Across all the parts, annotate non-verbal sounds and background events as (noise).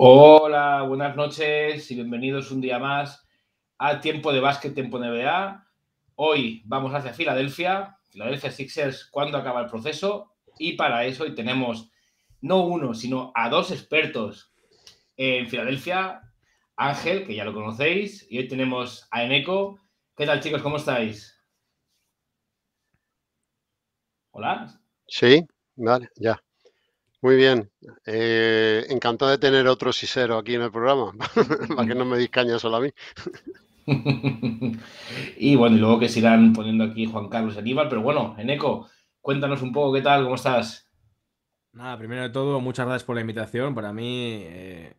Hola, buenas noches y bienvenidos un día más a Tiempo de Básquet, Tiempo NBA. Hoy vamos hacia Filadelfia, Filadelfia Sixers, cuándo acaba el proceso. Y para eso hoy tenemos no uno, sino a dos expertos en Filadelfia. Ángel, que ya lo conocéis, y hoy tenemos a Eneco. ¿Qué tal, chicos? ¿Cómo estáis? Hola. Sí, vale, ya. Muy bien, eh, encantado de tener otro sisero aquí en el programa, (laughs) para que no me discaña solo a mí. (laughs) y bueno, y luego que se irán poniendo aquí Juan Carlos y Aníbal, pero bueno, en eco, cuéntanos un poco qué tal, cómo estás. Nada, primero de todo, muchas gracias por la invitación. Para mí, eh,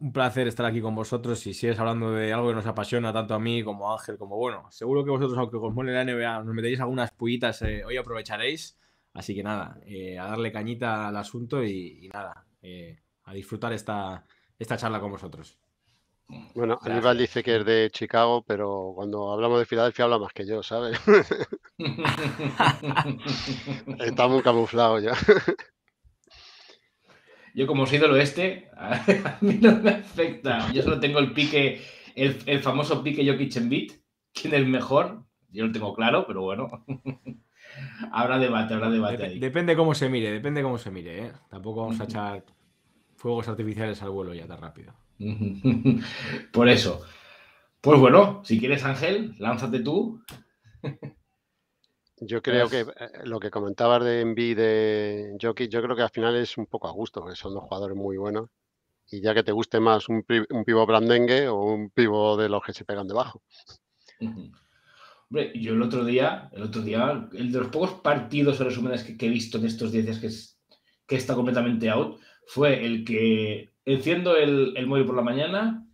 un placer estar aquí con vosotros y si es hablando de algo que nos apasiona tanto a mí como a Ángel, como bueno. Seguro que vosotros, aunque os pone la NBA, nos metéis algunas pullitas, eh, hoy aprovecharéis. Así que nada, eh, a darle cañita al asunto y, nada, eh, a disfrutar esta, esta charla con vosotros. Bueno, Aníbal dice que es de Chicago, pero cuando hablamos de Filadelfia habla más que yo, ¿sabes? (laughs) Está muy camuflado ya. Yo como soy del oeste, (laughs) a mí no me afecta. Yo solo tengo el pique, el, famoso pique yo en quien es el mejor? Yo lo tengo claro, pero bueno habrá debate, habrá debate Depende cómo se mire, depende cómo se mire. ¿eh? Tampoco vamos a echar fuegos artificiales al vuelo ya tan rápido. (laughs) Por eso. Pues bueno, si quieres, Ángel, lánzate tú. Yo creo que eh, lo que comentabas de Envy de Jokic, yo creo que al final es un poco a gusto, que son dos jugadores muy buenos. Y ya que te guste más un, pivo brandengue o un pivo de los que se pegan debajo. Hombre, yo el otro día, el otro día, el de los pocos partidos o resúmenes que, he visto en estos 10 días que, está completamente out, fue el que enciendo el, móvil por la mañana,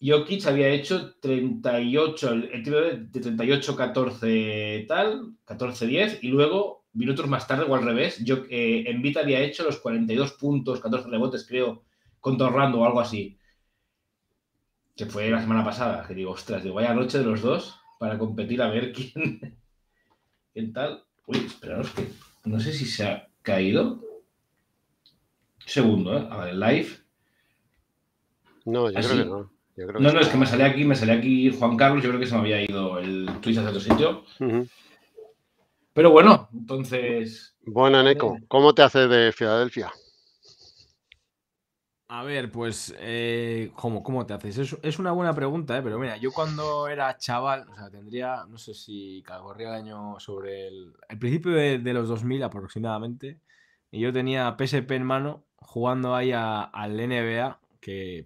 Jokic había hecho 38, el tío de 38-14 tal, 14-10, y luego, minutos más tarde o al revés, yo, en eh, Vita había hecho los 42 puntos, 14 rebotes, creo, con Torrando o algo así. Que fue la semana pasada, que digo, ostras, digo, vaya noche de los dos para competir a ver (laughs) quién, quién tal. Uy, esperaros que no sé si se ha caído. Segundo, ¿eh? A ver, live. No, yo ah, creo que no. no, no, es que me salía aquí, me salía aquí Juan Carlos, yo creo que se me había ido el Twitch hacia otro sitio. Pero bueno, entonces. Bueno, Neko, eh, ¿cómo te hace de Filadelfia? A ver, pues, eh, ¿cómo, te haces? eso? es, una buena pregunta, ¿eh? pero mira, yo cuando era chaval, o sea, tendría, no sé si corría el año sobre el, el principio de, de, los 2000 aproximadamente, y yo tenía PSP en mano jugando ahí al NBA, que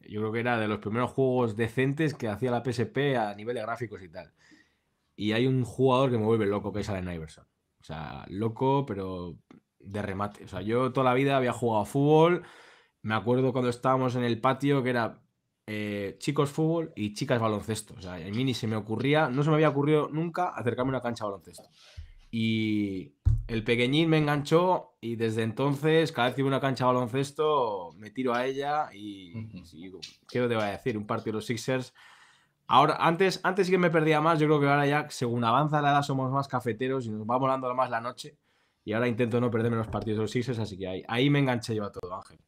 yo creo que era de los primeros juegos decentes que hacía la PSP a nivel de gráficos y tal. Y hay un jugador que me vuelve loco, que es Allen Iverson. O sea, loco, pero de remate. O sea, yo toda la vida había jugado a fútbol me acuerdo cuando estábamos en el patio que era eh, chicos fútbol y chicas baloncesto. O sea, a mí se me ocurría, no se me había ocurrido nunca acercarme a una cancha de baloncesto. Y el pequeñín me enganchó y desde entonces, cada vez que veo una cancha de baloncesto, me tiro a ella y, uh ¿qué te voy a decir? Un partido de los Sixers. Ahora, antes, antes sí que me perdía más, yo creo que ahora ya, según avanza la edad, somos más cafeteros y nos va volando más la noche. Y ahora intento no perderme los partidos de los Sixers, así que ahí, ahí me enganché yo a todo, Ángel.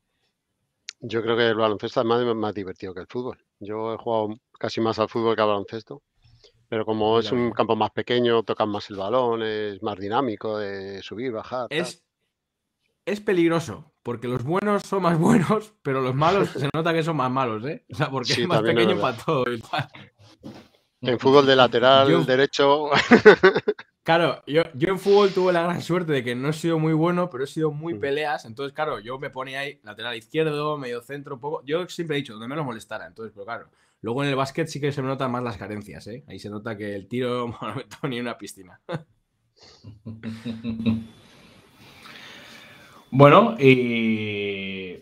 Yo creo que el baloncesto es más, divertido que el fútbol. Yo he jugado casi más al fútbol que al baloncesto, pero como es un campo más pequeño, tocan más el balón, es más dinámico de subir, bajar. Es, es peligroso, porque los buenos son más (laughs) buenos, pero los malos se nota que son más malos, ¿eh? O sea, porque es más pequeño para todo. (laughs) En fútbol de lateral, derecho. (laughs) Claro, yo, en fútbol tuve la gran suerte de que no he sido muy bueno, pero he sido muy mm. peleas. Entonces, claro, yo me ponía ahí lateral izquierdo, medio centro, un poco. Yo siempre he dicho, donde menos molestara. Entonces, pero claro, luego en el básquet sí que se me notan más las carencias. ¿eh? Ahí se nota que el tiro (laughs) no me meto ni una piscina. (laughs) bueno, y.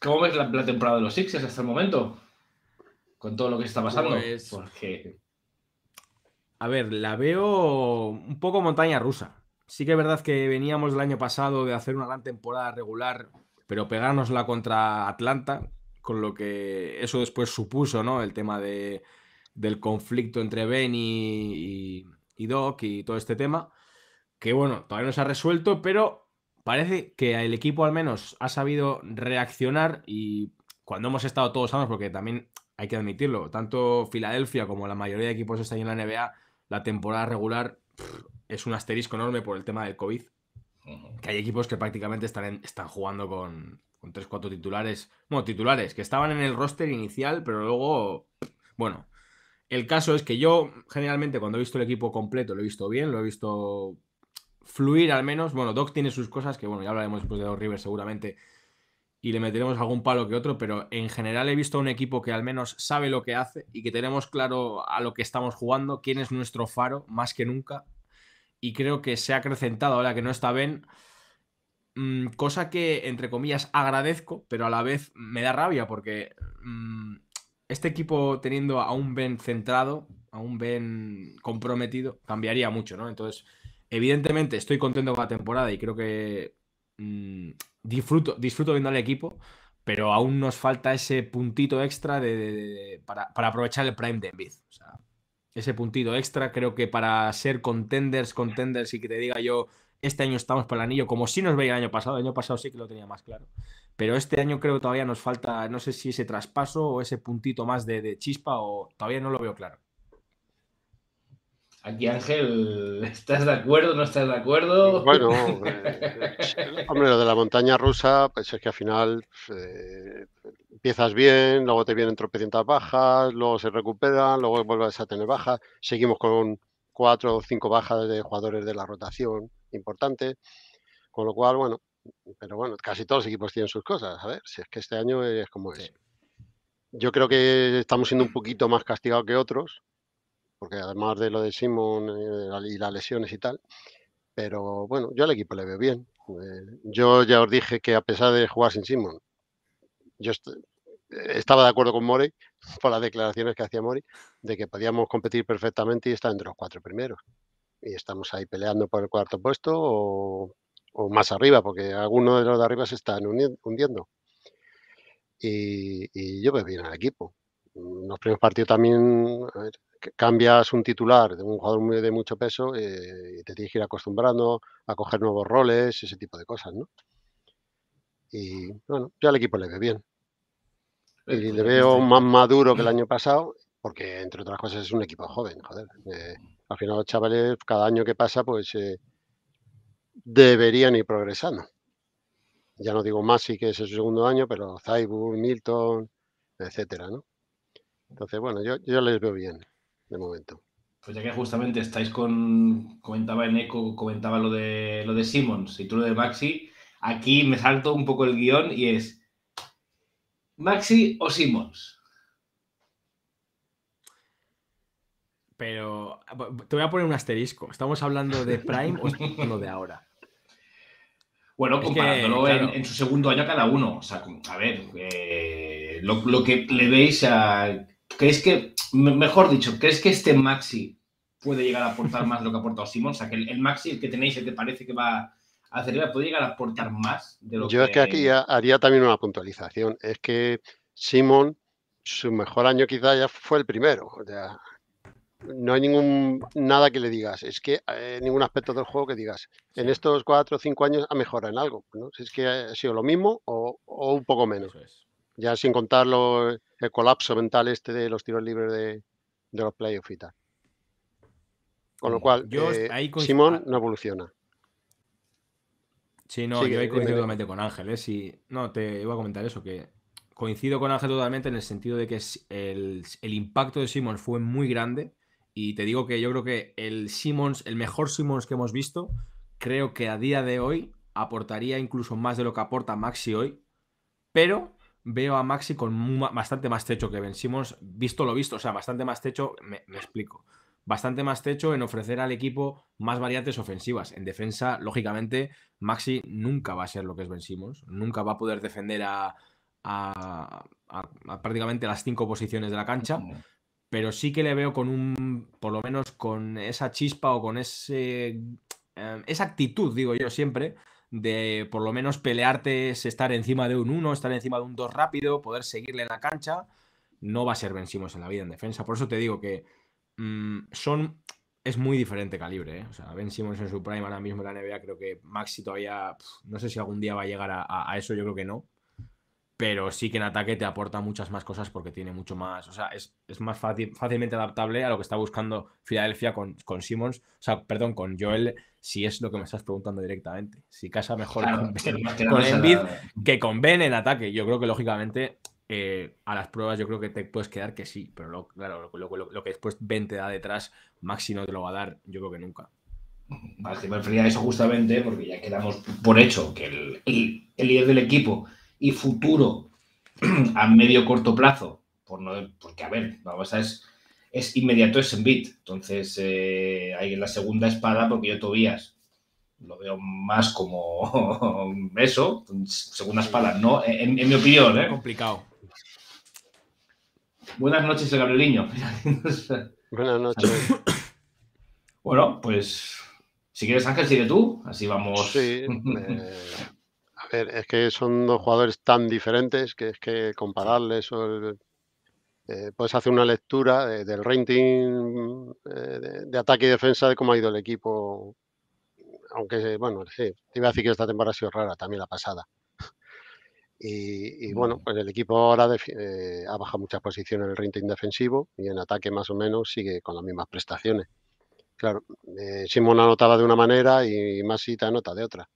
¿Cómo ves la, temporada de los Sixers hasta el momento? Con todo lo que está pasando. Pues... Porque a ver, la veo un poco montaña rusa. Sí que es verdad que veníamos el año pasado de hacer una gran temporada regular, pero pegárnosla contra Atlanta, con lo que eso después supuso, ¿no? El tema de, del conflicto entre Ben y, Doc y todo este tema, que bueno, todavía no se ha resuelto, pero parece que el equipo al menos ha sabido reaccionar y cuando hemos estado todos sanos, porque también hay que admitirlo, tanto Filadelfia como la mayoría de equipos están en la NBA la temporada regular es un asterisco enorme por el tema del COVID. Que hay equipos que prácticamente están, están jugando con, con 3-4 titulares. Bueno, titulares que estaban en el roster inicial, pero luego. bueno, el caso es que yo generalmente cuando he visto el equipo completo lo he visto bien, lo he visto fluir al menos. Bueno, Doc tiene sus cosas que, bueno, ya hablaremos después de Doc River seguramente y le meteremos algún palo que otro, pero en general he visto un equipo que al menos sabe lo que hace y que tenemos claro a lo que estamos jugando, quién es nuestro faro más que nunca. Y creo que se ha acrecentado ahora que no está Ben, mm, cosa que entre comillas agradezco, pero a la vez me da rabia porque mm, este equipo teniendo a un Ben centrado, a un Ben comprometido, cambiaría mucho, ¿no? Entonces, evidentemente estoy contento con la temporada y creo que mm, disfruto, disfruto viendo al equipo, pero aún nos falta ese puntito extra de, para, aprovechar el prime de Envid. ese puntito extra creo que para ser contenders, contenders y que te diga yo, este año estamos por el anillo, como si nos veía el año pasado, el año pasado sí que lo tenía más claro, pero este año creo que todavía nos falta, no sé si ese traspaso o ese puntito más de, de chispa o todavía no lo veo claro. Aquí Ángel, (laughs) ¿estás de acuerdo? ¿No estás de acuerdo? Bueno, (laughs) eh, hombre, lo de la montaña rusa, pues es que al final pues, eh, empiezas bien, luego te vienen tropecientas bajas, luego se recuperan, luego vuelves a tener bajas, seguimos con cuatro o cinco bajas de jugadores de la rotación importante, con lo cual, bueno, pero bueno, casi todos los equipos tienen sus cosas, a ver, si es que este año es como es. Yo creo que estamos siendo un poquito más castigados que otros, porque además de lo de Simon eh, y las lesiones y tal, pero bueno, yo al equipo le veo bien. Eh, yo ya os dije que a pesar de jugar sin Simon, yo estaba de acuerdo con Mori (laughs) por las declaraciones que hacía Mori de que podíamos competir perfectamente y estar entre los cuatro primeros. Y estamos ahí peleando por el cuarto puesto o, más arriba, porque algunos de los de arriba se están hundiendo. Y, yo veo bien al equipo. Los primeros partidos también, cambias un titular de un jugador muy, de mucho peso eh, y te tienes que ir acostumbrando a coger nuevos roles, ese tipo de cosas, ¿no? Y bueno, yo al equipo le veo bien. Y le veo más maduro que el mm. año pasado, porque entre otras cosas es un equipo joven, eh, mm. al final los chavales, cada año que pasa, pues eh, deberían ir progresando. Ya no digo más, sí que es el segundo año, pero Zaibur, Milton, etcétera, ¿no? Entonces, bueno, yo, yo les veo bien de momento. Pues ya que justamente estáis con, comentaba en Eco, comentaba lo de, lo de Simmons y tú lo de Maxi, aquí me salto un poco el guión y es, ¿Maxi o Simmons? Pero te voy a poner un asterisco. ¿Estamos hablando de Prime o estamos de ahora? Bueno, comparándolo en, su segundo año cada uno. O sea, a ver, eh, lo, que le veis a ¿Crees que, mejor dicho, crees que este Maxi puede llegar a aportar más de lo que ha aportado Simón? O sea, que el, Maxi, el que tenéis, el que parece que va a hacer, puede llegar a aportar más de lo Yo que... Yo es que aquí haría también una puntualización. Es que Simón, su mejor año quizá ya fue el primero. O sea, no hay ningún nada que le digas. Es que eh, ningún aspecto del juego que digas. En estos cuatro o cinco años ha mejorado en algo. ¿no? Si es que ha sido lo mismo o, un poco menos. Ya sin contar el colapso mental este de los tiros libres de, los playoffs y tal. Con lo cual, eh, Simón ah no evoluciona. Sí, no, yo ahí coincido totalmente con Ángel. ¿eh? no, te iba a comentar eso, que coincido con Ángel totalmente en el sentido de que el, el impacto de Simón fue muy grande. Y te digo que yo creo que el Simmons, el mejor Simón que hemos visto, creo que a día de hoy aportaría incluso más de lo que aporta Maxi hoy. Pero veo a Maxi con bastante más techo que vencimos visto lo visto, o sea, bastante más techo, me, explico, bastante más techo en ofrecer al equipo más variantes ofensivas. En defensa, lógicamente, Maxi nunca va a ser lo que es Ben nunca va a poder defender a, prácticamente las cinco posiciones de la cancha, pero sí que le veo con un, por lo menos con esa chispa o con ese, em, esa actitud, digo yo siempre, de por lo menos pelearte, es estar encima de un 1, estar encima de un 2 rápido, poder seguirle en la cancha. No va a ser vencimos en la vida en defensa. Por eso te digo que mm, son. Es muy diferente calibre, ¿eh? sea, Ben Simons en su prime ahora mismo en la NBA, creo que Maxi todavía. no sé si algún día va a llegar a eso, yo creo que no pero sí que en ataque te aporta muchas más cosas porque tiene mucho más, o sea, es, más fácilmente adaptable a lo que está buscando Filadelfia con, con Simmons, o sea, perdón, con Joel, si es lo que me estás preguntando directamente, si casa mejor con, que que con Embiid que con Ben en ataque, yo creo que lógicamente eh, a las pruebas yo creo que te puedes quedar que sí, pero claro, lo, que después Ben te da detrás, Maxi no te lo va a dar, yo creo que nunca. Vale, me refería a eso justamente porque ya quedamos por hecho que el líder del equipo y futuro (clears throat) a medio corto plazo, por no, porque a ver, vamos a es, es inmediato, es en bit. Entonces, hay eh, en la segunda espada, porque yo Tobías lo veo más como (laughs) eso, segunda espada, no, en, mi opinión. ¿eh? Complicado. Buenas noches, Gabriel Niño. (laughs) Buenas noches. Bueno, pues si quieres, Ángel, sigue tú, así vamos. Sí, (laughs) eh, es que son dos jugadores tan diferentes que es que compararles o el, eh, puedes hacer una lectura del rating eh, de, ataque y defensa de cómo ha ido el equipo. Aunque, bueno, te iba a decir que esta temporada ha sido rara, también la pasada. Y, bueno, pues el equipo ahora eh, ha bajado muchas posiciones en el rating defensivo y en ataque más o menos sigue con las mismas prestaciones. Claro, Simón anotaba de una manera y Masita anota de otra.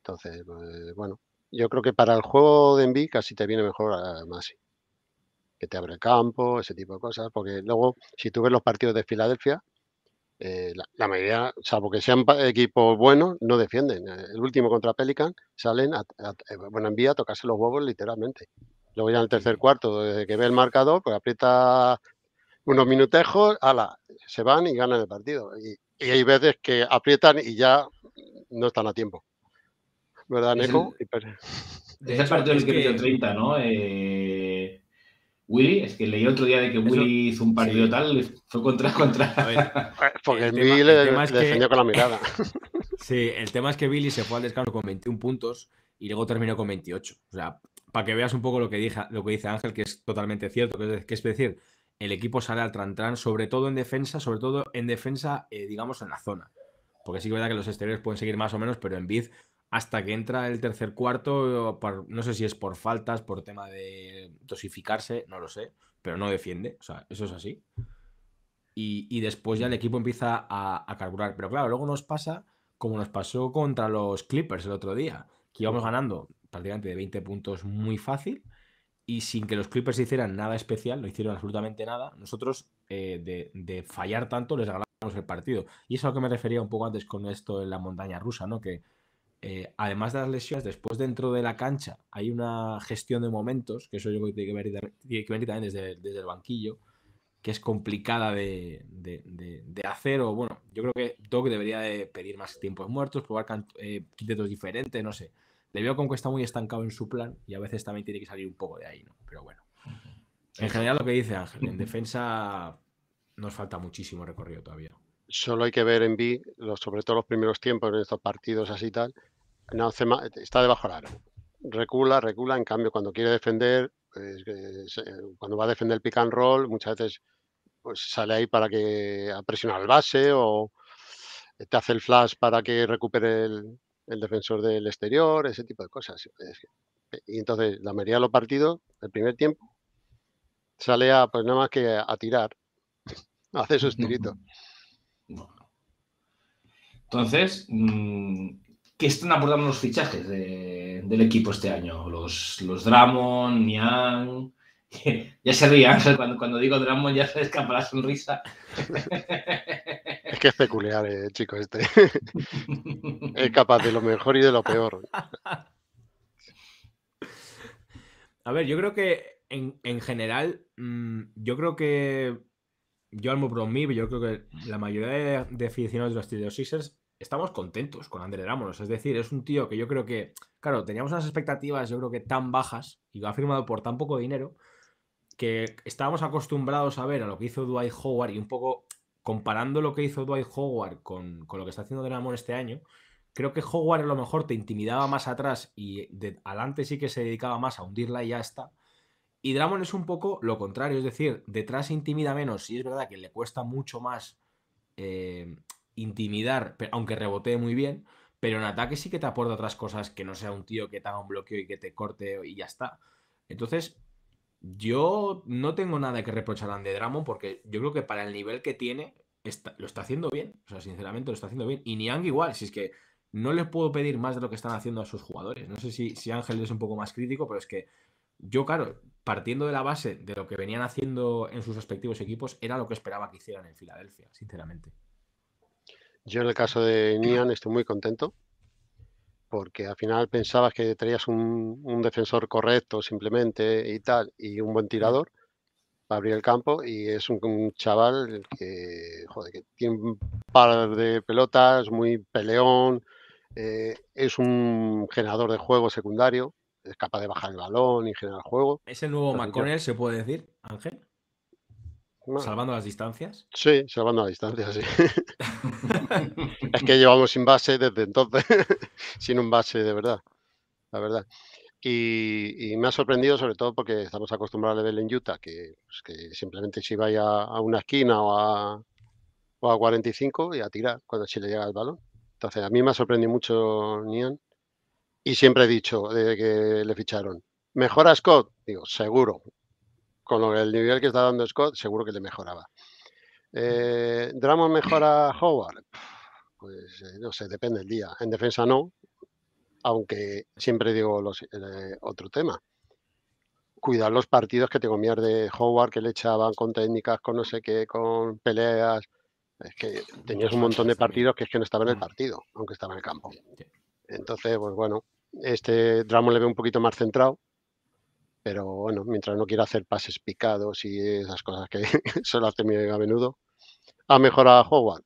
Entonces, pues, bueno, yo creo que para el juego de Envy casi te viene mejor además Que te abre el campo, ese tipo de cosas, porque luego, si tú ves los partidos de Filadelfia, eh, la, mayoría, salvo que sean equipos buenos, no defienden. Eh, el último contra Pelican salen a, a, eh, bueno, envía a tocarse los huevos literalmente. Luego ya en el tercer cuarto, desde que ve el marcador, pues aprieta unos minutejos, ala, se van y ganan el partido. y hay veces que aprietan y ya no están a tiempo. ¿verdad, Neko? De el parte del que 30, ¿no? Eh, Willy, es que leí otro día de que Willy hizo un partido tal, fue contra (laughs) contra. Ah, porque el, tema, le, defendió con la mirada. (laughs) Sí, el tema es que Willy se fue al descanso con 21 puntos y luego terminó con 28. O sea, para que veas un poco lo que, dije, lo que dice Ángel, que es totalmente cierto, que es, decir, el equipo sale al trantran sobre todo en defensa, sobre todo en defensa, eh, digamos, en la zona. Porque sí que es verdad que los exteriores pueden seguir más o menos, pero en Biz hasta que entra el tercer cuarto, no sé si es por faltas, por tema de dosificarse, no lo sé, pero no defiende, o sea, eso es así. Y, y después ya el equipo empieza a, a, carburar. Pero claro, luego nos pasa como nos pasó contra los Clippers el otro día, que íbamos ganando prácticamente de 20 puntos muy fácil y sin que los Clippers hicieran nada especial, no hicieron absolutamente nada, nosotros eh, de, fallar tanto les ganamos el partido. Y eso es a lo que me refería un poco antes con esto en la montaña rusa, ¿no? Que eh, además de las lesiones, después dentro de la cancha hay una gestión de momentos, que eso yo creo que tiene que también desde, desde, el banquillo, que es complicada de, de, hacer. O bueno, yo creo que Doc debería de pedir más tiempos muertos, probar eh, quintetos diferentes, no sé. Le veo como que está muy estancado en su plan y a veces también tiene que salir un poco de ahí, ¿no? Pero bueno. En general, lo que dice Ángel, en defensa nos falta muchísimo recorrido todavía solo hay que ver en B, sobre todo los primeros tiempos en estos partidos así tal, no eh, está debajo del Recula, recula, en cambio cuando quiere defender, pues, eh, eh, cuando va a defender el pick and roll, muchas veces pues, sale ahí para que a al base o te hace el flash para que recupere el, defensor del exterior, ese tipo de cosas. Y entonces la mayoría de los partidos, el primer tiempo, sale a pues nada más que a tirar, (laughs) hace sus tiritos. Entonces, mm, ¿qué están aportando los fichajes del equipo este año? Los, Dramon, Niang. (laughs) Ya se ríe cuando, digo Dramon, ya se escapa la sonrisa. (laughs) Es que es peculiar, eh, chico, este. (laughs) Es capaz de lo mejor y de lo peor. A ver, yo creo que en, general, mm, yo creo que yo al por mí, yo creo que la mayoría de, aficionados de los Steelers Sixers estamos contentos con André Ramos. Es decir, es un tío que yo creo que, claro, teníamos unas expectativas, yo creo que tan bajas, y ha firmado por tan poco dinero, que estábamos acostumbrados a ver a lo que hizo Dwight Howard y un poco comparando lo que hizo Dwight Howard con, lo que está haciendo André Ramos este año. Creo que Howard a lo mejor te intimidaba más atrás y de, adelante sí que se dedicaba más a hundirla y ya está y Dramon es un poco lo contrario, es decir, detrás intimida menos, Y es verdad que le cuesta mucho más eh, intimidar, aunque rebotee muy bien, pero en ataque sí que te aporta otras cosas que no sea un tío que te haga un bloqueo y que te corte y ya está. Entonces, yo no tengo nada que reprochar a Dramon porque yo creo que para el nivel que tiene, lo está haciendo bien, o sea, sinceramente lo está haciendo bien. Y Niang igual, si es que no le puedo pedir más de lo que están haciendo a sus jugadores. No sé si, si Ángel es un poco más crítico, pero es que yo, claro, partiendo de la base de lo que venían haciendo en sus respectivos equipos, era lo que esperaba que hicieran en Filadelfia, sinceramente. Yo en el caso de Nian estoy muy contento porque al final pensabas que traías un, defensor correcto simplemente y tal, y un buen tirador para abrir el campo, y es un, chaval que, que tiene un par de pelotas, muy peleón, eh, es un generador de juego secundario, es capaz de bajar el balón y generar juego. ¿Es el nuevo McConnell, se puede decir, Ángel? ¿Salvando las distancias? Sí, salvando las distancias, sí. (laughs) es que llevamos sin base desde entonces, (laughs) sin un base de verdad, la verdad. Y, me ha sorprendido sobre todo porque estamos acostumbrados a verle en Utah, que, pues, simplemente si va a, una esquina o a, 45 y a tirar cuando le llega el balón. Entonces a mí me ha sorprendido mucho Nian y siempre he dicho desde que le ficharon, ¿mejora Scott? Digo, seguro. Con el nivel que está dando Scott, seguro que le mejoraba. Eh, mejor mejora Howard? Pues eh, no sé, depende del día. En defensa no, aunque siempre digo eh, otro tema. Cuidar los partidos que tengo miedo de Howard, que le echaban con técnicas, con no sé qué, con peleas. Es que tenías un montón de partidos que es que no estaba en el partido, aunque estaba en el campo. Entonces, pues bueno, este Drummond le ve un poquito más centrado, pero bueno, mientras no quiera hacer pases picados y esas cosas que solo (laughs) hacer a menudo, ha mejorado a Howard.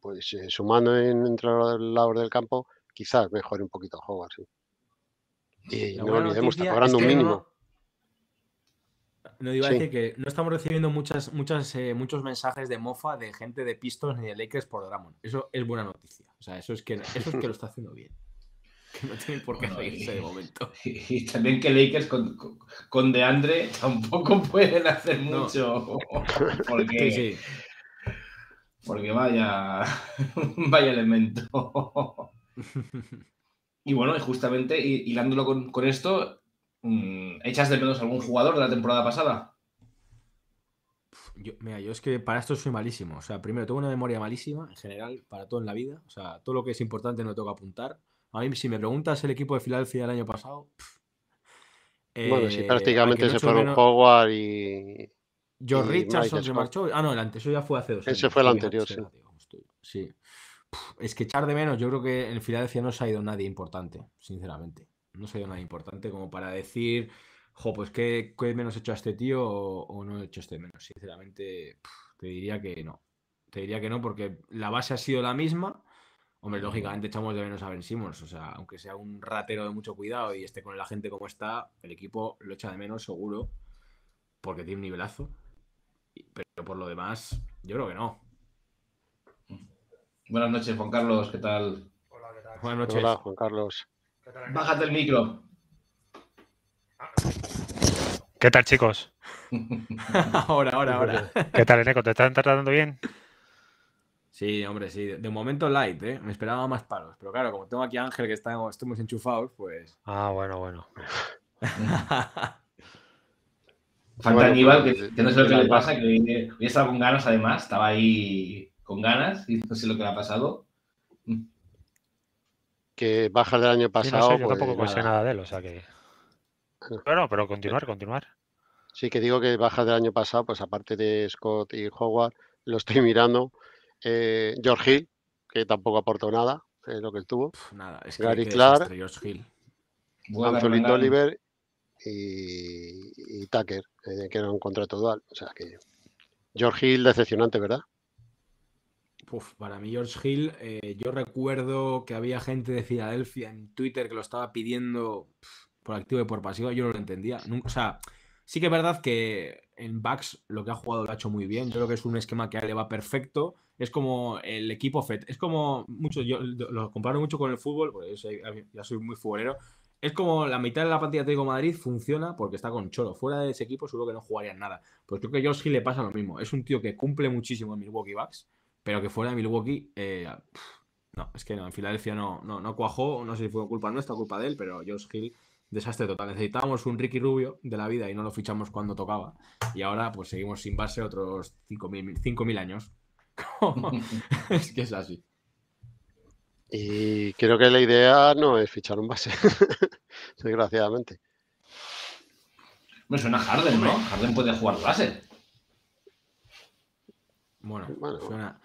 Pues eh, sumando en, entre los lados del campo, quizás mejore un poquito a Howard. Y no olvidemos, está cobrando un mínimo. No, digo que no estamos recibiendo muchas, muchas, eh, muchos mensajes de mofa de gente de Pistons ni de Lakers por Dramon. Eso es buena noticia. O sea, eso es que, eso es que lo está haciendo bien por qué de momento. (laughs) Y, también que Lakers con, con, DeAndre tampoco (laughs) pueden hacer mucho. (laughs) Porque, vaya, vaya elemento. y bueno, y justamente hilándolo con, esto, mm, ¿echas de menos algún jugador de la temporada pasada? Yo, mira, yo es que para esto soy malísimo. O sea, primero, tengo una memoria malísima en general, para todo en la vida. O sea, todo lo que es importante no tengo que apuntar. A mí, si me preguntas el equipo de Filadelfia del año pasado. bueno, sí, eh, prácticamente se fueron un Howard y. George Richardson se marchó. Ah, no, el anterior ya fue hace dos años. Ese fue el anterior, sí. es que echar de menos, yo creo que en Filadelfia no se ha ido nadie importante, sinceramente. No se ha ido nadie importante como para decir, jo, pues qué, menos he hecho a este tío o, no he hecho este menos. Sinceramente, te diría que no. Te diría que no, porque la base ha sido la misma Hombre, lógicamente echamos de menos a Ben Simmons. O sea, aunque sea un ratero de mucho cuidado y esté con la gente como está, el equipo lo echa de menos, seguro, porque tiene un nivelazo. Pero por lo demás, yo creo que no. Buenas noches, Juan Carlos, ¿qué tal? Hola, ¿qué tal? Buenas noches. Juan Carlos. Bájate el micro. ¿Qué tal, chicos? (laughs) (laughs) ahora, ahora, ahora. ¿Qué tal, Eneco? ¿Te están tratando bien? Sí, hombre, sí. De momento light, ¿eh? Me esperaba más palos. Pero claro, como tengo aquí a Ángel que está, estamos enchufados, pues. (laughs) Ah, bueno, bueno. (laughs) Falta Aníbal, pues, que, no sé lo que le pasa, que hoy, estaba con ganas además, estaba ahí con ganas y no sé lo que le ha pasado. Mm. Que bajas del año pasado. Sí, no tampoco pues, nada. nada de él, o sea que. Bueno, eh. pero continuar, continuar. Sí, que digo que bajas del año pasado, pues aparte de Scott y Howard, lo estoy mirando eh, George Hill, que tampoco aportó nada eh, lo que él tuvo. nada, es que Gary Clark, George Hill. Oliver y, y Tucker, eh, que era un contrato dual. O sea que George Hill decepcionante, ¿verdad? para mí George Hill, yo recuerdo que había gente de Filadelfia en Twitter que lo estaba pidiendo por activo y por pasivo, yo no lo entendía. o sea, sí que es verdad que en Bucks lo que ha jugado lo ha hecho muy bien, yo creo que es un esquema que le va perfecto, es como el equipo FED. Es como mucho, yo lo comparo mucho con el fútbol, porque ya soy muy futbolero. Es como la mitad de la plantilla de Madrid funciona porque está con Cholo. Fuera de ese equipo seguro que no jugarían nada. Pues creo que a Josh Hill le pasa lo mismo. Es un tío que cumple muchísimo en Milwaukee Bucks, pero que fuera de Milwaukee, eh, no, es que no, en Filadelfia no, no, no cuajó. No sé si fue culpa nuestra, o culpa de él, pero Josh Hill desastre total. Necesitábamos un Ricky Rubio de la vida y no lo fichamos cuando tocaba. Y ahora pues seguimos sin base otros 5.000 años. (laughs) (laughs) es que es así. Y creo que la idea no es fichar un base, (laughs) desgraciadamente. Me suena Harden, ¿no? Harden puede jugar base. Bueno,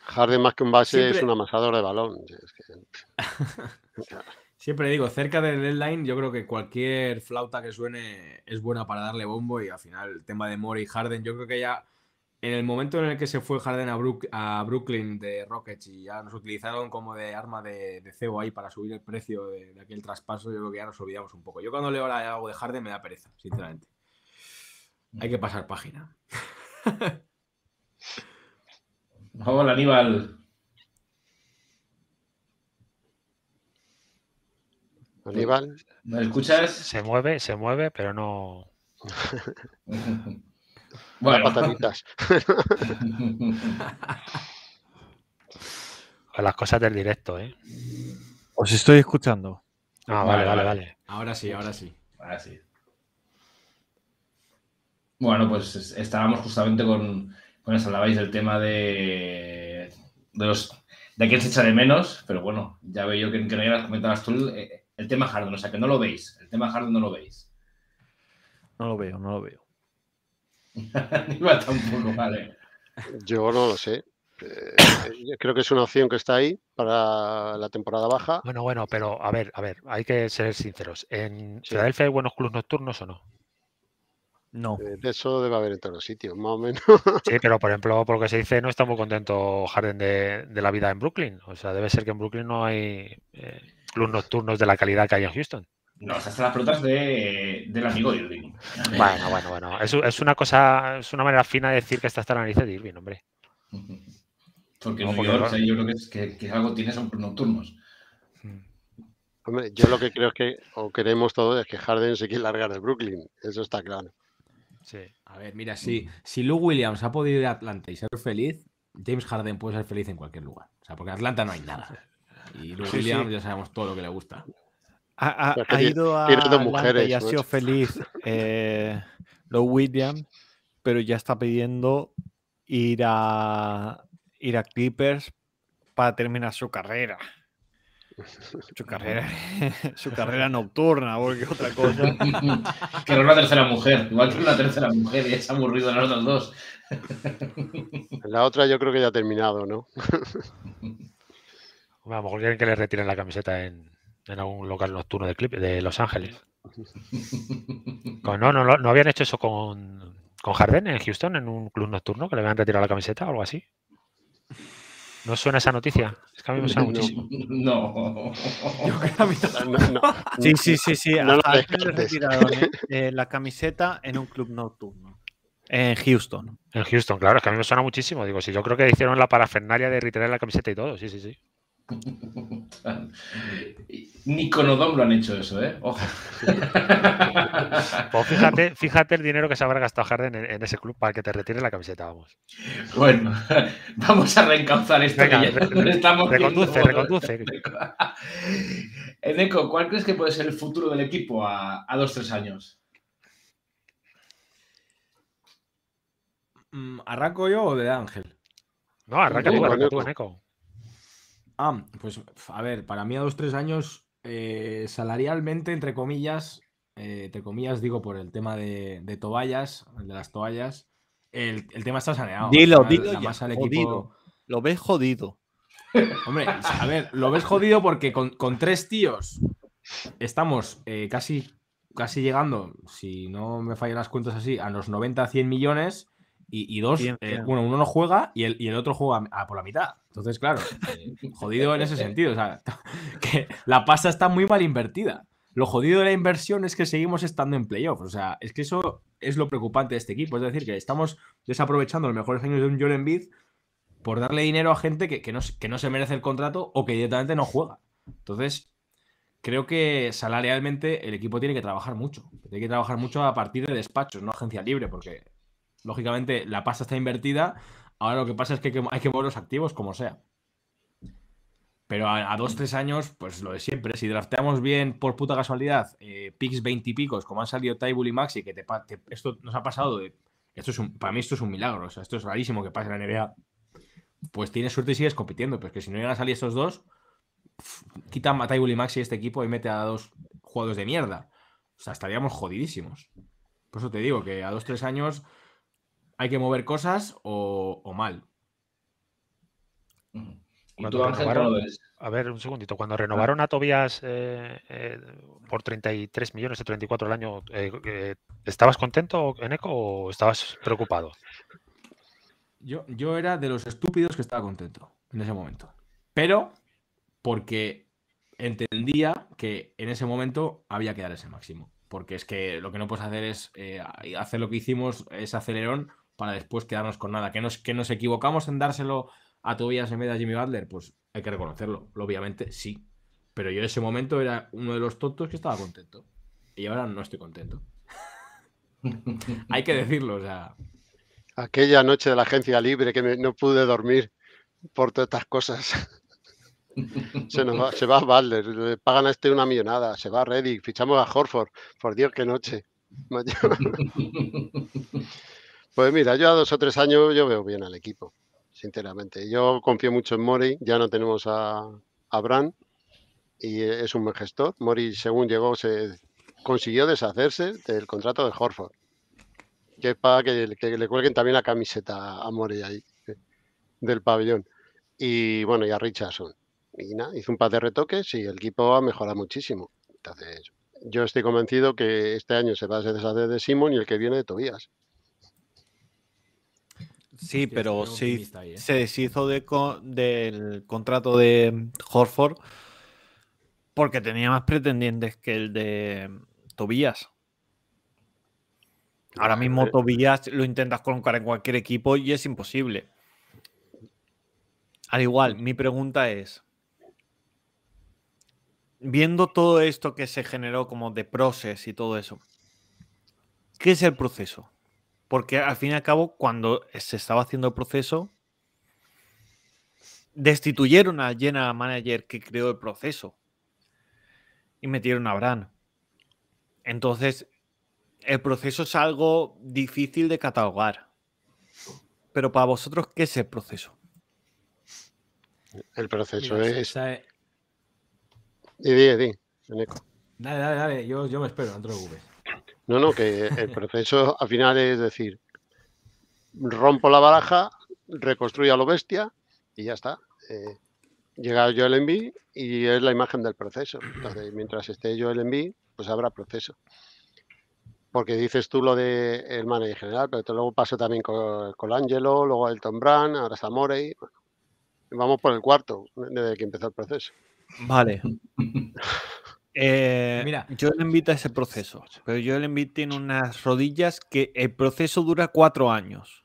Harden más que un base es un amasador de balón. Siempre digo, cerca del deadline yo creo que cualquier flauta que suene es buena para darle bombo y al final el tema de Mori y Harden, yo creo que ya en el momento en el que se fue Harden a, Brooklyn de Rockets y ya nos utilizaron como de arma de, de cebo ahí para subir el precio de, aquel traspaso, yo creo que ya nos olvidamos un poco. Yo cuando leo algo de Harden me da pereza, sinceramente. Hay que pasar página. Hola (laughs) Aníbal. Aníbal. ¿Me escuchas? Se mueve, se mueve, pero no. (laughs) Bueno. Las patatitas. (laughs) las cosas del directo, ¿eh? Os estoy escuchando. Ah, vale, vale, vale. Ahora sí, ahora sí. Ahora sí. Bueno, pues estábamos justamente con, con eso, del tema de, de los de quién se echa de menos, pero bueno, ya veo yo que en comentabas tú eh, el, tema Harden, o sea que no lo veis, el tema hard no lo veis. No lo veo, no lo veo. (laughs) Yo no lo sé. Eh, creo que es una opción que está ahí para la temporada baja. Bueno, bueno, pero a ver, a ver, hay que ser sinceros. ¿En sí. hay buenos clubes nocturnos o no? No. Eh, eso debe haber en todos los sitios, más o menos. Sí, pero por ejemplo, por lo que se dice, no está muy contento Harden de, la vida en Brooklyn. O sea, debe ser que en Brooklyn no hay eh, clubes nocturnos de la calidad que hay en Houston. No, esas las preguntas de, del amigo Irving. Bueno, bueno, bueno. Es, una cosa, es una manera fina de decir que está hasta la nariz de Irving, hombre. Porque yo creo que, es, que, algo tiene son nocturnos. Mm. Hombre, yo lo que creo es que, o queremos todos, es que Harden se quiere largar de Brooklyn. Eso está claro. Sí. A ver, mira, si, si Lou Williams ha podido ir a Atlanta y ser feliz, James Harden puede ser feliz en cualquier lugar. O sea, porque en Atlanta no hay nada. Y Luke Williams ya sabemos todo lo que le gusta. Ha, ido a mujeres, y ha sido feliz eh, William Williams, pero ya está pidiendo ir a, ir a Clippers para terminar su carrera. (laughs) Su carrera, (laughs) su carrera nocturna, otra cosa. que (laughs) era una tercera mujer, igual que una tercera mujer, y es aburrido las dos. La otra yo creo que ya ha terminado, ¿no? A lo mejor quieren que le retiren la camiseta en, en algún local nocturno de, de Los Ángeles. no, no, no, habían hecho eso con, con Harden en Houston, en un club nocturno, que le habían retirado la camiseta o algo así. ¿No suena esa noticia? Es que a mí me suena muchísimo. No. no, Sí, sí, sí, sí. ¿eh? Eh, la camiseta en un club nocturno. En Houston. En Houston, claro, es que a mí me suena muchísimo. Digo, sí, yo creo que hicieron la parafernalia de retirar la camiseta y todo, sí, sí, sí. Ni con lo han hecho eso, ¿eh? Pues fíjate, fíjate el dinero que se habrá gastado Harden en, ese club para que te retire la camiseta, vamos. Bueno, (laughs) vamos a reencauzar esto reconduce, reconduce. (laughs) Eneco, ¿cuál crees que puede ser el futuro del equipo a, a dos, tres años? Mm, ¿Arranco yo o de Ángel? No, arranca tú, arranca tú, Eneco. Ah, pues a ver, para mí a dos, tres años, eh, salarialmente, entre comillas, eh, entre comillas, digo por el tema de, toallas, de las toallas, el, tema está saneado. Dilo, dilo, Lo ves jodido. Hombre, a ver, lo ves jodido porque con, con tres tíos estamos eh, casi, casi llegando, si no me fallan las cuentas así, a los 90, 100 millones y, dos, uno no juega y el, y el otro juega ah, por la mitad. Entonces, claro, eh, (laughs) jodido en ese sentido. O sea, (laughs) que la pasta está muy mal invertida. Lo jodido de la inversión es que seguimos estando en playoffs. O sea, es que eso es lo preocupante de este equipo. Es decir, que estamos desaprovechando los mejores años de un Jolen Bid por darle dinero a gente que, que, no, que no se merece el contrato o que directamente no juega. Entonces, creo que salarialmente el equipo tiene que trabajar mucho. Tiene que trabajar mucho a partir de despachos, no agencia libre, porque lógicamente la pasta está invertida Ahora lo que pasa es que hay que, hay mover los activos como sea. Pero a, 2-3 años, pues lo de siempre. Si drafteamos bien por puta casualidad, eh, picks 20 y picos, como han salido Taiwul y Maxi, que te, esto nos ha pasado Esto es para mí esto es un milagro. O sea, esto es rarísimo que pase en la NBA. Pues tienes suerte y sigues compitiendo. Pero es que si no llegan a salir estos dos, quitan a Taibul y Maxi este equipo y mete a dos jugadores de mierda. O sea, estaríamos jodidísimos. Por eso te digo que a 2-3 años hay que mover cosas o, mal. A ver, un segundito. Cuando ah. renovaron a Tobias eh, eh, por 33 millones de 34 al año, eh, ¿estabas contento, Eneco, o estabas preocupado? Yo, yo era de los estúpidos que estaba contento en ese momento. Pero porque entendía que en ese momento había que dar ese máximo. Porque es que lo que no puedes hacer es hacer lo que hicimos, es acelerón, para después quedarnos con nada. ¿Que nos, que nos equivocamos en dárselo a Tobias en vez de a Jimmy Butler? Pues hay que reconocerlo, obviamente sí. Pero yo en ese momento era uno de los tontos que estaba contento. Y ahora no estoy contento. (laughs) hay que decirlo, o sea. Aquella noche de la agencia libre que no pude dormir por todas estas cosas. (laughs) se, va, se va le pagan a este una millonada, se va a Reddick, fichamos a Horford. Por Dios, qué noche. (laughs) Pues mira, yo a dos o tres años yo veo bien al equipo, sinceramente. Yo confío mucho en Mori, ya no tenemos a, a y es un buen gestor. Mori, según llegó, se consiguió deshacerse del contrato de Horford, que es para que, le cuelguen también la camiseta a Mori ahí, del pabellón. Y bueno, y a Richardson. Y nada, hizo un par de retoques y el equipo ha mejorado muchísimo. Entonces, yo estoy convencido que este año se va a deshacer de Simón y el que viene de Tobías. Sí, pero sí, ¿eh? se deshizo del contrato de mm, Horford porque tenía más pretendientes que el de mm, Tobías. Ahora mismo eh, eh. Tobías lo intentas colocar en cualquier equipo y es imposible. Al igual, mi pregunta es, viendo todo esto que se generó como de proces y todo eso, ¿qué es el proceso? Porque al fin y al cabo, cuando se estaba haciendo el proceso, destituyeron a Jenna Manager que creó el proceso y metieron a Bran. Entonces, el proceso es algo difícil de catalogar. Pero para vosotros, ¿qué es el proceso? El proceso es. Dale, dale, dale. Yo, me espero, dentro de no, no, que el (laughs) proceso al final es decir, rompo la baraja, reconstruyo a lo bestia y ya está. Eh, llega el envío y es la imagen del proceso. Entonces, mientras esté yo el envío, pues habrá proceso. Porque dices tú lo de el manager general, pero luego pasó también con, con Angelo, luego Tom Brand, ahora está Morey. vamos por el cuarto desde que empezó el proceso. Vale. (laughs) Eh, mira, yo le invito a ese proceso, pero yo le invito en unas rodillas que el proceso dura cuatro años.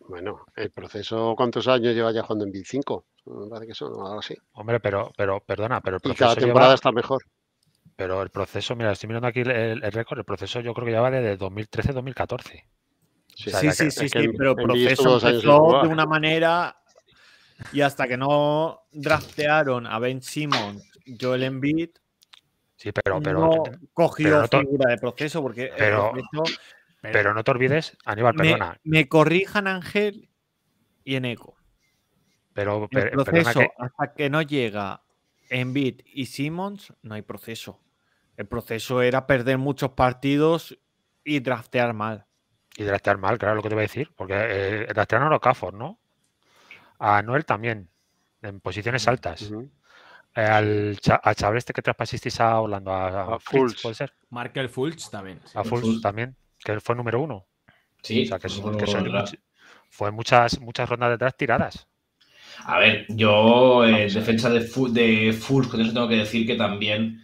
Bueno, el proceso, ¿cuántos años lleva ya jugando en Cinco, parece que son, ahora sí. Hombre, pero, pero, perdona, pero el proceso. Y cada temporada está mejor. Pero el proceso, mira, estoy mirando aquí el, récord, el proceso yo creo que ya vale De 2013-2014. Sí, sí, sí, sí, pero el proceso de una manera y hasta que no draftearon a Ben Simmons Joel Embiid sí, pero, pero, eh, cogió figura de proceso porque eh, pero, no te olvides, Aníbal, perdona. Me corrijan Ángel y Eneco. Pero, el proceso hasta que no llega Embiid y Simmons, no hay proceso. El proceso era perder muchos partidos y draftear mal. Y draftear mal, claro, lo que te voy a decir. Porque eh, draftearon a los ¿no? A Noel también, en posiciones altas. Eh, al a chaval este que traspasisteis a Orlando, a, a, a Fulch, ¿puede ser? Markel Fulch también. A Fulch, también, que fue número uno. Sí. O sea, que, fue muchas, muchas rondas detrás tiradas. A ver, yo en eh, defensa de, de Fulch, con eso tengo que decir que también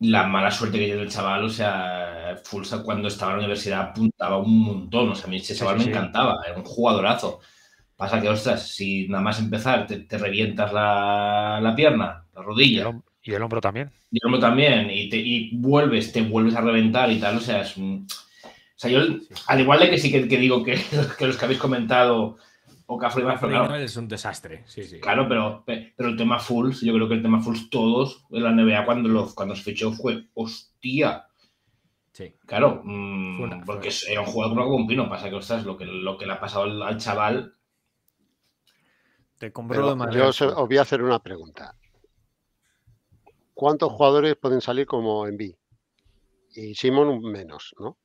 la mala suerte que tiene el chaval, o sea, Fulch, cuando estaba en la universidad apuntaba un montón, o sea, a mí ese chaval me encantaba, era un jugadorazo. Pasa que, ostras, si nada más empezar te, te revientas la, la, pierna la rodilla. Y el, hombro también. Y el hombro también, y, te, vuelves, te vuelves a reventar y tal, o sea, es... Un... O sea, yo, al igual de que sí que, digo (laughs) que, los que habéis comentado, o más, es un desastre, sí, sí. Claro, pero, pero el tema Fulls, yo creo que el tema Fulls todos en la NBA cuando, los cuando se fue, hostia, Sí. Claro, mm, porque fue. era un jugador como un pino. Pasa que, o lo que, lo que le ha pasado al, chaval. Te compro Yo os, voy a hacer una pregunta. ¿cuántos jugadores pueden salir como en B? Y Simon menos, ¿no?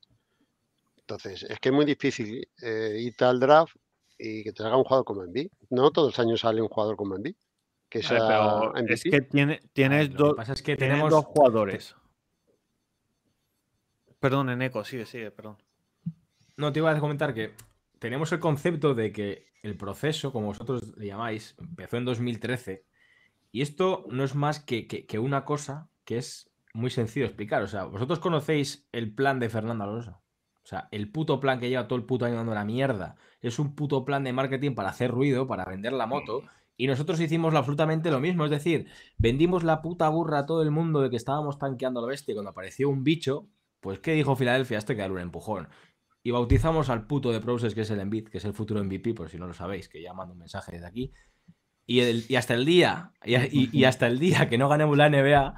Entonces, es que es muy difícil eh, irte al draft y que te salga un jugador como en B. No todos los años sale un jugador como en B. Que es que tienes, dos, que es que tenemos... dos jugadores. Perdón, en Eneco, sigue, sigue, perdón. No, te iba a comentar que tenemos el concepto de que el proceso, como vosotros le llamáis, empezó en 2013 y esto no es más que, que, una cosa que es muy sencillo explicar. O sea, vosotros conocéis el plan de Fernando Alonso. O sea, el puto plan que lleva todo el puto año dando la mierda. Es un puto plan de marketing para hacer ruido, para vender la moto. Y nosotros hicimos absolutamente lo mismo. Es decir, vendimos la puta burra a todo el mundo de que estábamos tanqueando a la bestia. Y cuando apareció un bicho, pues ¿qué dijo Filadelfia? Este que era un empujón. Y bautizamos al puto de Process, que es el que es el futuro MVP, por si no lo sabéis, que ya mando un mensaje desde aquí. Y, hasta el día, y, hasta el día que no ganemos la NBA,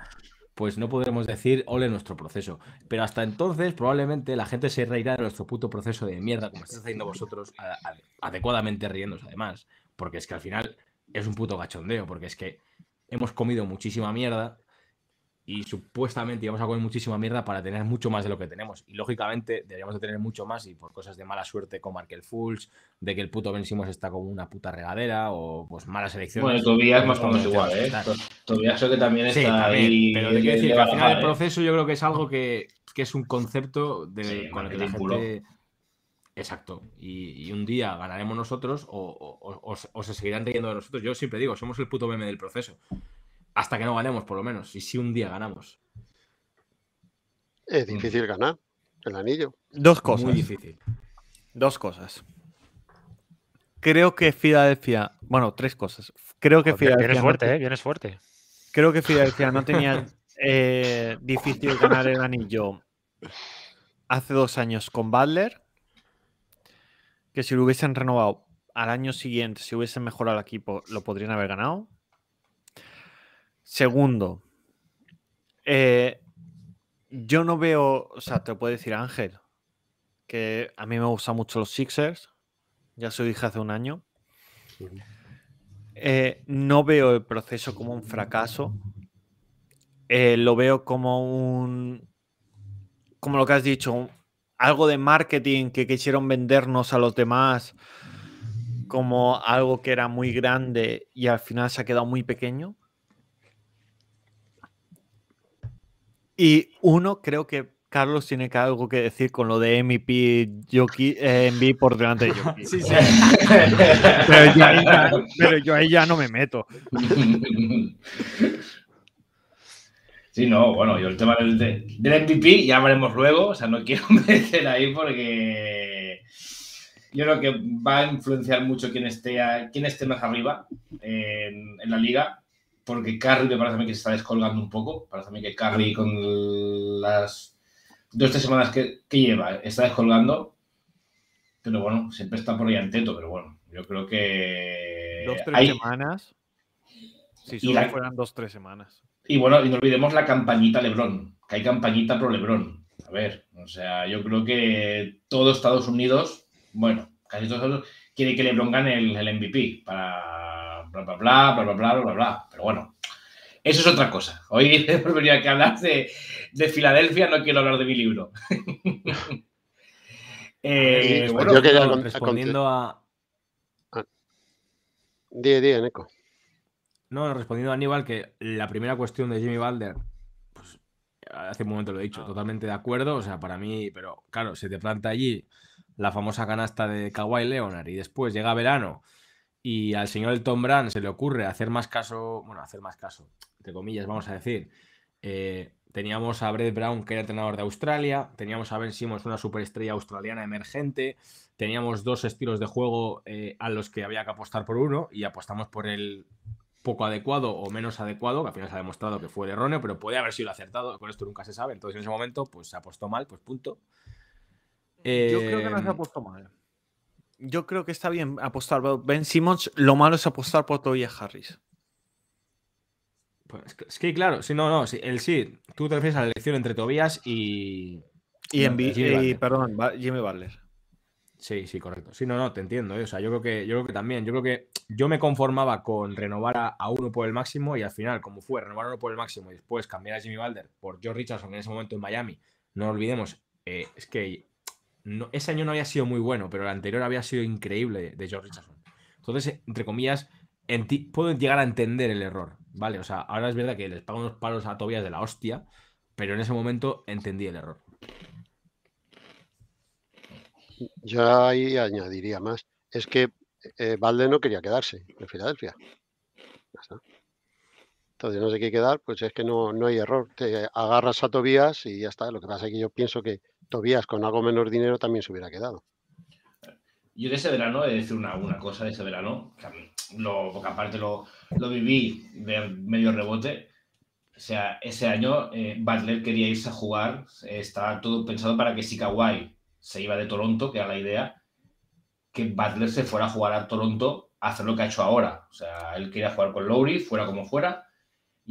pues no podremos decir ole nuestro proceso. Pero hasta entonces, probablemente la gente se reirá de nuestro puto proceso de mierda, como estáis haciendo vosotros, adecuadamente riéndose además. Porque es que al final es un puto gachondeo, porque es que hemos comido muchísima mierda y supuestamente íbamos a comer muchísima mierda para tener mucho más de lo que tenemos. Y lógicamente deberíamos de tener mucho más y por cosas de mala suerte como Markel Fulls, de que el puto Ben está como una puta regadera o pues malas elecciones. Bueno, todavía es más como menos igual, ¿eh? todavía creo que también está sí, Pero te quiero decir que al final el proceso yo creo que es algo que, es un concepto de, con que la gente... Exacto. Y, un día ganaremos nosotros o, se seguirán teniendo de nosotros. Yo siempre digo, somos el puto meme del proceso hasta que no ganemos, por lo menos. Y si un día ganamos. Es difícil ganar el anillo. Dos cosas. Muy difícil. Dos cosas. Creo que Filadelfia. Bueno, tres cosas. Creo que Filadelfia. Vienes fuerte, eh, fuerte. Creo que Filadelfia no tenía eh, difícil ganar el anillo hace dos años con Butler. Que si lo hubiesen renovado al año siguiente, si hubiesen mejorado el equipo, lo podrían haber ganado. Segundo, eh, yo no veo, o sea, te puede decir Ángel, que a mí me gustan mucho los Sixers, ya soy hija hace un año. Eh, no veo el proceso como un fracaso, eh, lo veo como un, como lo que has dicho, algo de marketing que quisieron vendernos a los demás como algo que era muy grande y al final se ha quedado muy pequeño. Y uno, creo que Carlos tiene que algo que decir con lo de MVP Joki, en eh, MV por delante de Joki. (laughs) Sí, sí. (laughs) pero, yo ahí ya, no me meto. (laughs) Sí, no, bueno, yo el tema del, MVP ya hablaremos luego, o sea, no quiero meter ahí porque yo creo que va a influenciar mucho quién esté, quién esté más arriba en la liga porque Carly me parece a mí que se está descolgando un poco. Parece a mí que Carly con las dos tres semanas que, lleva está descolgando. Pero bueno, siempre está por ahí teto. pero bueno, yo creo que. Dos, tres semanas. Si solo fueran dos, tres semanas. Y bueno, y no olvidemos la campañita Lebron, que hay campañita pro Lebron. A ver, o sea, yo creo que todo Estados Unidos, bueno, casi todos quiere que Lebron gane el MVP para bla, bla, bla, bla, bla, Pero bueno, eso es otra cosa. Hoy volvería (laughs) que hablar de, Filadelfia, no quiero hablar de mi libro. respondiendo a... Neko. No, respondiendo a Aníbal, que la primera cuestión de Jimmy Balder, pues hace un momento lo he dicho, totalmente de acuerdo, o sea, para mí, pero claro, se te planta allí la famosa canasta de Kawhi Leonard y después llega verano y al señor Elton Brand se le ocurre hacer más caso, bueno, hacer más caso, entre comillas, vamos a decir. Eh, teníamos a Brett Brown, que era entrenador de Australia, teníamos a Ben Simmons, una superestrella australiana emergente, teníamos dos estilos de juego eh, a los que había que apostar por uno y apostamos por el poco adecuado o menos adecuado, que al final se ha demostrado que fue erróneo, pero puede haber sido acertado, con esto nunca se sabe, entonces en ese momento pues se apostó mal, pues punto. Yo creo que no se eh, apostó mal yo creo que está bien apostar por Ben Simmons. Lo malo es apostar por Tobias Harris. Pues, es que, claro, si no, no, el sí, tú te refieres a la elección entre Tobias y. Y, en, y, perdón, Jimmy Butler. Sí, sí, correcto. Sí, no, no, te entiendo. Eh, o sea, yo creo que, yo creo que también, yo creo que yo me conformaba con renovar a, uno por el máximo y al final, como fue renovar a uno por el máximo y después cambiar a Jimmy Balder por George Richardson en ese momento en Miami, no olvidemos, eh, es que ese año no había sido muy bueno, pero el anterior había sido increíble de George Richardson. Entonces, entre comillas, puedo llegar a entender el error, ¿vale? O sea, ahora es verdad que les pago unos palos a Tobias de la hostia, pero en ese momento entendí el error. Yo ahí añadiría más. Es que eh, Valde no quería quedarse en Filadelfia. Entonces no sé qué quedar, pues es que no, hay error. Te agarras a Tobias y ya está. Lo que pasa es que yo pienso que Tobías con algo menos dinero también se hubiera quedado. Yo de ese verano he de decir una, una cosa de ese verano, que porque aparte lo, lo viví de medio rebote, o sea, ese año eh, Butler quería irse a jugar, estaba todo pensado para que si Kawhi se iba de Toronto, que era la idea, que Butler se fuera a jugar a Toronto a hacer lo que ha hecho ahora. O sea, él quería jugar con Lowry, fuera como fuera,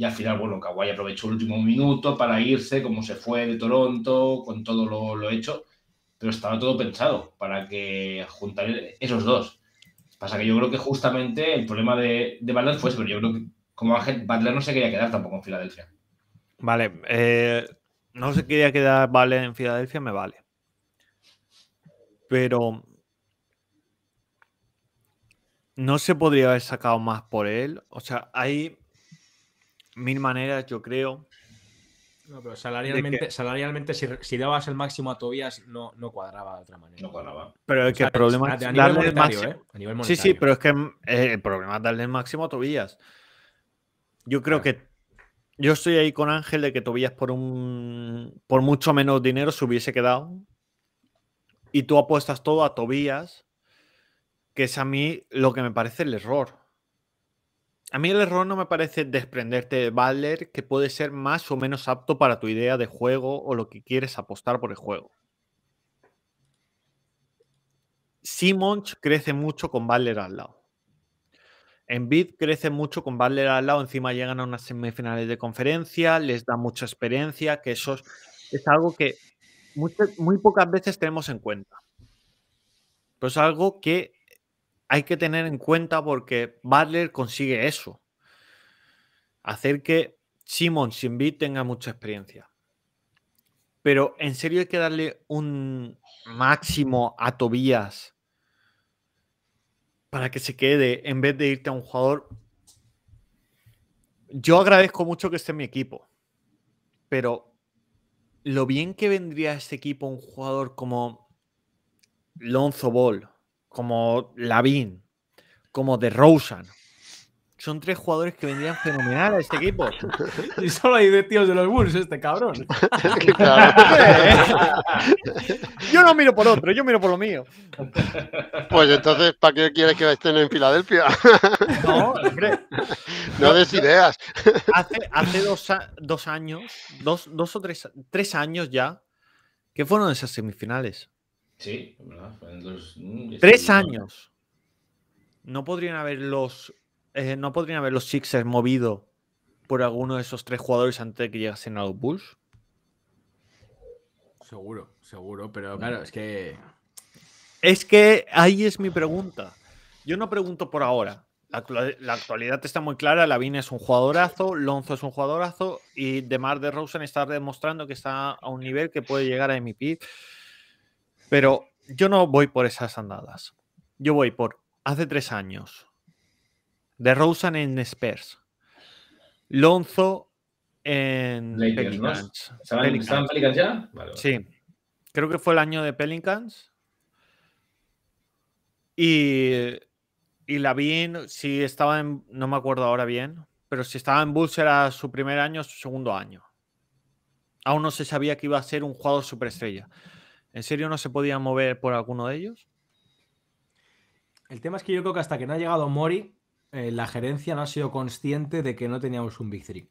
y al final, bueno, Kawhi aprovechó el último minuto para irse, como se fue de Toronto, con todo lo, hecho, pero estaba todo pensado para que juntar esos dos. Pasa que yo creo que justamente el problema de, de fue ese, pero yo creo que como Butler no se quería quedar tampoco en Filadelfia. Vale, eh, no se quería quedar Butler en Filadelfia, me vale. Pero no se podría haber sacado más por él. O sea, hay mil maneras, yo creo. pero salarialmente, salarialmente si, dabas el máximo a Tobías, no, no cuadraba de otra manera. No cuadraba. Pero es que el problema es, darle el máximo. a Sí, sí, pero es que el problema darle el máximo a Tobías. Yo creo que. Yo estoy ahí con Ángel de que Tobías por un. por mucho menos dinero se hubiese quedado. Y tú apuestas todo a Tobías, que es a mí lo que me parece el error. A mí el error no me parece desprenderte de Baller, que puede ser más o menos apto para tu idea de juego o lo que quieres apostar por el juego. Simons crece mucho con Baller al lado. Envid crece mucho con Baller al lado, encima llegan a unas semifinales de conferencia, les da mucha experiencia, que eso es, algo que muy, muy pocas veces tenemos en cuenta. Pero es algo que hay que tener en cuenta porque Butler consigue eso. Hacer que Simon sin tenga mucha experiencia. Pero en serio hay que darle un máximo a Tobías para que se quede en vez de irte a un jugador. Yo agradezco mucho que esté en mi equipo, pero lo bien que vendría a este equipo un jugador como Lonzo Ball, como Lavin, como de Rosen. Son tres jugadores que vendrían fenomenal a este equipo. (laughs) y solo hay de tíos de los Bulls, este cabrón. (laughs) (laughs) yo no miro por otro, yo miro por lo mío. Pues entonces, ¿para qué quieres que estén en Filadelfia? no, hombre. No des ideas. hace, dos, años, dos, dos o tres, tres años ya, que fueron esas semifinales. Sí, ¿verdad? Tres años. No podrían haber los. Eh, no podrían haber los Sixers movido por alguno de esos tres jugadores antes de que llegasen a los Bulls. Seguro, seguro, pero claro, es que. Es que ahí es mi pregunta. Yo no pregunto por ahora. La, actualidad está muy clara. Lavín es un jugadorazo, Lonzo es un jugadorazo y Demar de Rosen está demostrando que está a un nivel que puede llegar a MVP. Pero yo no voy por esas andadas. Yo voy por hace tres años. De Rosen en Spurs. Lonzo en Pelicans. Pelicans. ya? Sí. Creo que fue el año de Pelicans. Y, la vi, si estaba en, no me acuerdo ahora bien, pero si estaba en Bulls era su primer año, su segundo año. Aún no se sabía que iba a ser un jugador superestrella. ¿En serio no se podía mover por alguno de ellos? El tema es que yo creo que hasta que no ha llegado Mori, eh, la gerencia no ha sido consciente de que no teníamos un Big Three.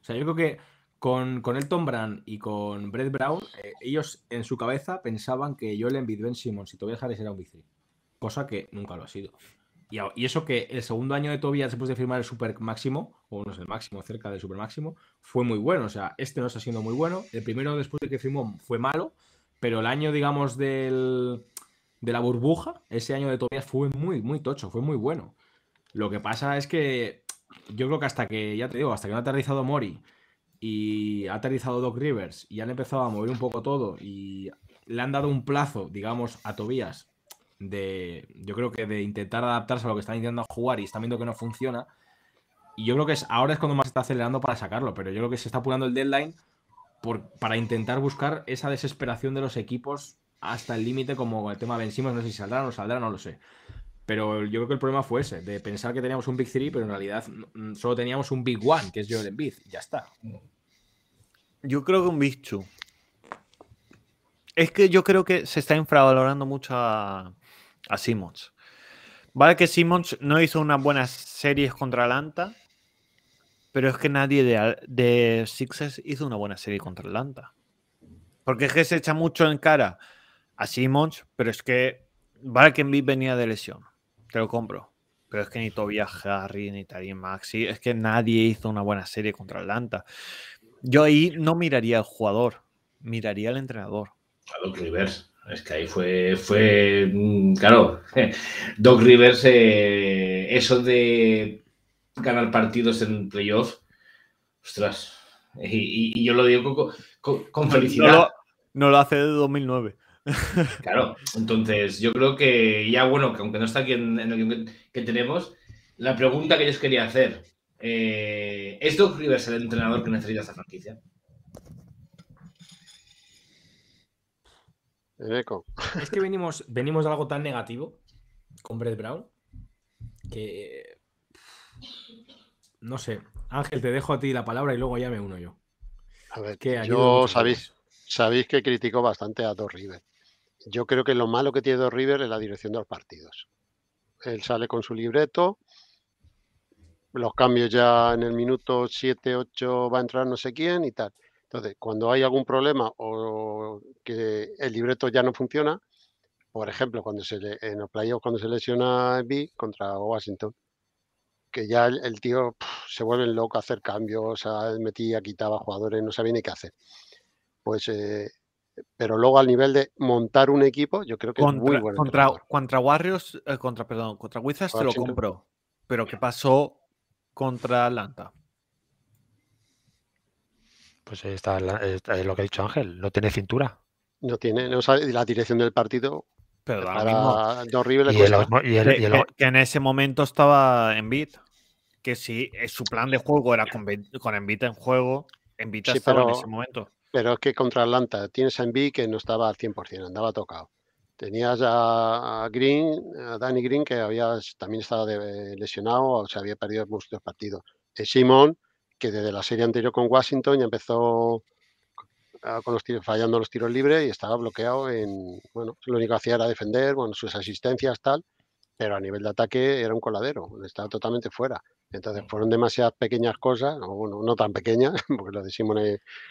O sea, yo creo que con, con Elton Brand y con Brett Brown, eh, ellos en su cabeza pensaban que yo le Ben Simmons y Tobias Harris era un Big Three. Cosa que nunca lo ha sido. Y, y eso que el segundo año de Tobias después de firmar el super máximo, o no es el máximo, cerca del super máximo, fue muy bueno. O sea, este no está siendo muy bueno. El primero después de que firmó fue malo. Pero el año, digamos, de la burbuja, ese año de Tobias fue muy, muy tocho, fue muy bueno. Lo que pasa es que yo creo que hasta que, ya te digo, hasta que no ha aterrizado Mori y ha aterrizado Doc Rivers y han empezado a mover un poco todo y le han dado un plazo, digamos, a Tobias de, yo creo que de intentar adaptarse a lo que están intentando jugar y están viendo que no funciona. Y yo creo que es, ahora es cuando más está acelerando para sacarlo, pero yo creo que se está apurando el deadline para intentar buscar esa desesperación de los equipos hasta el límite, como el tema vencimos, no sé si saldrá o no saldrá, no lo sé. Pero yo creo que el problema fue ese, de pensar que teníamos un Big three pero en realidad mm, mm, solo teníamos un Big One, que es Joel Embiid, ya está. Yo creo que un Big Es que yo creo que se está infravalorando mucho a, Simons Vale que Simons no hizo unas buenas series contra Lanta pero es que nadie de, de Sixers hizo una buena serie contra Atlanta. Porque es que se echa mucho en cara a Simmons, pero es que Barkenby venía de lesión. Te lo compro. Pero es que ni Tobias Harry, ni Tarim Maxi, es que nadie hizo una buena serie contra Atlanta. Yo ahí no miraría al jugador, miraría al entrenador. A Doc Rivers. Es que ahí fue, fue mm, claro, (laughs) Doc Rivers, eh, eso de ganar partidos en playoff, ostras, y, yo lo digo con, felicidad. No lo, no lo hace desde 2009. (laughs) Claro, entonces yo creo que ya bueno, que aunque no está aquí en, que, tenemos, la pregunta que yo os quería hacer, eh, ¿es Doc Rivers el entrenador que necesita esta franquicia? Es que venimos, venimos de algo tan negativo con Brett Brown que no sé. Ángel, te dejo a ti la palabra y luego ya me uno yo. A ver, yo sabéis, sabéis que critico bastante a Dos River. Yo creo que lo malo que tiene Dos River es la dirección de los partidos. Él sale con su libreto, los cambios ya en el minuto 7, 8 va a entrar no sé quién y tal. Entonces, cuando hay algún problema o que el libreto ya no funciona, por ejemplo, cuando se en los playoffs cuando se lesiona B contra Washington, que ya el, tío se vuelve loco a hacer cambios, a, metía, quitaba jugadores, no sabía ni qué hacer. Pues, eh, pero luego al nivel de montar un equipo, yo creo que contra, es Contra, eh, contra, perdón, contra Wizards te lo compró. pero ¿qué pasó contra Atlanta? Pues está, está, eh, lo que ha dicho Ángel, no tiene cintura. No tiene, no sabe la dirección del partido, que, en ese momento estaba en bit. Que si eh, su plan de juego era con, con Envita en juego, Envita sí, estaba en ese momento. Pero es que contra Atlanta tienes a Envy que no estaba al 100%, andaba tocado. Tenías a Green, a Danny Green, que había también estaba lesionado o se había perdido muchos partidos. Simón, que desde la serie anterior con Washington ya empezó fallando los tiros libres y estaba bloqueado en, bueno, lo único que hacía era defender, bueno, sus asistencias, tal, pero a nivel de ataque era un coladero, estaba totalmente fuera. Entonces mm. fueron demasiadas pequeñas cosas, no tan pequeñas, (laughs) porque lo decimos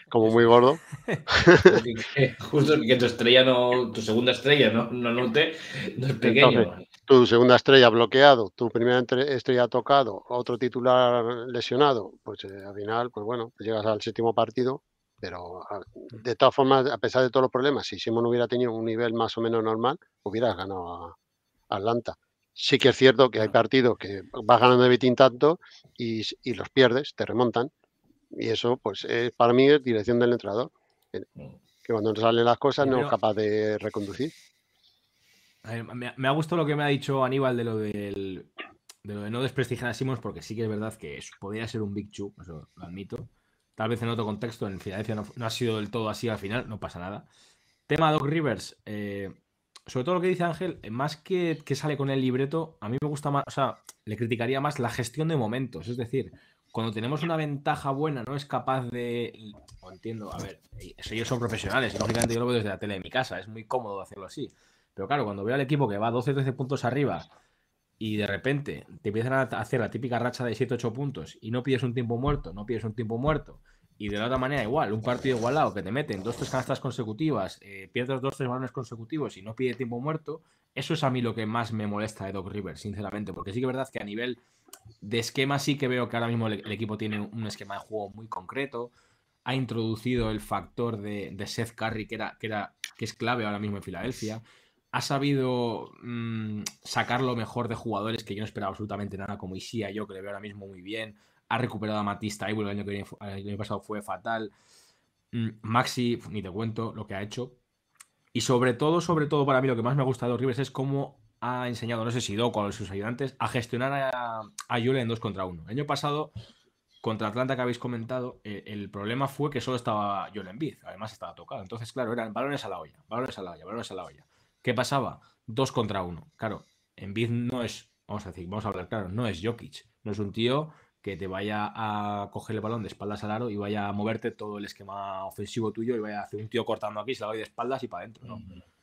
como muy gordo. (laughs) Justo que tu estrella no, tu segunda estrella no, no note, no es pequeño. tu segunda estrella bloqueado, tu primera estrella tocado, otro titular lesionado, pues eh, al final, pues bueno, llegas al séptimo partido pero ah, de todas formas, a pesar de todos los problemas, si Simon hubiera tenido un nivel más o menos normal, hubieras ganado a Atlanta. Sí que es cierto que hay partidos que vas ganando de bitín tanto y, los pierdes, te remontan. Y eso, pues, eh, para mí es dirección del entrenador. Mm. Que cuando no salen las cosas no es capaz de reconducir. me, ha gustado lo que me ha dicho Aníbal de lo de, no desprestigiar a Simons, porque sí que es verdad que podría ser un Big Chu, eso lo admito. Tal vez en otro contexto, en Filadelfia no, no ha sido del todo así al final, no pasa nada. Tema Doc Rivers, eh, sobre todo lo que dice Ángel, eh, más que, que sale con el libreto, a mí me gusta más, o sea, le criticaría más la gestión de momentos. Es decir, cuando tenemos una ventaja buena, no es capaz de. o entiendo, a ver, ellos son profesionales, lógicamente yo lo veo desde la tele de mi casa, es muy cómodo hacerlo así. Pero claro, cuando veo al equipo que va 12-13 puntos arriba, y de repente te empiezan a hacer la típica racha de 7-8 puntos y no pides un tiempo muerto, no pides un tiempo muerto, y de la otra manera igual, un partido igualado que te meten dos, tres canastas consecutivas, eh, pierdes dos, tres balones consecutivos y no pides tiempo muerto, eso es a mí lo que más me molesta de Doc Rivers, sinceramente, porque sí que es verdad que a nivel de esquema sí que veo que ahora mismo el, equipo tiene un esquema de juego muy concreto, ha introducido el factor de, de Seth Curry que, era, que, era, que es clave ahora mismo en Filadelfia ha sabido mm, sacar lo mejor de jugadores que yo no esperaba absolutamente nada, como Isia, yo que le veo ahora mismo muy bien. Ha recuperado a Matista el año, que el año pasado fue fatal. Mm, Maxi, ni te cuento lo que ha hecho. Y sobre todo, sobre todo para mí lo que más me ha gustado de Rivers es cómo ha enseñado, no sé si Doc o sus ayudantes, a gestionar a, a Yule en 2 contra 1. El año pasado, contra Atlanta que habéis comentado, eh, el, problema fue que solo estaba Yule en Biz, además estaba tocado. Entonces, claro, eran balones a la olla, balones a la olla, balones a la olla. ¿Qué pasaba? Dos contra uno. Claro, Envid no es, vamos a decir, vamos a hablar claro, no es Jokic, no es un tío que te vaya a coger el balón de espaldas al aro y vaya a moverte todo el esquema ofensivo tuyo y vaya a hacer un tío cortando aquí, se la doy de espaldas y para adentro. ¿no?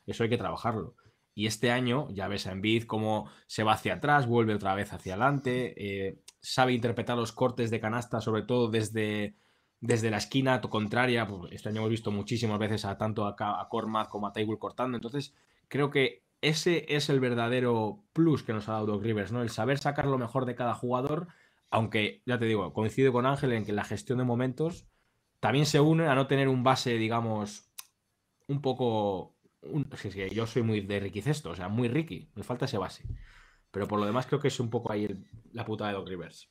Eso hay que trabajarlo. Y este año ya ves a Envid cómo se va hacia atrás, vuelve otra vez hacia adelante, eh, sabe interpretar los cortes de canasta, sobre todo desde, desde la esquina contraria. Pues este año hemos visto muchísimas veces a tanto a, Cormac como a table cortando. Entonces, creo que ese es el verdadero plus que nos ha dado Doc Rivers, ¿no? El saber sacar lo mejor de cada jugador, aunque, ya te digo, coincido con Ángel en que la gestión de momentos también se une a no tener un base, digamos, un poco... sí, yo soy muy de Ricky o sea, muy Ricky, me falta ese base. Pero por lo demás creo que es un poco ahí la puta de Doc Rivers.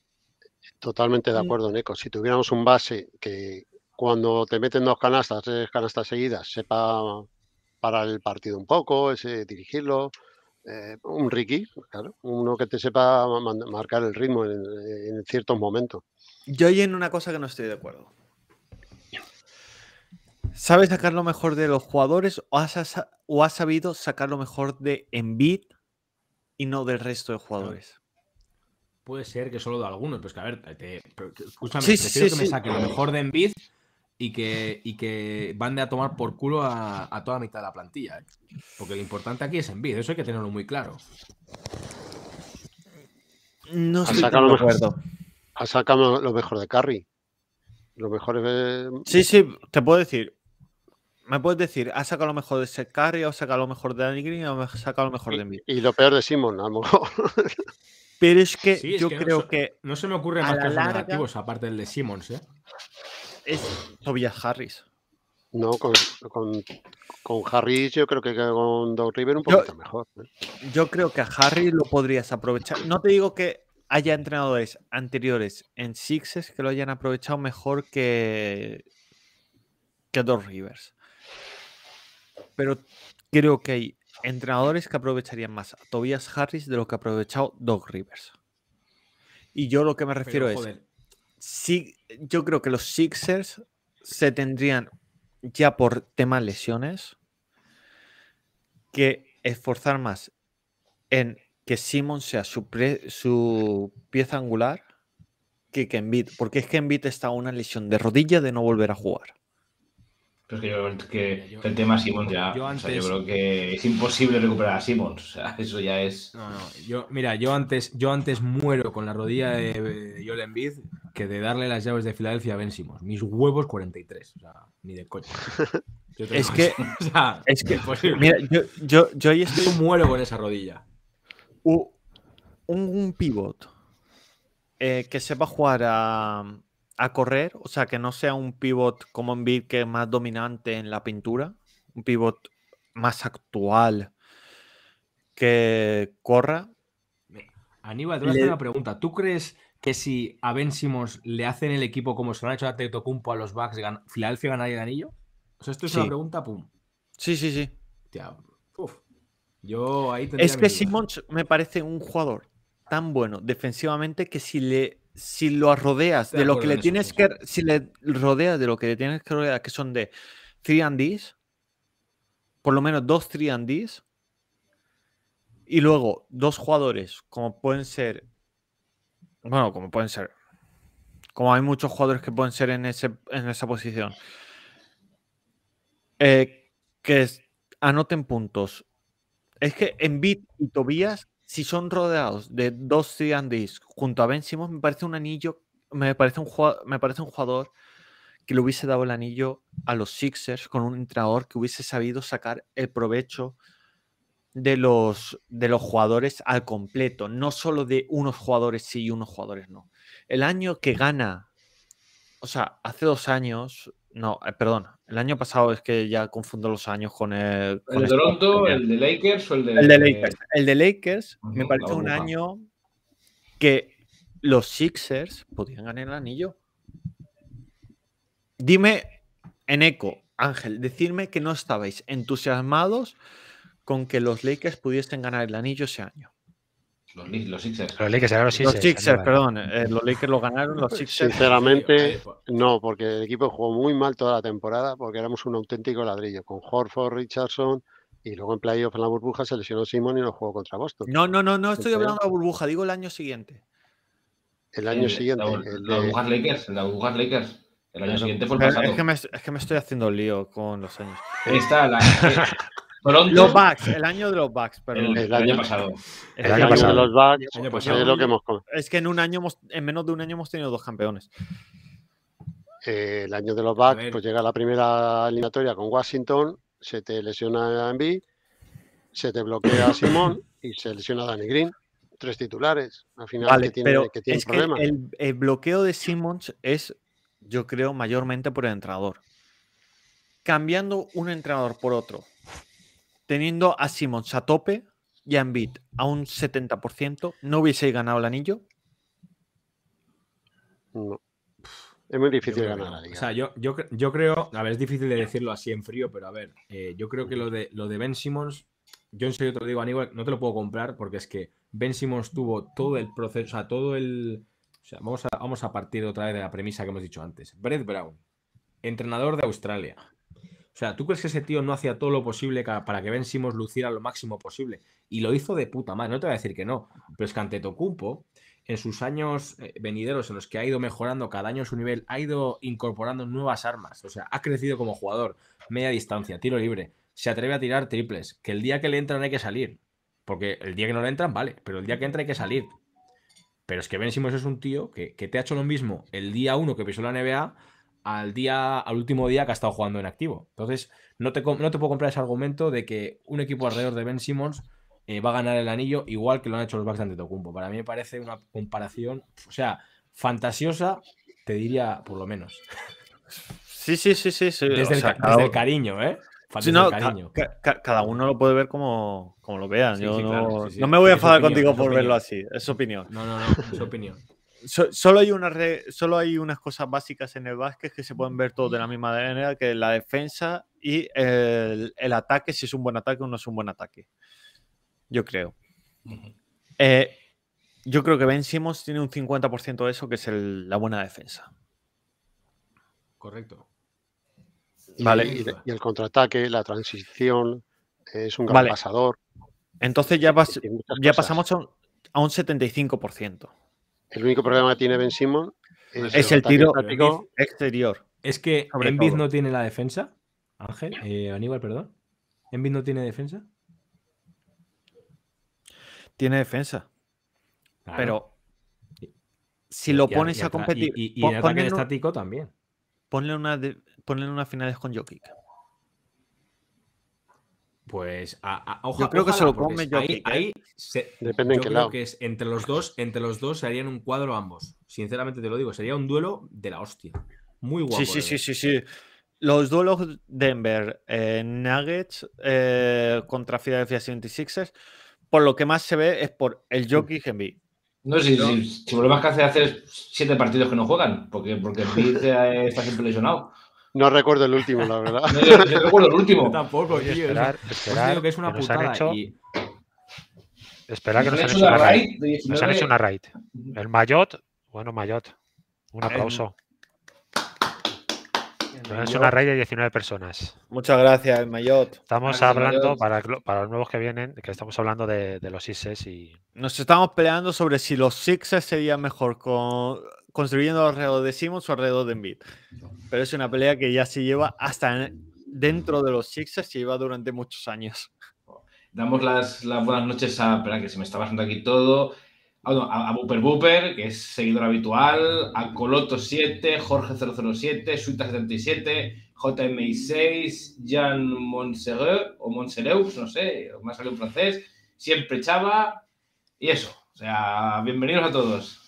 Totalmente de mm. acuerdo, Neko. Si tuviéramos un base que cuando te meten dos canastas, tres canastas seguidas, sepa para el partido un poco, ese dirigirlo. Eh, un Ricky, claro, uno que te sepa marcar el ritmo en, ciertos momentos. Yo hay en una cosa que no estoy de acuerdo. ¿Sabes sacar lo mejor de los jugadores o has, o has sabido sacar lo mejor de envid y no del resto de jugadores? Puede ser que solo de algunos, pero que a ver, sí, que me saque lo mejor de envid y que, que van a tomar por culo a, a toda mitad de la plantilla. ¿eh? Porque lo importante aquí es envío, eso hay que tenerlo muy claro. No sé si Ha sacado lo mejor de Carry. Lo mejor es. Eh, sí, sí, te puedo decir. Me puedes decir, ha sacado lo mejor de Seth o ha sacado lo mejor de Danny Green, o ha sacado lo mejor de mí Y, lo peor de Simon, a lo mejor. Pero es que yo creo que. No se me ocurren más que los aparte del de Simmons, ¿eh? es Tobias Harris. No, con, Harris yo creo que con Doug River un poquito mejor. ¿eh? Yo creo que a Harris lo podrías aprovechar. No te digo que haya entrenadores anteriores en Sixes que lo hayan aprovechado mejor que, que Doug Rivers. Pero creo que hay entrenadores que aprovecharían más a Tobias Harris de lo que ha aprovechado Doug Rivers. Y yo lo que me refiero es, si yo creo que los Sixers se tendrían ya por tema lesiones que esforzar más en que Simon sea su, pieza angular que, que Embiid, porque es que Embiid está una lesión de rodilla de no volver a jugar. Pero es que yo el tema Simon ya. Yo, creo que es imposible recuperar a Simon. O sea, eso ya es. No, no. Yo, mira, yo antes, yo antes muero con la rodilla de, de Joel que de darle las llaves de Filadelfia a Mis huevos 43, o sea, ni de coña. (laughs) (laughs) es, que, o es que, yo, estoy... muero con esa rodilla. un, un, pivot eh, que sepa jugar a, a, correr, o sea, que no sea un pivot como en Bid que es más dominante en la pintura, un pivot más actual que corra. Aníbal, te voy una pregunta. ¿Tú crees que si a Ben Simmons le hacen el equipo como se lo han hecho a Tetocumpo a los Bucks, Filadelfia ganaría el anillo? O sea, esto es una pregunta, pum. Sí, sí, sí. uf. Yo ahí Es que Simmons me parece un jugador tan bueno defensivamente que si le lo rodeas de, lo que le tienes que si le rodeas de lo que le tienes que rodear que son de 3 and D's, por lo menos dos 3 and D's, y luego dos jugadores como pueden ser bueno, como pueden ser. Como hay muchos jugadores que pueden ser en, ese, en esa posición. Eh, que anoten puntos. Es que en BIT y Tobías, si son rodeados de dos Disc junto a Ben me parece un anillo, me parece un, me parece un jugador que le hubiese dado el anillo a los Sixers con un entrenador que hubiese sabido sacar el provecho de los, de los jugadores al completo, no solo de unos jugadores sí y unos jugadores no. El año que gana, o sea, hace dos años, no, eh, perdón, el año pasado es que ya confundo los años con el. ¿El de Toronto, el de Lakers o el de. Lakers. El de Lakers me parece un año que los Sixers podían ganar el anillo. Dime, en eco, Ángel, decirme que no estabais entusiasmados con que los Lakers pudiesen ganar el anillo ese año. Los, los Los Lakers, perdón. Eh, los Lakers lo ganaron, los Sixers. Sinceramente, eh, pues- no, porque el equipo jugó muy mal toda la temporada porque éramos un auténtico ladrillo con Horford, Richardson, y luego en playoff en la burbuja se lesionó Simon y lo jugó contra Boston. No, no, no, no estoy hablando de la burbuja, digo el año siguiente. El año eh, siguiente. La, la burbuja Lakers, la burbuja Lakers. El año siguiente fue el pasado. Es que, me, estoy haciendo lío con los años. Ahí Está la, (laughs) Los Bucks, el año de los Bucks, pero el, año pasado. El, año, pasado. de los Bucks. Pues, es, lo que hemos... es que en un año en menos de un año hemos tenido dos campeones. Eh, el año de los Bucks, pues llega la primera eliminatoria con Washington, se te lesiona Embiid, se te bloquea (coughs) Simón y se lesiona Danny Green tres titulares al final que tiene, que el, el, bloqueo de Simmons es, yo creo, mayormente por el entrenador. Cambiando un entrenador por otro, teniendo a Simmons a tope y a Embiid a un 70%, ¿no hubiese ganado el anillo? No. Es muy difícil ganar. O sea, yo, yo, yo, creo, a ver, es difícil de decirlo así en frío, pero a ver, eh, yo creo que lo de, lo de Ben Simmons, yo en serio te lo digo, Aníbal, no te lo puedo comprar porque es que Ben Simmons tuvo todo el proceso, o sea, todo el... O sea, vamos vamos a partir otra vez de la premisa que hemos dicho antes. Brett Brown, entrenador de Australia, o sea, ¿tú crees que ese tío no hacía todo lo posible para que Ben Simmons luciera lo máximo posible? Y lo hizo de puta madre, no te voy a decir que no, pero es que ante en sus años eh, venideros en los que ha ido mejorando cada año su nivel, ha ido incorporando nuevas armas, o sea, ha crecido como jugador, media distancia, tiro libre, se atreve a tirar triples, que el día que le entran hay que salir, porque el día que no le entran, vale, pero el día que entra hay que salir. Pero es que Ben es un tío que, que te ha hecho lo mismo el día uno que pisó la NBA al día, al último día que ha estado jugando en activo. Entonces, no te, no te puedo comprar ese argumento de que un equipo alrededor de Ben Simmons eh, va a ganar el anillo igual que lo han hecho los Bucks ante Tocumpo. Para mí me parece una comparación, o sea, fantasiosa, te diría por lo menos. Sí, sí, sí, sí. sí. Desde, el, cariño, ¿eh? cada uno lo puede ver como, lo vean. no, me voy a enfadar contigo por verlo así. Es opinión. No, no, no, es opinión solo, hay una solo hay unas cosas básicas en el básquet que se pueden ver todos de la misma manera, que la defensa y el, ataque, si es un buen ataque o no es un buen ataque. Yo creo. Eh, yo creo que Ben tiene un 50% de eso, que es la buena defensa. Correcto. Vale. Y, el contraataque, la transición, es un gran pasador. Entonces ya, ya pasamos a un 75%. El único problema tiene Ben Simon es, el tiro exterior. Es que Envid no tiene la defensa, Ángel, eh, Aníbal, perdón. Envid no tiene defensa. Tiene defensa. Pero si lo pones a competir. Y, estático también. Ponle, una de, unas finales con Jokic. Pues a, a, yo creo que se lo come yo ahí, Depende qué que es entre los dos, entre los dos se harían un cuadro ambos. Sinceramente te lo digo, sería un duelo de la hostia. Muy guapo. Sí, sí, sí, sí, sí. Los duelos Denver eh, Nuggets eh, contra Philadelphia 76ers, por lo que más se ve es por el Jockey Henry. No, si, si, si, más que hace hacer siete partidos que no juegan, porque, porque eh, está siempre lesionado. No recuerdo el último, la verdad. (laughs) No, recuerdo el último. tampoco, tío. Esperar, que es una Hecho, y... Esperar que nos, han hecho una raid. Nos han hecho una raid. El Mayot, bueno, Mayot. Un aplauso. Nos han hecho una raid de 19 personas. Muchas gracias, Mayot. Estamos hablando, Para, para, los nuevos que vienen, que estamos hablando de, los ISES y. Nos estamos peleando sobre si los sixes serían mejor con construyendo alrededor de Simmons o alrededor de Embiid. Pero es una pelea que ya se lleva hasta dentro de los Sixers, y lleva durante muchos años. Damos las, buenas noches a. Espera, que se me está pasando aquí todo. Ah, a, Booper Booper, que es seguidor habitual, a Coloto7, Jorge007, Suita77, JMI6, Jean Monsereux, o Monsereux, no sé, más salido en francés, siempre Chava, y eso. O sea, bienvenidos a todos.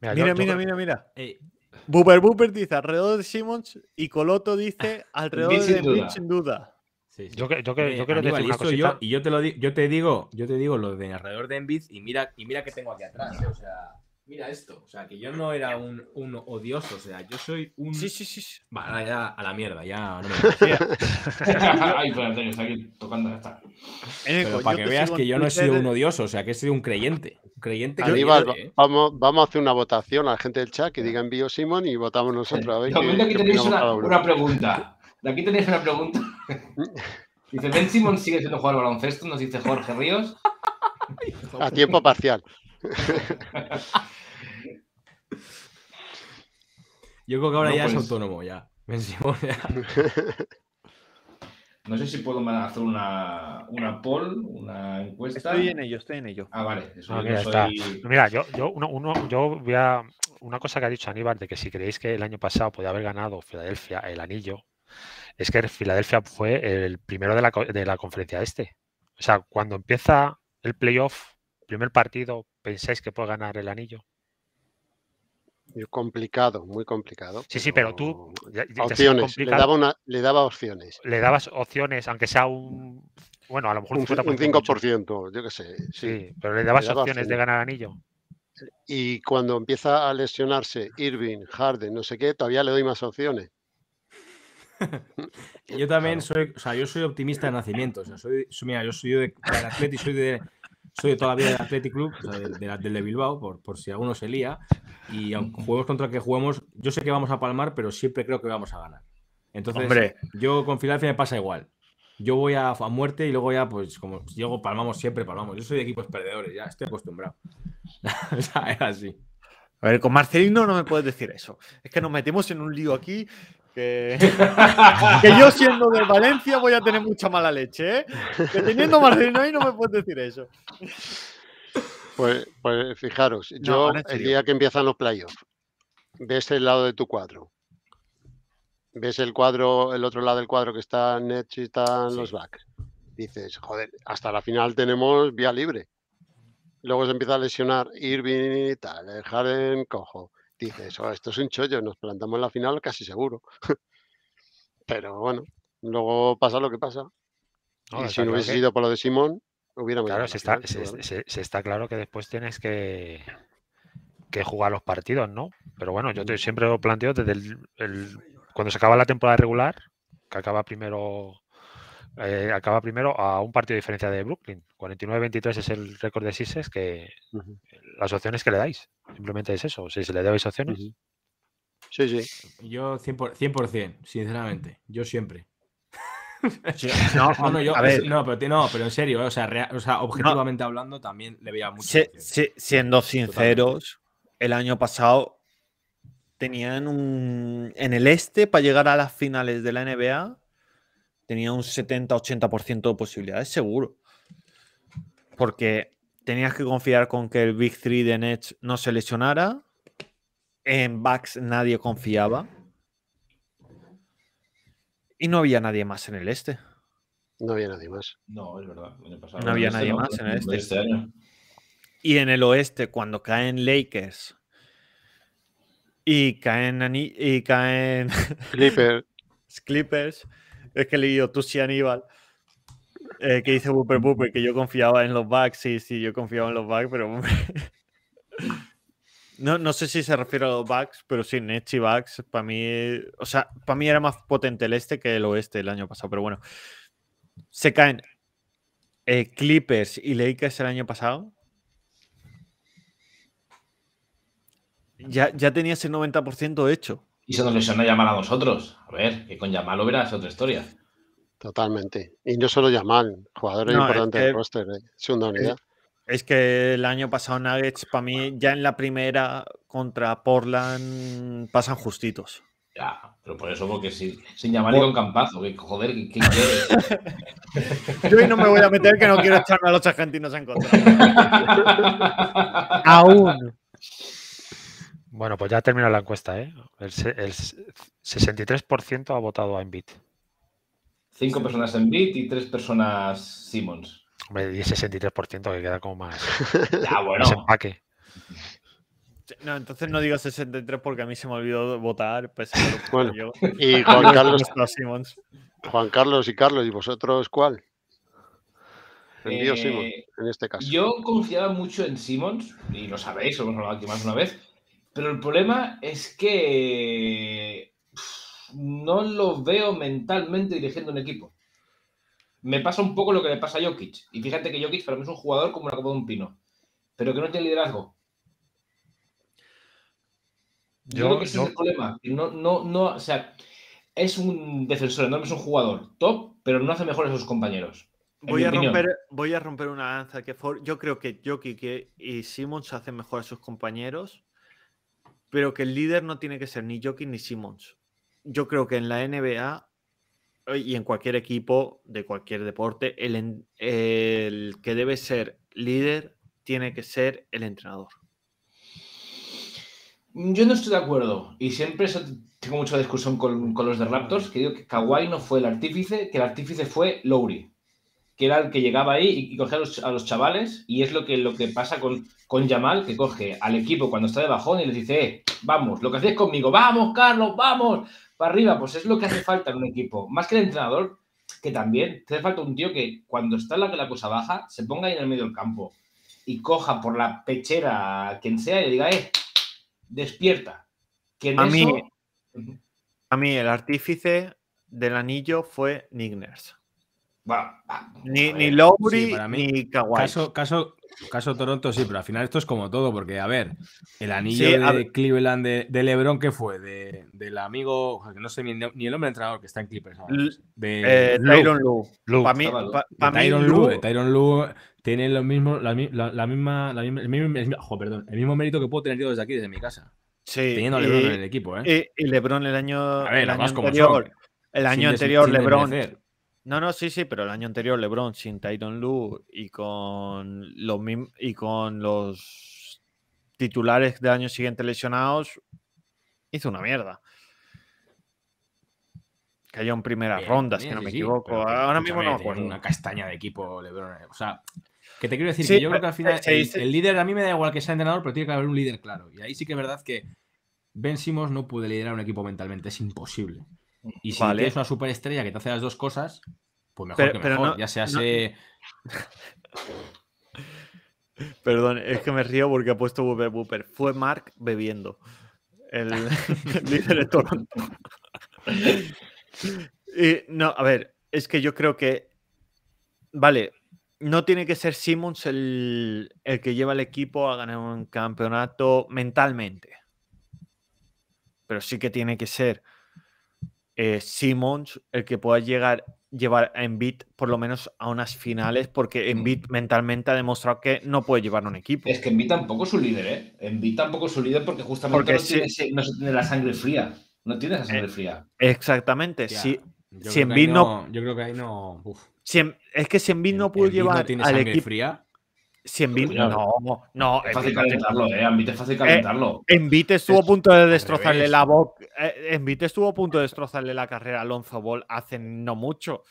Mira, mira, mira, mira, eh, Booper Booper dice alrededor de Simmons y Coloto dice (laughs) alrededor de Embiid sin duda. Yo, yo, que, yo quiero decir una cosita. Yo, y yo te, lo yo te digo, yo te digo lo de alrededor de Embiid y mira, y mira que tengo aquí atrás. O sea, mira esto. O sea, que yo no era un, un odioso, o sea, yo soy un. Sí, sí, sí. Va, Vale, ya a la mierda, ya no me (laughs) Ay, Antonio, está aquí tocando esta. Eh, Pero para que veas que yo no he sido un odioso, o sea, que he sido un creyente. Un creyente vamos, vamos a hacer una votación a la gente del chat que diga envío Simón y votamos nosotros. A ver aquí tenéis una, una pregunta. De aquí tenéis una pregunta. (laughs) Dice, Ben Simón sigue siendo jugador de baloncesto, nos dice Jorge Ríos. A tiempo parcial. (laughs) Yo creo que ahora ya es pues, autónomo, ya. (laughs) no sé si puedo hacer una, una poll, una encuesta. Estoy en ello, estoy en ello. Ah, vale. Ah, mira, yo yo, voy a, Una cosa que ha dicho Aníbal, de que si creéis que el año pasado podía haber ganado Filadelfia el anillo, es que Filadelfia fue el primero de la, de la conferencia este. O sea, cuando empieza el playoff, primer partido, ¿Pensáis que puede ganar el anillo? Complicado, muy complicado. Sí, sí, pero tú. opciones, le daba, le daba opciones. Le dabas opciones, aunque sea un. Bueno, a lo mejor un, 5%, yo qué sé. Sí. pero le dabas opciones, de ganar anillo. Y cuando empieza a lesionarse Irving, Harden, no sé qué, todavía le doy más opciones. (laughs) yo también soy, o sea, yo soy optimista de nacimiento. soy, yo soy de, soy de, soy todavía del Athletic Club, del, de Bilbao, por, si alguno se lía. Y aunque juguemos contra el que juguemos, yo sé que vamos a palmar, pero siempre creo que vamos a ganar. Entonces, yo con Filadelfia me pasa igual. Yo voy a, muerte y luego ya, pues, como llego, palmamos siempre, palmamos. Yo soy de equipos perdedores, ya estoy acostumbrado. (laughs) o sea, es así. A ver, con Marcelino no me puedes decir eso. Es que nos metemos en un lío aquí (laughs) Que, yo siendo de Valencia voy a tener mucha mala leche, ¿eh? Que teniendo Marcelino ahí no me puedes decir eso. Pues, pues fijaros, yo el día que empiezan los playoffs, ves el lado de tu cuadro, ves el cuadro, el otro lado del cuadro que está Nets y están los backs. Dices, joder, hasta la final tenemos vía libre. Luego se empieza a lesionar Irving y tal, el Harden cojo dices, oh, esto es un chollo, nos plantamos en la final casi seguro. (laughs) Pero bueno, luego pasa lo que pasa. y si no hubiese sido por lo de Simón, hubiéramos Claro, se está, se, está claro que después tienes que, que jugar los partidos, ¿no? Pero bueno, yo siempre lo planteo desde el, cuando se acaba la temporada regular, que acaba primero eh, acaba primero a un partido de diferencia de Brooklyn. 49-23 es el récord de Sixers que las opciones que le dais. Simplemente es eso. Si se le dais opciones. Sí, sí. Yo 100%, sinceramente. Yo siempre. no, pero, en serio, eh, objetivamente hablando, también le veía mucho. siendo sinceros, el año pasado tenían un en el este para llegar a las finales de la NBA tenía un 70-80% de posibilidades, seguro. Porque tenías que confiar con que el Big 3 de Nets no se lesionara. En Bucks nadie confiaba. Y no había nadie más en el este. No había nadie más. No, es verdad. no había nadie este, más en el este. este y en el oeste, cuando caen Lakers y caen, y caen (laughs) Clippers. Clippers es que digo, tú sí, Aníbal, eh, que dice Booper Booper, que yo confiaba en los backs, sí, sí, yo confiaba en los backs, pero... (laughs) no, no sé si se refiere a los backs, pero sí, Nets y backs, para mí, o sea, para mí era más potente el este que el oeste el año pasado, pero bueno, se caen eh, Clippers y Lakers el año pasado. Ya, ya tenías el 90% hecho. Y se nos lesiona Yamal a nosotros. A ver, que con Yamal hubiera otra historia. Totalmente. Y no solo Yamal, jugadores importantes de roster, ¿eh? unidad. Es, que el año pasado Nuggets, para mí, ya en la primera contra Portland, pasan justitos. Ya, pero por eso, porque sin sin y con campazo, que joder, qué (laughs) Yo hoy no me voy a meter que no quiero echarme a los argentinos en contra. (laughs) Aún. Bueno, pues ya termina la encuesta, ¿eh? El, 63% ha votado a Envid. Cinco personas Envid y tres personas Simmons. Hombre, y 63% que queda como más. (laughs) Ya, bueno. No, entonces no digo 63 porque a mí se me olvidó votar. Pues, bueno, yo. y (laughs) Juan Carlos, Juan Carlos y Carlos, ¿y vosotros cuál? Envío eh, Simons, en este caso. Yo confiaba mucho en Simmons, y lo sabéis, hemos hablado aquí más de una vez, pero el problema es que no lo veo mentalmente dirigiendo un equipo. Me pasa un poco lo que le pasa a Jokic. Y fíjate que Jokic para mí es un jugador como la copa de un pino, pero que no tiene liderazgo. Yo, creo que ese es el problema. No, no, o sea, es un defensor enorme, es un jugador top, pero no hace mejor a sus compañeros. Voy a, romper, voy a romper una lanza que yo creo que Jokic y Simmons hacen mejor a sus compañeros pero que el líder no tiene que ser ni Jokic ni Simmons. Yo creo que en la NBA eh, y en cualquier equipo de cualquier deporte, el, que debe ser líder tiene que ser el entrenador. Mm, yo no estoy de acuerdo y siempre tengo mucha discusión con, con los de Raptors, que digo que Kawhi no fue el artífice, que el artífice fue Lowry que era el que llegaba ahí y, coge a los, chavales, y es lo que, lo que pasa con, con Yamal, que coge al equipo cuando está de bajón y les dice, eh, vamos, lo que hacéis conmigo, vamos, Carlos, vamos, para arriba, pues es lo que hace falta en un equipo, más que el entrenador, que también te hace falta un tío que cuando está la, la cosa baja, se ponga ahí en el medio del campo y coja por la pechera a quien sea y le diga, eh, despierta. Que a, mí, a mí el artífice del anillo fue Nigners ni, ni Lowry ni Kawhi. Caso, caso, caso Toronto sí, pero al final esto es como todo, porque a ver, el anillo de Cleveland de, LeBron, ¿qué fue? De, del amigo, no sé, ni, el hombre entrenador que está en Clippers. De eh, Tyron Lu, Para mí, Tyron Lue, tiene lo mismo, la, misma, el, mismo, el mismo mérito que puedo tener yo desde aquí, desde mi casa. Sí, teniendo a LeBron en el equipo, ¿eh? Y, LeBron el año, el año anterior, el año anterior, LeBron no, no, sí, sí, pero el año anterior LeBron sin Tyron Lu y con los y con los titulares del año siguiente lesionados hizo una mierda. Cayó en primeras rondas, si no me equivoco. Ahora mismo no pues Una castaña de equipo LeBron. Eh, o sea, que te quiero decir que yo creo que eh, al final el, líder a mí me da igual que sea entrenador, pero tiene que haber un líder claro. Y ahí sí que es verdad que Ben Simmons no puede liderar un equipo mentalmente, es imposible. Y si una superestrella que te hace las dos cosas, pues mejor que ya se hace. (laughs) Perdón, es que me río porque ha puesto Wooper Fue Mark bebiendo. El (laughs) líder no, a ver, es que yo creo que. Vale, no tiene que ser Simmons el, el que lleva al equipo a ganar un campeonato mentalmente. Pero sí que tiene que ser eh, Simmons el que pueda llegar llevar a Embiid por lo menos a unas finales, porque Embiid mm. mentalmente ha demostrado que no puede llevar A un equipo. Es que Embiid tampoco es su líder, ¿eh? tampoco es su líder porque justamente porque no, se tiene, la sangre fría. No tiene la sangre eh, fría. Exactamente. Si, si no, Yo creo que ahí no. es que si bit no puede llevar al equipo. fría Envite. No, no. Es fácil calentarlo, eh. Envite es eh, estuvo a punto de destrozarle la eh, En Envite estuvo a punto de destrozarle la carrera a Alonso Ball hace no mucho.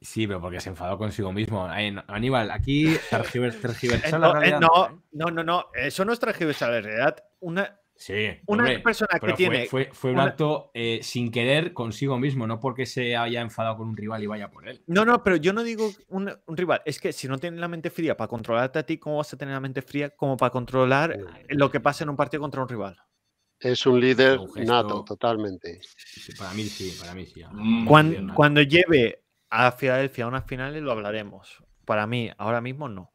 Sí, pero porque se enfadó consigo mismo. Aníbal, aquí (laughs) No, no, no, no. Eso no es tergiversar la realidad. Una, Sí, una persona que tiene. Fue, fue, un acto eh, sin querer consigo mismo, no porque se haya enfadado con un rival y vaya por él. No, no, pero yo no digo un, rival. Es que si no tienes la mente fría para controlarte a ti, ¿cómo vas a tener la mente fría como para controlar lo que pasa en un partido contra un rival? Es un líder nato, totalmente. para mí sí, para mí sí. cuando, cuando lleve a Filadelfia a unas finales lo hablaremos. Para mí, ahora mismo no.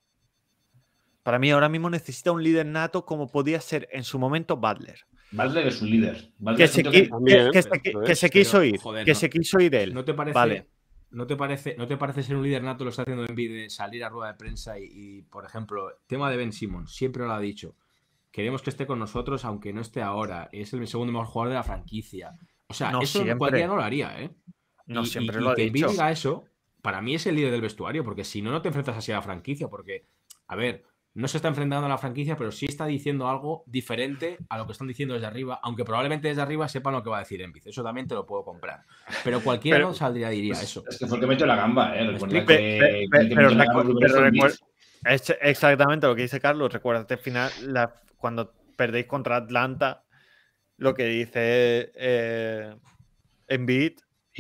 Para mí ahora mismo necesita un líder nato como podía ser en su momento Butler. Butler es un líder. que, se, quiso ir. que se quiso ir de él. ¿No te parece? ¿No te, parece, ¿No te parece ser un líder nato? Lo está haciendo en de salir a rueda de prensa y, por ejemplo, tema de Ben Simmons, siempre lo ha dicho. Queremos que esté con nosotros, aunque no esté ahora. Es el segundo mejor jugador de la franquicia. O sea, eso siempre. no lo haría, ¿eh? No, siempre lo que dicho. diga eso, para mí es el líder del vestuario, porque si no, no te enfrentas así a la franquicia, porque, a ver, no se está enfrentando a la franquicia, pero sí está diciendo algo diferente a lo que están diciendo desde arriba, aunque probablemente desde arriba sepan lo que va a decir Envid. Eso también te lo puedo comprar. Pero cualquiera no saldría diría eso. Es que fue la gamba, ¿eh? exactamente lo que dice Carlos. Recuérdate al final, cuando perdéis contra Atlanta, lo que dice eh, Envid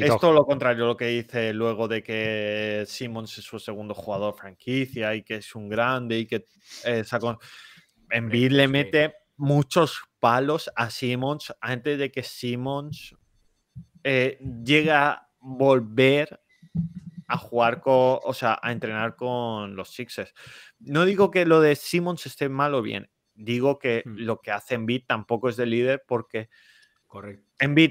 es todo lo contrario lo que dice luego de que Simmons es su segundo jugador franquicia y que es un grande y que eh, sacó. Envid le mete muchos palos a Simmons antes de que Simmons eh, llegue a volver a jugar con, o sea, a entrenar con los Sixers. No digo que lo de Simmons esté mal o bien, digo que hmm. lo que hace Embiid tampoco es de líder porque Correcto.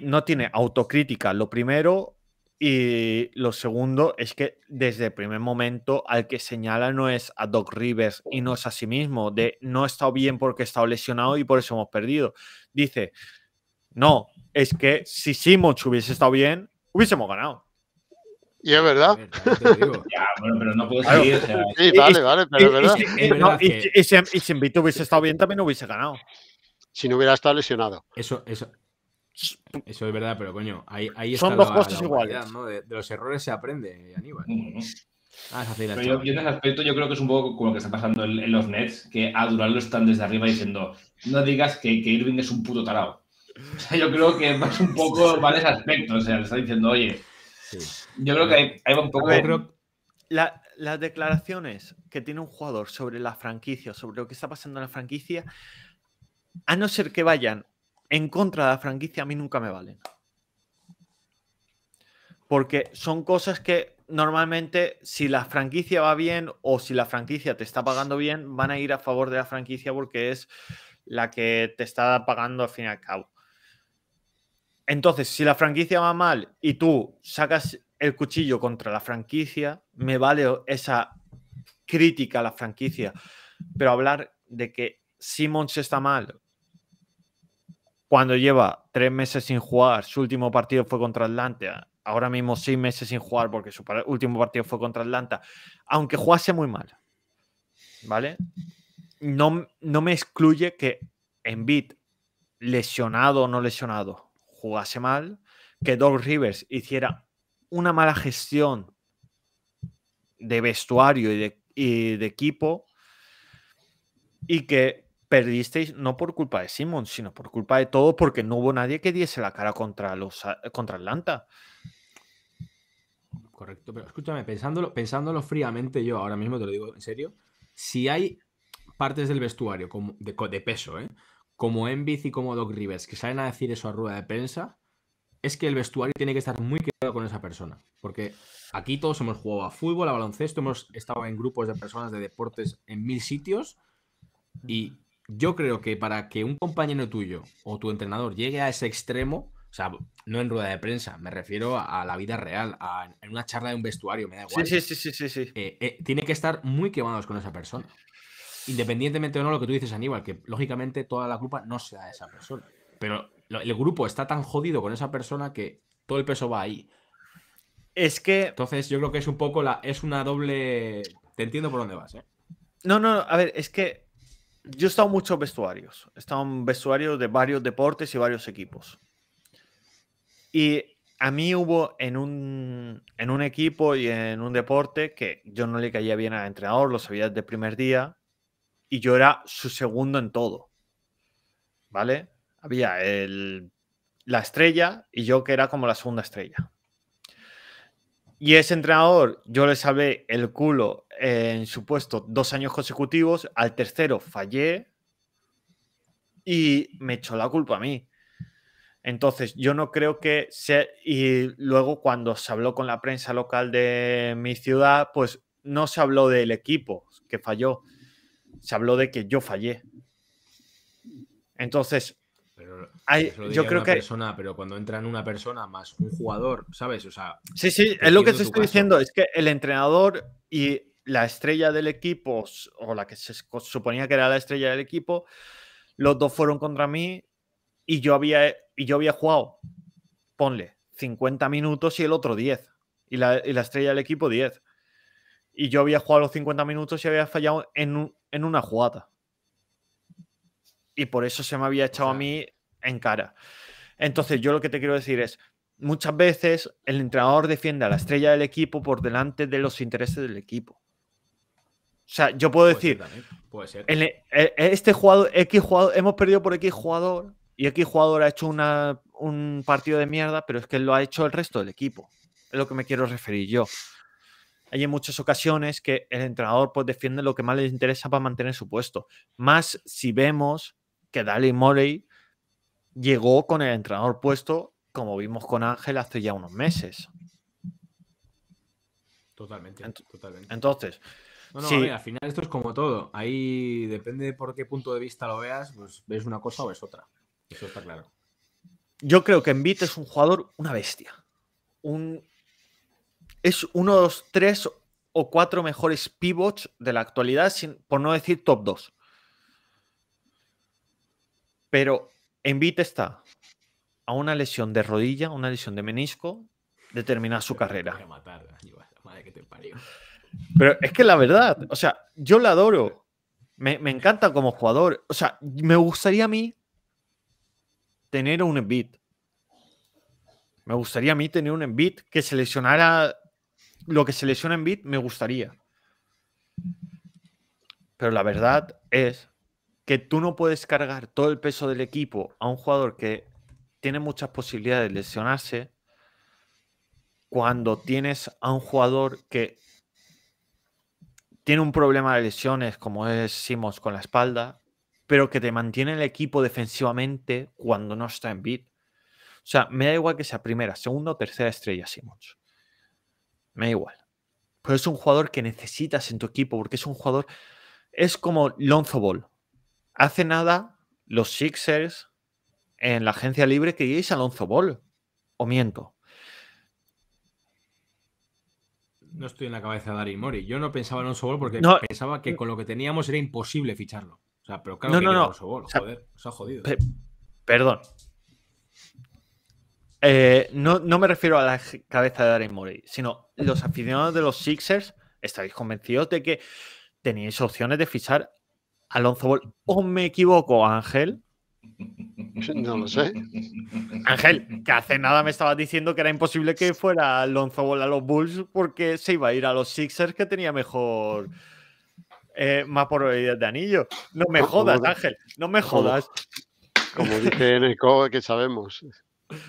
no tiene autocrítica, lo primero, y lo segundo es que desde el primer momento al que señala no es a Doc Rivers y no es a sí mismo, de no he estado bien porque he estado lesionado y por eso hemos perdido. Dice, no, es que si Simoch hubiese estado bien, hubiésemos ganado. Y es verdad. (laughs) pero no puedo seguir. vale, vale, pero y, es verdad. Y, si Envid hubiese estado bien, también hubiese ganado. Si no hubiera estado lesionado. Eso, eso, eso es verdad, pero coño, ahí, ahí Son dos cosas iguales. De, los errores se aprende, Aníbal. Ah, yo, aspecto yo creo que es un poco como lo que está pasando en, los Nets, que a Durán lo están desde arriba diciendo, no digas que, Irving es un puto tarado O sea, yo creo que más un poco (laughs) varios aspectos ese aspecto, o sea, le está diciendo, oye, yo creo que hay un poco... las declaraciones que tiene un jugador sobre la franquicia, sobre lo que está pasando en la franquicia, a no ser que vayan en contra de la franquicia a mí nunca me valen. Porque son cosas que normalmente si la franquicia va bien o si la franquicia te está pagando bien, van a ir a favor de la franquicia porque es la que te está pagando al fin y al cabo. Entonces, si la franquicia va mal y tú sacas el cuchillo contra la franquicia, me vale esa crítica a la franquicia. Pero hablar de que Simmons está mal cuando lleva tres meses sin jugar, su último partido fue contra Atlanta, ahora mismo seis meses sin jugar porque su último partido fue contra Atlanta, aunque jugase muy mal, ¿vale? No, no me excluye que en beat, lesionado o no lesionado, jugase mal, que Doug Rivers hiciera una mala gestión de vestuario y de equipo y que perdisteis no por culpa de Simón, sino por culpa de todo, porque no hubo nadie que diese la cara contra, los, ah, contra Atlanta. Correcto, pero escúchame, pensándolo, pensándolo fríamente yo ahora mismo, te lo digo en serio, si hay partes del vestuario como de, peso, ¿eh? como Envy y como Doc Rivers, que salen a decir eso a rueda de prensa, es que el vestuario tiene que estar muy claro con esa persona. Porque aquí todos hemos jugado a fútbol, a baloncesto, hemos estado en grupos de personas de deportes en mil sitios y yo creo que para que un compañero tuyo o tu entrenador llegue a ese extremo, o sea, no en rueda de prensa, me refiero a, la vida real, en una charla de un vestuario, me da igual. Sí, sí, sí, sí, sí. Eh, eh, tiene que estar muy quemados con esa persona. Independientemente o no lo que tú dices, Aníbal, que lógicamente toda la culpa no sea a esa persona. Pero el grupo está tan jodido con esa persona que todo el peso va ahí. Es que. Entonces, yo creo que es un poco la. Es una doble. Te entiendo por dónde vas, ¿eh? No, no, a ver, es que yo he estado en muchos vestuarios. He estado en vestuarios de varios deportes y varios equipos. Y a mí hubo en un, en un equipo y en un deporte que yo no le caía bien al entrenador, lo sabía desde el primer día, y yo era su segundo en todo. ¿Vale? Había el, la estrella y yo que era como la segunda estrella. Y ese entrenador, yo le salvé el culo en su puesto dos años consecutivos, al tercero fallé y me echó la culpa a mí. Entonces, yo no creo que se Y luego cuando se habló con la prensa local de mi ciudad, pues no se habló del equipo que falló, se habló de que yo fallé. Entonces, pero Hay, yo creo una que persona, pero cuando entran una persona más un jugador, ¿sabes? O sea, sí, sí, es lo que te estoy diciendo, es que el entrenador y la estrella del equipo o la que se suponía que era la estrella del equipo, los dos fueron contra mí y yo había y yo había jugado ponle 50 minutos y el otro 10 y la, estrella del equipo 10. Y yo había jugado los 50 minutos y había fallado en, en una jugada y por eso se me había echado a mí en cara. Entonces, yo lo que te quiero decir es, muchas veces el entrenador defiende a la estrella del equipo por delante de los intereses del equipo. O sea, yo puedo decir, e, e, este jugador, X jugador, hemos perdido por X jugador y X jugador ha hecho un partido de mierda, pero es que lo ha hecho el resto del equipo. Es lo que me quiero referir yo. Hay en muchas ocasiones que el entrenador pues, defiende lo que más le interesa para mantener su puesto. Más si vemos que Daly Morey llegó con el entrenador puesto, como vimos con Ángel hace ya unos meses. Totalmente, Entonces. No, al final esto es como todo. Ahí depende por qué punto de vista lo veas, pues ves una cosa o ves otra. Eso está claro. Yo creo que Envite es un jugador, una bestia. es uno de los tres o cuatro mejores pivots de la actualidad, por no decir top dos pero en bit está a una lesión de rodilla, una lesión de menisco, de terminar su carrera. Pero es que la verdad, o sea, yo la adoro. Me, encanta como jugador. O sea, me gustaría a mí tener un beat. Me gustaría a mí tener un bit. que seleccionara lo que selecciona bit me gustaría. Pero la verdad es que tú no puedes cargar todo el peso del equipo a un jugador que tiene muchas posibilidades de lesionarse cuando tienes a un jugador que tiene un problema de lesiones como es Simons con la espalda, pero que te mantiene el equipo defensivamente cuando no está en beat. O sea, me da igual que sea primera, segunda o tercera estrella Simons. Me da igual. Pero es un jugador que necesitas en tu equipo porque es un jugador... Es como Lonzo Ball. Hace nada, los Sixers en la agencia libre queríais Alonso Ball. ¿O miento? No estoy en la cabeza de Dari Mori. Yo no pensaba en Alonso Ball porque pensaba que con lo que teníamos era imposible ficharlo. O sea, pero claro que no, no. Alonso Ball, joder, ha jodido. perdón. Eh, no, me refiero a la cabeza de Darren Mori, sino los aficionados de los Sixers estáis convencidos de que teníais opciones de fichar Alonso Ball. ¿O me equivoco, Ángel? (laughs) No lo sé. Ángel, que hace nada me estabas diciendo que era imposible que fuera Alonso Ball a los Bulls porque se iba a ir a los Sixers que tenía mejor. Eh, más probabilidad de anillo. No me jodas, Ángel, no me jodas. Como, dice Neko, que sabemos.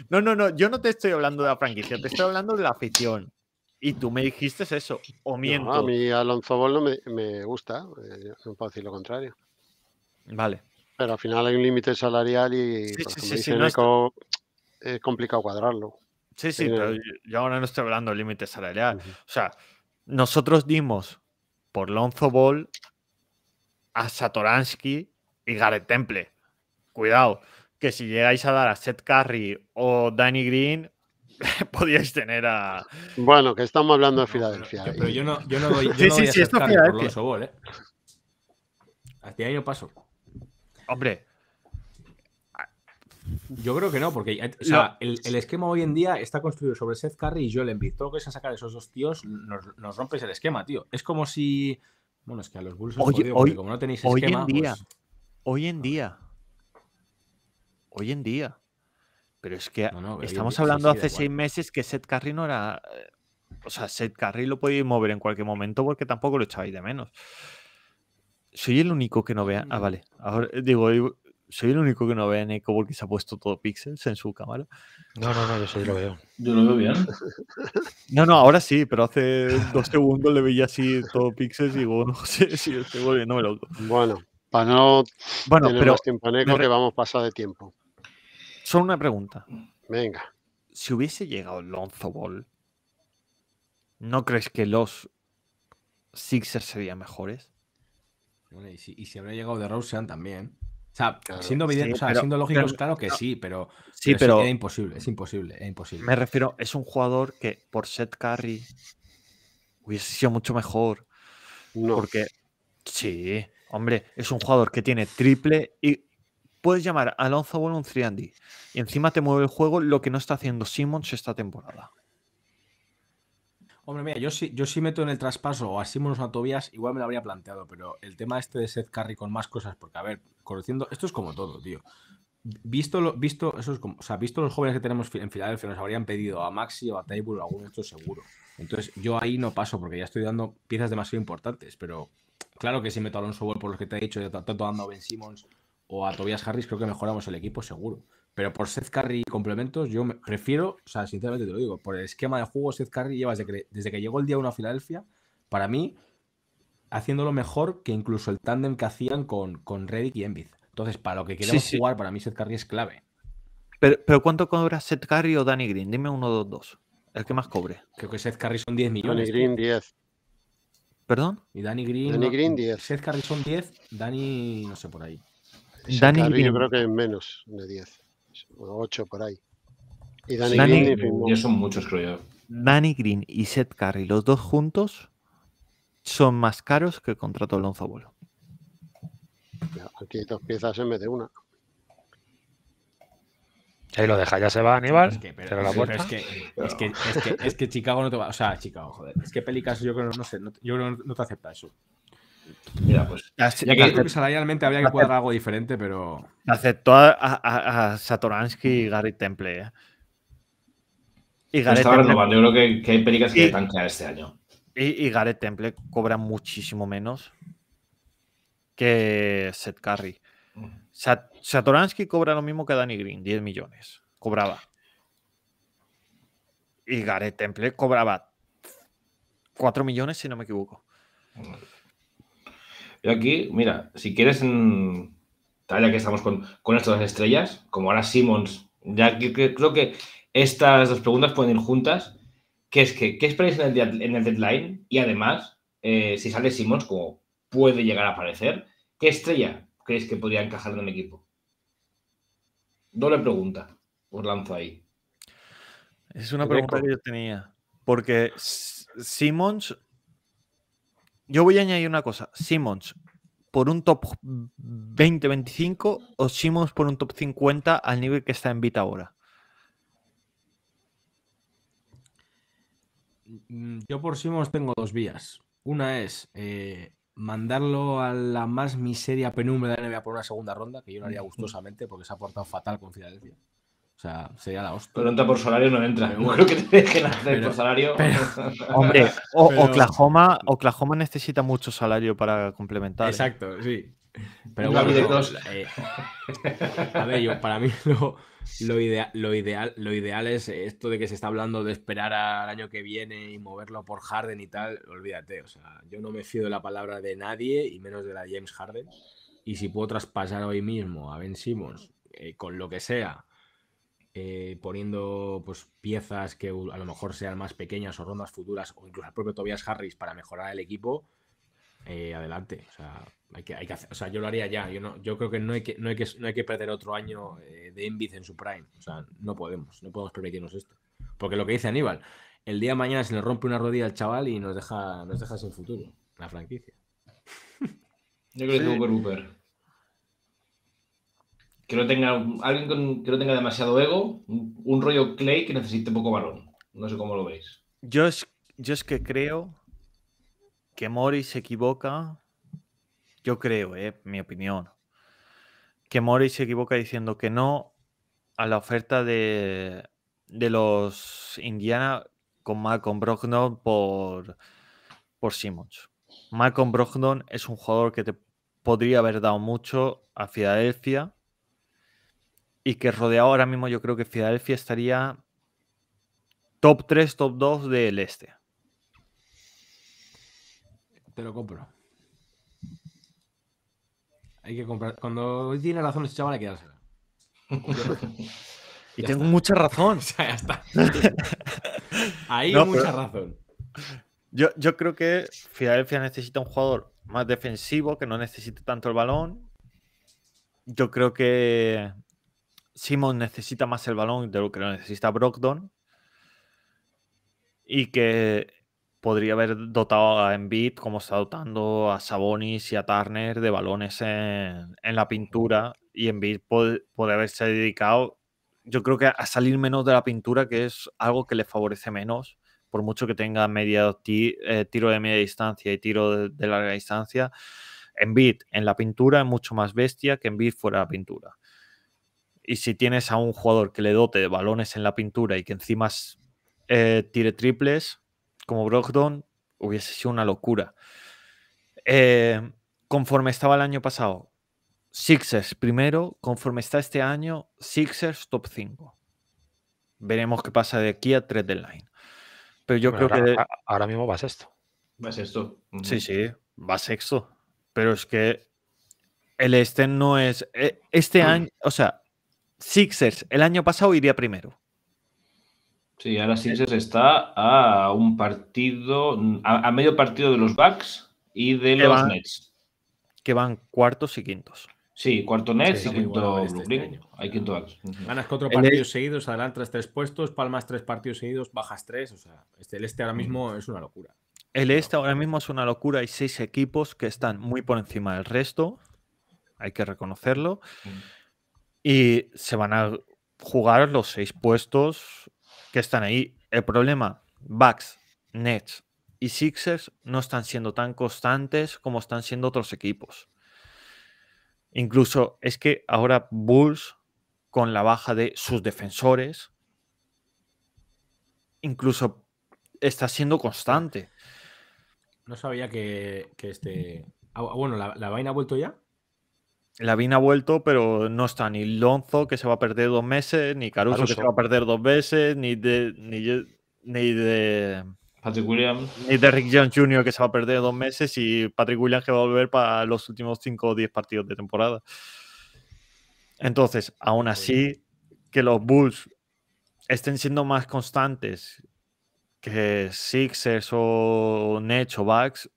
No, no, no, yo no te estoy hablando de la franquicia, te estoy hablando de la afición. Y tú me dijiste eso, o miento. a mí Alonso Ball me, me, gusta, no eh, puedo decir lo contrario. Vale. Pero al final hay un límite salarial y es, complicado cuadrarlo. Sí, sí, eh, pero yo ahora no estoy hablando de límite salarial. O sea, nosotros dimos por Lonzo Ball a Satoransky y Gareth Temple. Cuidado, que si llegáis a dar a Seth Curry o Danny Green, (laughs) podíais tener a. Bueno, que estamos hablando de Filadelfia. pero, yo no, yo no voy, yo no sí, a sí, esto los Sobol, ¿eh? ahí no paso. Hombre. Yo creo que no, porque eh, El, esquema hoy en día está construido sobre Seth Curry y Joel Embiid. Todo lo que a sacar esos dos tíos nos, nos, rompes el esquema, tío. Es como si. Bueno, es que a los Bulls como no tenéis esquema. en día. Pues- hoy en día. Hoy en día. Pero es que estamos hablando hace seis meses que Seth Curry no era. Eh, o sea, Seth Curry lo podéis mover en cualquier momento porque tampoco lo echabais de menos. Soy el único que no vea. Ah, mm. vale. Ahora eh, digo, soy el único que no vea en Echo porque se ha puesto todo píxeles en su cámara. No, no, no, yo sí lo veo. Yo lo veo bien. (laughs) No, no, ahora sí, pero hace dos segundos le veía así todo píxeles y digo, no (laughs) sé si estoy lo loco. Bueno, para no bueno, pero más tiempo en que vamos pasar de tiempo. Solo una pregunta. Venga. Si hubiese llegado Lonzo Ball, ¿no crees que los Sixers serían mejores? y, si, habría llegado de también. O sea, siendo, lógico claro que sí, pero, es imposible, es imposible, es imposible. Me refiero, es un jugador que por set carry hubiese sido mucho mejor. Porque, sí, hombre, es un jugador que tiene triple y puedes llamar a Alonso Ball un 3D. Y encima te mueve el juego lo que no está haciendo Simmons esta temporada. Hombre, mira, yo sí, yo sí meto en el traspaso a Simmons o a Tobias, igual me lo habría planteado, pero el tema este de Seth Curry con más cosas, porque a ver, conociendo, esto es como todo, tío. Visto, lo, visto, eso es como, o visto los jóvenes que tenemos en Filadelfia, nos habrían pedido a Maxi o a Table o algún otro seguro. Entonces, yo ahí no paso porque ya estoy dando piezas demasiado importantes, pero claro que sí meto a Alonso Ball por lo que te he dicho, ya tanto dando a Ben Simmons, o a Tobias Harris, creo que mejoramos el equipo, seguro. Pero por Seth Curry y complementos, yo me refiero, o sea, sinceramente te lo digo, por el esquema de juego, Seth Curry lleva desde que, llegó el día 1 a Filadelfia, para mí, haciéndolo mejor que incluso el tándem que hacían con, con Reddick y Envid. Entonces, para lo que queremos jugar, para mí Seth Curry es clave. Pero, ¿cuánto cobra Seth Curry o Danny Green? Dime uno, dos, dos. El que más cobre. Creo que Seth Curry son 10 millones. Danny Green, 10. ¿Perdón? Y Danny Green. 10. Seth Curry son 10, Danny, no sé por ahí. Danny Yo creo que menos de 10, 8 por ahí. Y Danny, Green, y son muchos, creo yo. Danny Green y Seth Curry, los dos juntos, son más caros que el contrato de Lonzo Bolo. Aquí hay dos piezas en vez de una. Ahí lo deja, ya se va Aníbal. Es que, Chicago no te va. O sea, Chicago, joder. Es que Pelicas yo creo no, sé, yo no te acepta eso. Mira, pues. Ya que, creo que algo diferente, pero. Aceptó a, Satoransky y Gary Temple. ¿eh? Y Gareth Temple... Yo creo que, hay que este año. Y, y Temple cobra muchísimo menos que Seth Curry. Satoransky cobra lo mismo que Danny Green, 10 millones. Cobraba. Y Gary Temple cobraba 4 millones, si no me equivoco. Yo aquí, mira, si quieres, mm, tal ya que estamos con, con estas estrellas, como ahora Simmons, ya que, creo que estas dos preguntas pueden ir juntas, que es que, ¿qué esperáis en el, deadline? Y además, eh, si sale Simmons, como puede llegar a aparecer, ¿qué estrella creéis que podría encajar en el equipo? Doble pregunta, os lanzo ahí. Es una pregunta que yo tenía, porque Simmons yo voy a añadir una cosa. Simmons por un top 20-25 o Simmons por un top 50 al nivel que está en Vita ahora. Mm, yo por Simons tengo dos vías. Una es eh, mandarlo a la más miseria penumbra de la NBA por una segunda ronda, que yo lo haría gustosamente porque se ha portado fatal con Filadelfia. O sea, sería la hostia. entra por salario no entra. (laughs) creo que te dejen hacer por salario. (laughs) hombre, Oklahoma, Oklahoma necesita mucho salario para complementar. ¿eh? Exacto, sí. Pero bueno, eh, a ver, yo para mí lo, ideal, lo ideal es esto de que se está hablando de esperar al año que viene y moverlo por Harden y tal. Olvídate, o sea, yo no me fío de la palabra de nadie y menos de la James Harden. Y si puedo traspasar hoy mismo a Ben Simmons eh, con lo que sea eh, poniendo pues, piezas que a lo mejor sean más pequeñas o rondas futuras, o incluso el propio Tobias Harris para mejorar el equipo, eh, adelante. O sea, hay que, yo lo haría ya. Yo, no, yo creo que no hay que, no hay que, no hay que perder otro año eh, de Envid en su prime. O sea, no podemos, no podemos permitirnos esto. Porque lo que dice Aníbal, el día de mañana se le rompe una rodilla al chaval y nos deja, nos deja sin futuro la franquicia. Yo creo que super, super que no tenga alguien que no tenga demasiado ego, un, rollo Clay que necesite poco balón. No sé cómo lo veis. Yo es, yo es que creo que Mori se equivoca. Yo creo, eh, mi opinión. Que Mori se equivoca diciendo que no a la oferta de, los Indiana con Malcolm Brogdon por, por Simmons. Malcolm Brogdon es un jugador que te podría haber dado mucho a Filadelfia y que rodea ahora mismo yo creo que Filadelfia estaría top 3, top 2 del este. Te lo compro. Hay que comprar. Cuando hoy tiene razón ese chaval, hay que dársela. (laughs) y tengo mucha razón. o (laughs) ya está. Hay (laughs) mucha razón. Yo, yo, creo que Filadelfia necesita un jugador más defensivo, que no necesite tanto el balón. Yo creo que Simon necesita más el balón de lo que lo necesita Brogdon y que podría haber dotado a Embiid como está dotando a Sabonis y a Turner de balones en, la pintura y Embiid puede, haberse dedicado yo creo que a salir menos de la pintura que es algo que le favorece menos por mucho que tenga media eh, tiro de media distancia y tiro de, larga distancia Embiid en la pintura es mucho más bestia que Embiid fuera de la pintura y si tienes a un jugador que le dote de balones en la pintura y que encima eh, tire triples, como Brogdon, hubiese sido una locura. Eh, conforme estaba el año pasado, Sixers primero, conforme está este año, Sixers top 5. Veremos qué pasa de aquí a 3 del line. Pero yo creo que. Ahora mismo va esto Va sexto. Sí, sí, va sexto. Pero es que el este no es. Eh, este año, o sea, Sixers, el año pasado iría primero. Sí, ahora Sixers está a un partido, a, medio partido de los Bucks y de los Nets. Que van cuartos y quintos. Sí, cuarto Nets y quinto este Brooklyn. Hay quinto Bucks. Ganas cuatro partidos seguidos, adelantas tres puestos, palmas tres partidos seguidos, bajas tres. O sea, este, el este ahora mm. mismo es una locura. El este ahora mismo es una locura. Hay seis equipos que están muy por encima del resto. Hay que reconocerlo. Mm. Y se van a jugar los seis puestos que están ahí. El problema, Bucks, Nets y Sixers no están siendo tan constantes como están siendo otros equipos. Incluso es que ahora Bulls, con la baja de sus defensores, incluso está siendo constante. No sabía que, que este... Ah, ah, bueno, ¿la vaina ha vuelto ya? vina ha vuelto, pero no está ni Lonzo, que se va a perder dos meses, ni Caruso, que se va a perder dos veces, ni de. Ni, de Patrick Williams. Ni Rick Jones Jr., que se va a perder dos meses, y Patrick Williams, que va a volver para los últimos cinco o diez partidos de temporada. Entonces, aún así, que los Bulls estén siendo más constantes que Sixers o Nets o Bucks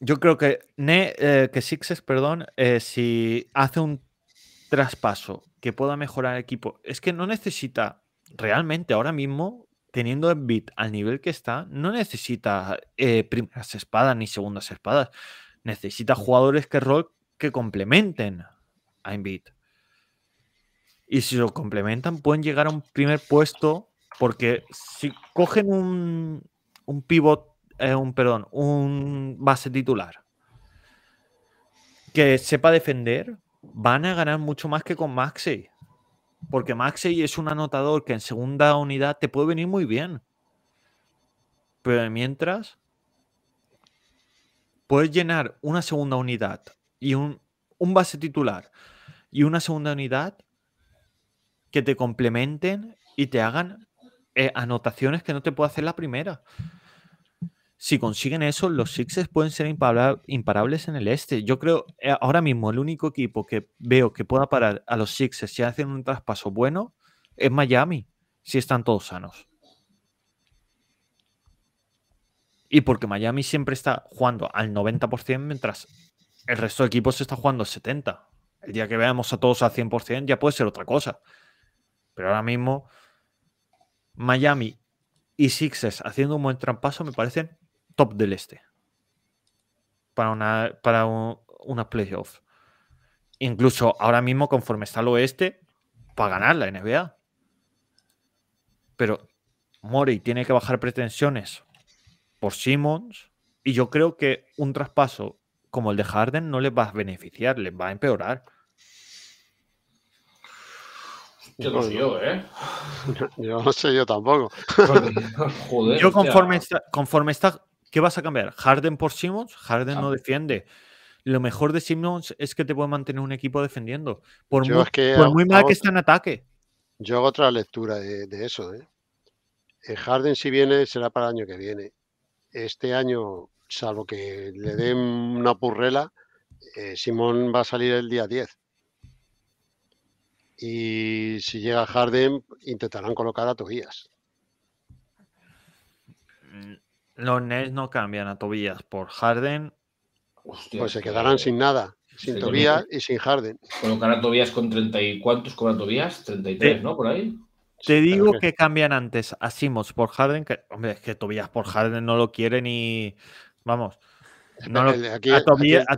yo creo que, ne, eh, que Sixes, perdón, eh, si hace un traspaso que pueda mejorar el equipo, es que no necesita realmente ahora mismo, teniendo en bit al nivel que está, no necesita eh, primeras espadas ni segundas espadas. Necesita jugadores que rol que complementen a Embiid. Y si lo complementan, pueden llegar a un primer puesto, porque si cogen un, un pivot un, perdón, un base titular que sepa defender, van a ganar mucho más que con Maxey. Porque Maxey es un anotador que en segunda unidad te puede venir muy bien. Pero mientras, puedes llenar una segunda unidad y un, base titular y una segunda unidad que te complementen y te hagan eh, anotaciones que no te puede hacer la primera si consiguen eso, los Sixers pueden ser imparables en el este. Yo creo, eh, ahora mismo, el único equipo que veo que pueda parar a los Sixers si hacen un traspaso bueno es Miami, si están todos sanos. Y porque Miami siempre está jugando al 90%, mientras el resto de equipos está jugando al 70%. El día que veamos a todos al 100% ya puede ser otra cosa. Pero ahora mismo, Miami y Sixers haciendo un buen traspaso me parecen top del este para una, para una playoff. Incluso ahora mismo, conforme está el oeste, para ganar la NBA. Pero Morey tiene que bajar pretensiones por Simmons y yo creo que un traspaso como el de Harden no les va a beneficiar, les va a empeorar. Yo no sé yo, ¿eh? (laughs) Yo no sé yo tampoco. yo conforme conforme está ¿Qué vas a cambiar? ¿Harden por Simmons? Harden no defiende. Lo mejor de Simmons es que te puede mantener un equipo defendiendo. Por muy, mal que esté en ataque. Yo hago otra lectura de, eso. ¿eh? Eh, Harden, si viene, será para el año que viene. Este año, salvo que le den una purrela, eh, Simón va a salir el día 10. Y si llega Harden, intentarán colocar a Tobías. Mm, los Nets no cambian a Tobías por Harden. pues se quedarán sin nada. Sin Tobías y sin Harden. a Tobías con 30 y cuántos cobra Tobías? 33, ¿no? Por ahí. Te digo que... cambian antes a Simons por Harden, que hombre, es que Tobías por Harden no lo quiere ni vamos. a,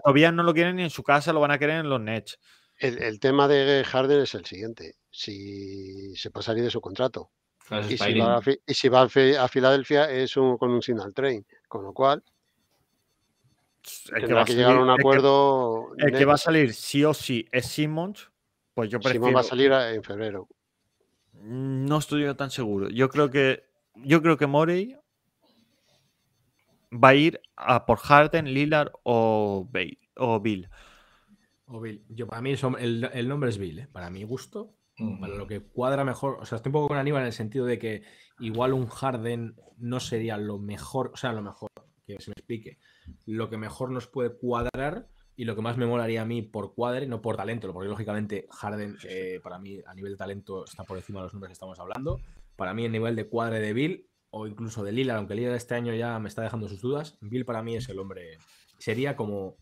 Tobías, no lo quieren ni en su casa, lo van a querer en los Nets. El, tema de Harden es el siguiente: si se pasaría de su contrato, y si, va a, Filadelfia es con un signal train, con lo cual tendrá que llegar a un acuerdo. El que, va a salir sí o sí es Simmons, pues yo prefiero. Simmons va a salir en febrero. No estoy tan seguro. Yo creo que yo creo que Morey va a ir a por Harden, Lillard o, o Bill. O Bill. Yo, para mí el, nombre es Bill. ¿eh? Para mi gusto, Mm. Para lo que cuadra mejor, o sea, estoy un poco con Aníbal en el sentido de que igual un Harden no sería lo mejor, o sea, lo mejor, que se me explique, lo que mejor nos puede cuadrar y lo que más me molaría a mí por cuadre, no por talento, porque lógicamente Harden, eh, para mí a nivel de talento está por encima de los números que estamos hablando, para mí el nivel de cuadre de Bill o incluso de Lila aunque Lila este año ya me está dejando sus dudas, Bill para mí es el hombre, sería como,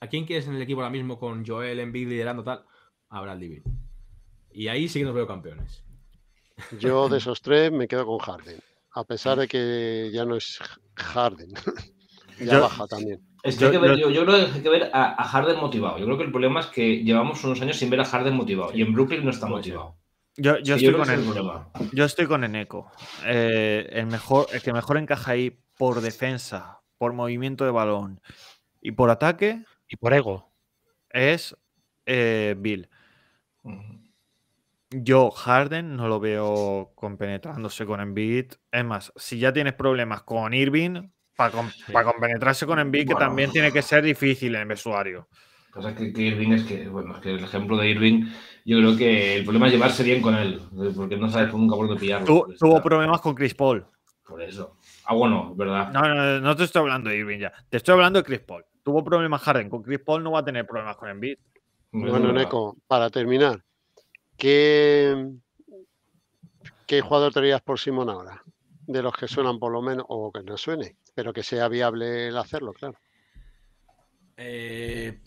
¿a quién quieres en el equipo ahora mismo con Joel, en Bill liderando tal? Habrá el Bill. Y ahí sí que nos veo campeones. Yo de (laughs) esos tres me quedo con Harden, a pesar de que ya no es Harden. ya baja también. yo, creo que hay que ver a, Harden motivado. Yo creo que el problema es que llevamos unos años sin ver a Harden motivado y en Brooklyn no está motivado. Yo, estoy, con el, el Eneco. Eh, el, mejor, el que mejor encaja ahí por defensa, por movimiento de balón y por ataque. Y por ego. Es eh, Bill. Yo Harden no lo veo compenetrándose con Embiid. Es más, si ya tienes problemas con Irving, para compenetrarse con Embiid, que también tiene que ser difícil en el vestuario. Cosa que, que, Irving es que, bueno, es que el ejemplo de Irving, yo creo que el problema es llevarse bien con él, porque no sabes nunca por dónde pillarlo. tuvo problemas con Chris Paul. Por eso. Ah, bueno, ¿verdad? No, no, no te estoy hablando de Irving ya. Te estoy hablando de Chris Paul. Tuvo problemas Harden. Con Chris Paul no va a tener problemas con Embiid. Bueno, Neko para terminar, ¿Qué, jugador jugador traerías por Simón ahora? De los que suenan por lo menos, o que no suene, pero que sea viable el hacerlo, claro. Eh,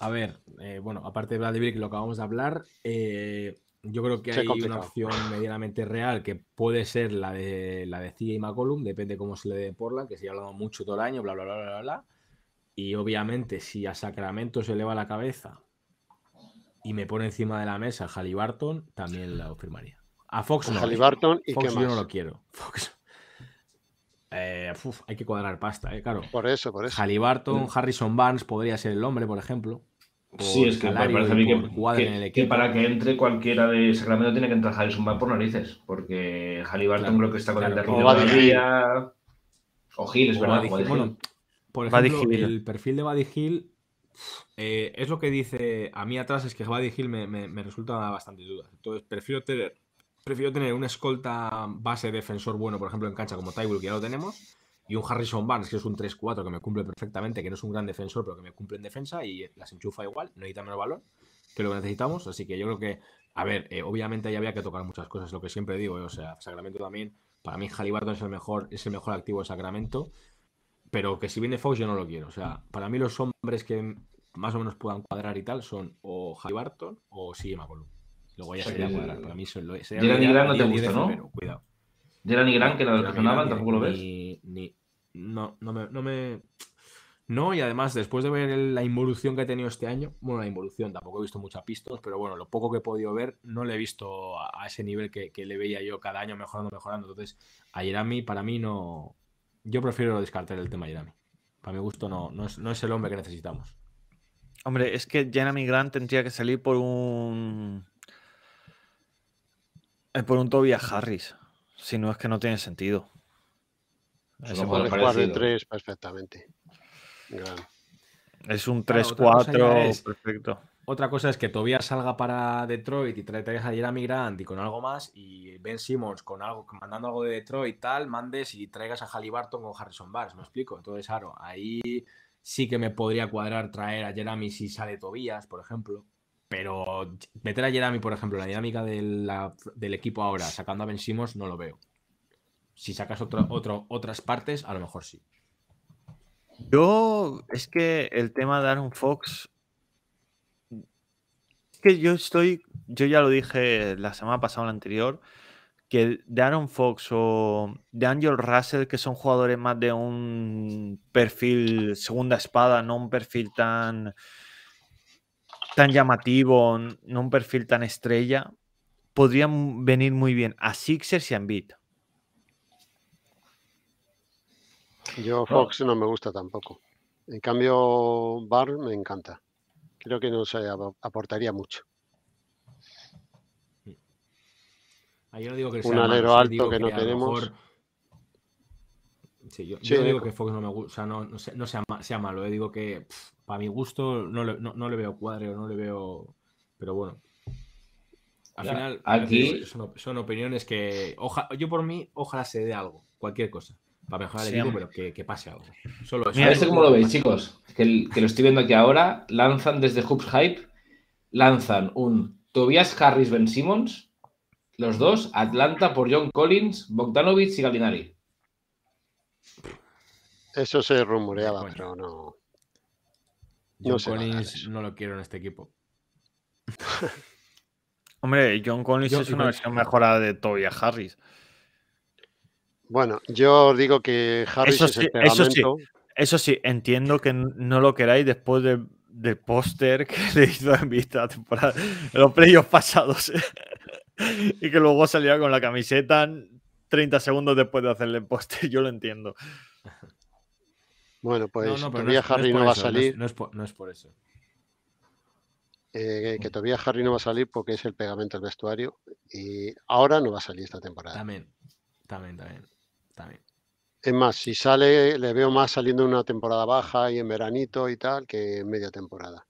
a ver, eh, bueno, aparte de Vladimir, que lo acabamos de hablar, eh, yo creo que hay una opción medianamente real que puede ser la de la de y McCollum, depende cómo se le dé Portland, que se ha hablado mucho todo el año, bla, bla, bla, bla, bla. Y obviamente, si a Sacramento se eleva la cabeza y me pone encima de la mesa Halliburton, también lo firmaría. A Fox no. Halliburton y Fox qué más? yo no lo quiero. Fox. Eh, hay que cuadrar pasta, eh, claro. Por eso, por eso. Halliburton, Harrison Barnes podría ser el hombre, por ejemplo. sí, es que me parece a mí que, que, para que entre cualquiera de Sacramento tiene que entrar Harrison Barnes por narices, porque Halliburton creo que está con el de… todavía. O Gil, es verdad. bueno, por ejemplo, el perfil de Buddy Hill eh, es lo que dice a mí atrás, es que Buddy Hill me, me, resulta bastante duda. Entonces, prefiero tener, prefiero tener un escolta base defensor bueno, por ejemplo, en cancha como Tybull, que ya lo tenemos, y un Harrison Barnes, que es un 3-4 que me cumple perfectamente, que no es un gran defensor, pero que me cumple en defensa y las enchufa igual, no necesita menos valor que lo que necesitamos. Así que yo creo que, a ver, eh, obviamente ahí había que tocar muchas cosas, lo que siempre digo, eh, o sea, Sacramento también. Para mí, Halliburton es el mejor, es el mejor activo de Sacramento pero que si viene Fox yo no lo quiero. O sea, para mí los hombres que más o menos puedan cuadrar y tal son o Barton o CJ McCollum. Luego ya o sea, cuadrar. Para mí son lo no te gusta, ¿no? Febrero. Cuidado. Jeremy Gran, que la personaban, tampoco lo ves. Ni, no, no me, no y además, después de ver la involución que he tenido este año, bueno, la involución, tampoco he visto mucha pistas, pero bueno, lo poco que he podido ver, no le he visto a, ese nivel que, le veía yo cada año mejorando, mejorando. Entonces, a mí, para mí, no, yo prefiero descartar el tema Jeremy. Para mi gusto no, no, es, el hombre que necesitamos. Hombre, es que Jeremy Grant tendría que salir por un... Eh, por un Tobias Harris. Si no es que no tiene sentido. Es un 4-3 perfectamente. Es un 3-4 perfecto. Otra cosa es que Tobias salga para Detroit y traigas a Jeremy Grant y con algo más y Ben Simmons con algo, mandando algo de Detroit y tal, mandes y traigas a Halliburton con Harrison Barnes, ¿me explico? Entonces, Aro, ahí sí que me podría cuadrar traer a Jeremy si sale Tobias, por ejemplo. Pero meter a Jeremy, por ejemplo, la dinámica del equipo ahora, sacando a Ben Simmons, no lo veo. Si sacas otras partes, a lo mejor sí. Yo, es que el tema de Aaron Fox yo estoy, yo ya lo dije la semana pasada la anterior, que de Aaron Fox o de Angel Russell, que son jugadores más de un perfil segunda espada, no un perfil tan, tan llamativo, no un perfil tan estrella, podrían venir muy bien a Sixers y a Yo Fox no me gusta tampoco. En cambio, Bar me encanta creo que nos eh, aportaría mucho. Mm. Ah, yo no digo que sea un alero malo, alto que, no tenemos. yo, eh, digo que Fox no me gusta, sea, no, sea, malo, eh, digo que para mi gusto no le, veo cuadre, no le veo. Pero bueno. Al final, aquí son, opiniones que. yo por mí, ojalá se dé algo, cualquier cosa para mejorar el equipo, pero que, pase algo. Solo eso. Mira, como lo veis, chicos, que, lo estoy viendo aquí ahora, lanzan desde Hoops Hype, lanzan un Tobias Harris Ben Simmons, los dos, Atlanta por John Collins, Bogdanovic y Galinari. Eso se rumoreaba, pero no. John Collins no lo quiero en este equipo. (laughs) Hombre, John Collins es una versión mejorada de Tobias Harris. Bueno, yo digo que Harry eso sí, el Eso sí, entiendo que no lo queráis después del póster que (laughs) le hizo en vista la temporada, los playoffs pasados. (laughs) y que luego salía con la camiseta 30 segundos después de hacerle el póster, yo lo entiendo. Bueno, pues no, todavía Harry no, va a salir. No es, por, eso. Eh, que todavía Harry no va a salir porque es el pegamento del vestuario y ahora no va a salir esta temporada. También, también, también. Es más, si sale, le veo más saliendo en una temporada baja y en veranito y tal que en media temporada.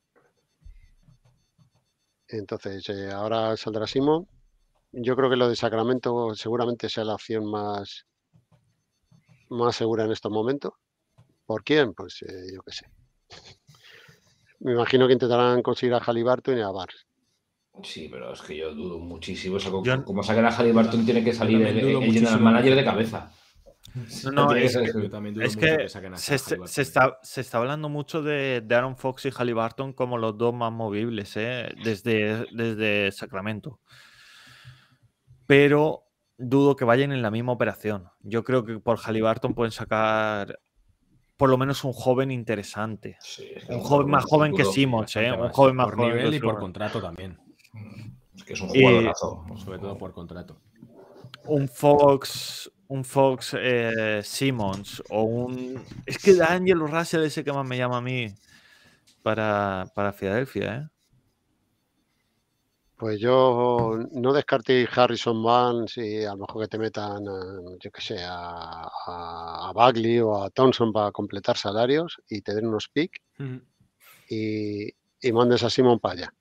Entonces, eh, ahora saldrá Simón, Yo creo que lo de Sacramento seguramente sea la opción más, más segura en estos momentos. ¿Por quién? Pues eh, yo qué sé. Me imagino que intentarán conseguir a Halliburton y a Bar Sí, pero es que yo dudo muchísimo. como, sacar a tiene que salir el, el manager de cabeza es, que, se, está, hablando mucho de, de, Aaron Fox y Halliburton como los dos más movibles eh, desde, desde Sacramento. Pero dudo que vayan en la misma operación. Yo creo que por Halliburton pueden sacar por lo menos un joven interesante. un joven eh, más joven que Simons. un joven más joven. Por nivel y por contrato también. Es que es un jugador sobre todo por contrato. Un Fox, un Fox eh, Simmons o un. Es que Daniel Russell es el que más me llama a mí para, para Filadelfia, ¿eh? Pues yo no descarté Harrison Barnes y a lo mejor que te metan, eh, a, yo que sé, a, Bagley o a Thompson para completar salarios y te den unos picks y, y, mandes a Simon para allá.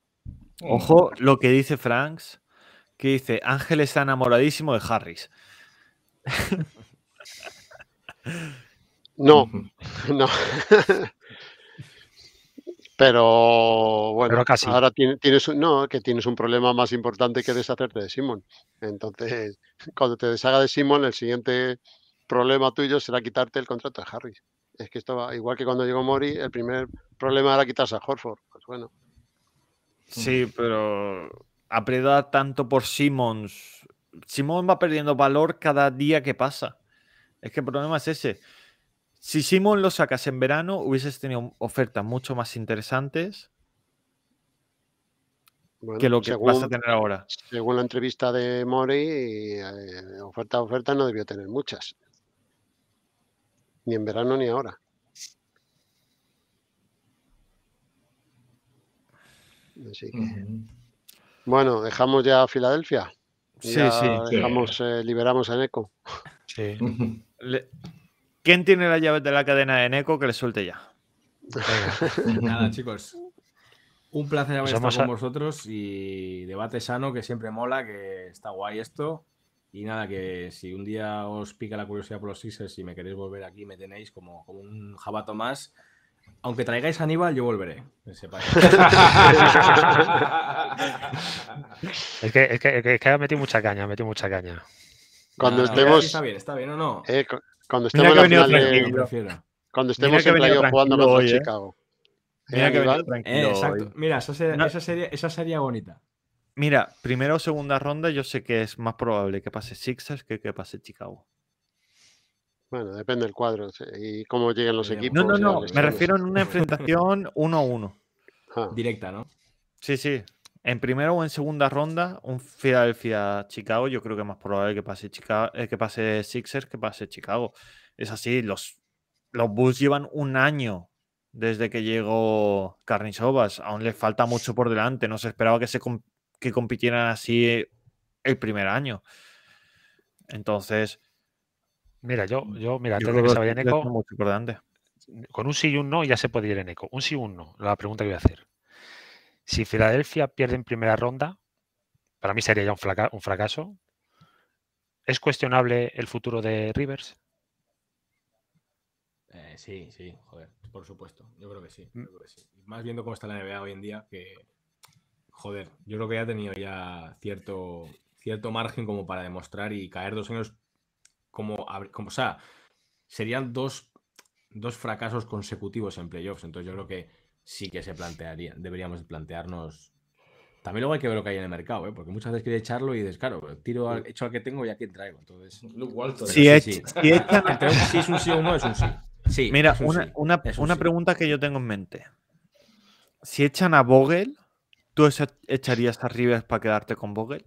Ojo lo que dice Franks, que dice, Ángel está enamoradísimo de Harris. No, (laughs) no. Pero bueno, ahora tienes un, no, que tienes un problema más importante que deshacerte de Simon. Entonces, cuando te deshaga de Simon, el siguiente problema tuyo será quitarte el contrato de Harris. Es que estaba igual que cuando llegó Mori, el primer problema era quitarse a Horford. Pues bueno. Sí, pero apreda tanto por Simmons Simón va perdiendo valor cada día que pasa. Es que el problema es ese. Si Simón lo sacas en verano, hubieses tenido ofertas mucho más interesantes que lo que vas a tener ahora. Según la entrevista de Mori, eh, oferta a oferta no debió tener muchas. Ni en verano ni ahora. Bueno, dejamos ya Filadelfia sí, sí. Eh, liberamos a Neko. Sí. (laughs) ¿Quién tiene la llave de la cadena de Neko que le suelte ya? (laughs) Nada, chicos. Un placer haber estado con vosotros y debate sano que siempre mola, que está guay esto. Y nada, que si un día os pica la curiosidad por los Sixers y me queréis volver aquí, me tenéis como, como un jabato más aunque traigáis a Aníbal, yo volveré. (laughs) es, que, es, que, es que ha metido mucha caña, ha metido mucha caña. Cuando estemos. Está bien, está bien, ¿o no? Eh, cuando estemos en la final de... Cuando estemos en playoff jugando contra ¿eh? Chicago. Mira eh, que eh, exacto. Mira, esa sería, esa, sería, esa sería bonita. Mira, primera o segunda ronda, yo sé que es más probable que pase Sixers que que pase Chicago. Bueno, depende del cuadro y cómo lleguen los equipos. No, no, no, me refiero en una enfrentación 1-1. (laughs) Uno ah. Directa, ¿no? Sí, sí. En primera o en segunda ronda, un Philadelphia-Chicago, yo creo que es más probable que pase, Chicago, eh, que pase Sixers que pase Chicago. Es así, los, los Bulls llevan un año desde que llegó Carnisovas. Aún les falta mucho por delante. No se esperaba que, se que compitieran así el primer año. Entonces, Mira, yo, mm, yo mira, antes de que se vaya en eco. Con un sí y un no ya se puede ir en eco. Un sí y un no, la pregunta que voy a hacer. Si Filadelfia pierde en primera ronda, para mí sería ya un, fracaso. ¿Es cuestionable el futuro de Rivers? Eh, sí, sí, joder, por supuesto. Yo creo que sí. Mm. Más viendo cómo está la NBA hoy en día, que, joder, yo creo que ya ha tenido ya cierto, cierto margen como para demostrar y caer dos años como, como o sea, serían dos, fracasos consecutivos en playoffs. Entonces yo creo que sí que se plantearía, deberíamos plantearnos. También luego hay que ver lo que hay en el mercado, ¿eh? porque muchas veces quiere echarlo y dices, claro, tiro al, al que tengo y a traigo. Luke Si, sí, si (laughs) es un sí o no, es un sí. Mira, una, una, pregunta que yo tengo en mente. Si echan a Vogel, ¿tú echarías a Rivers para quedarte con Vogel?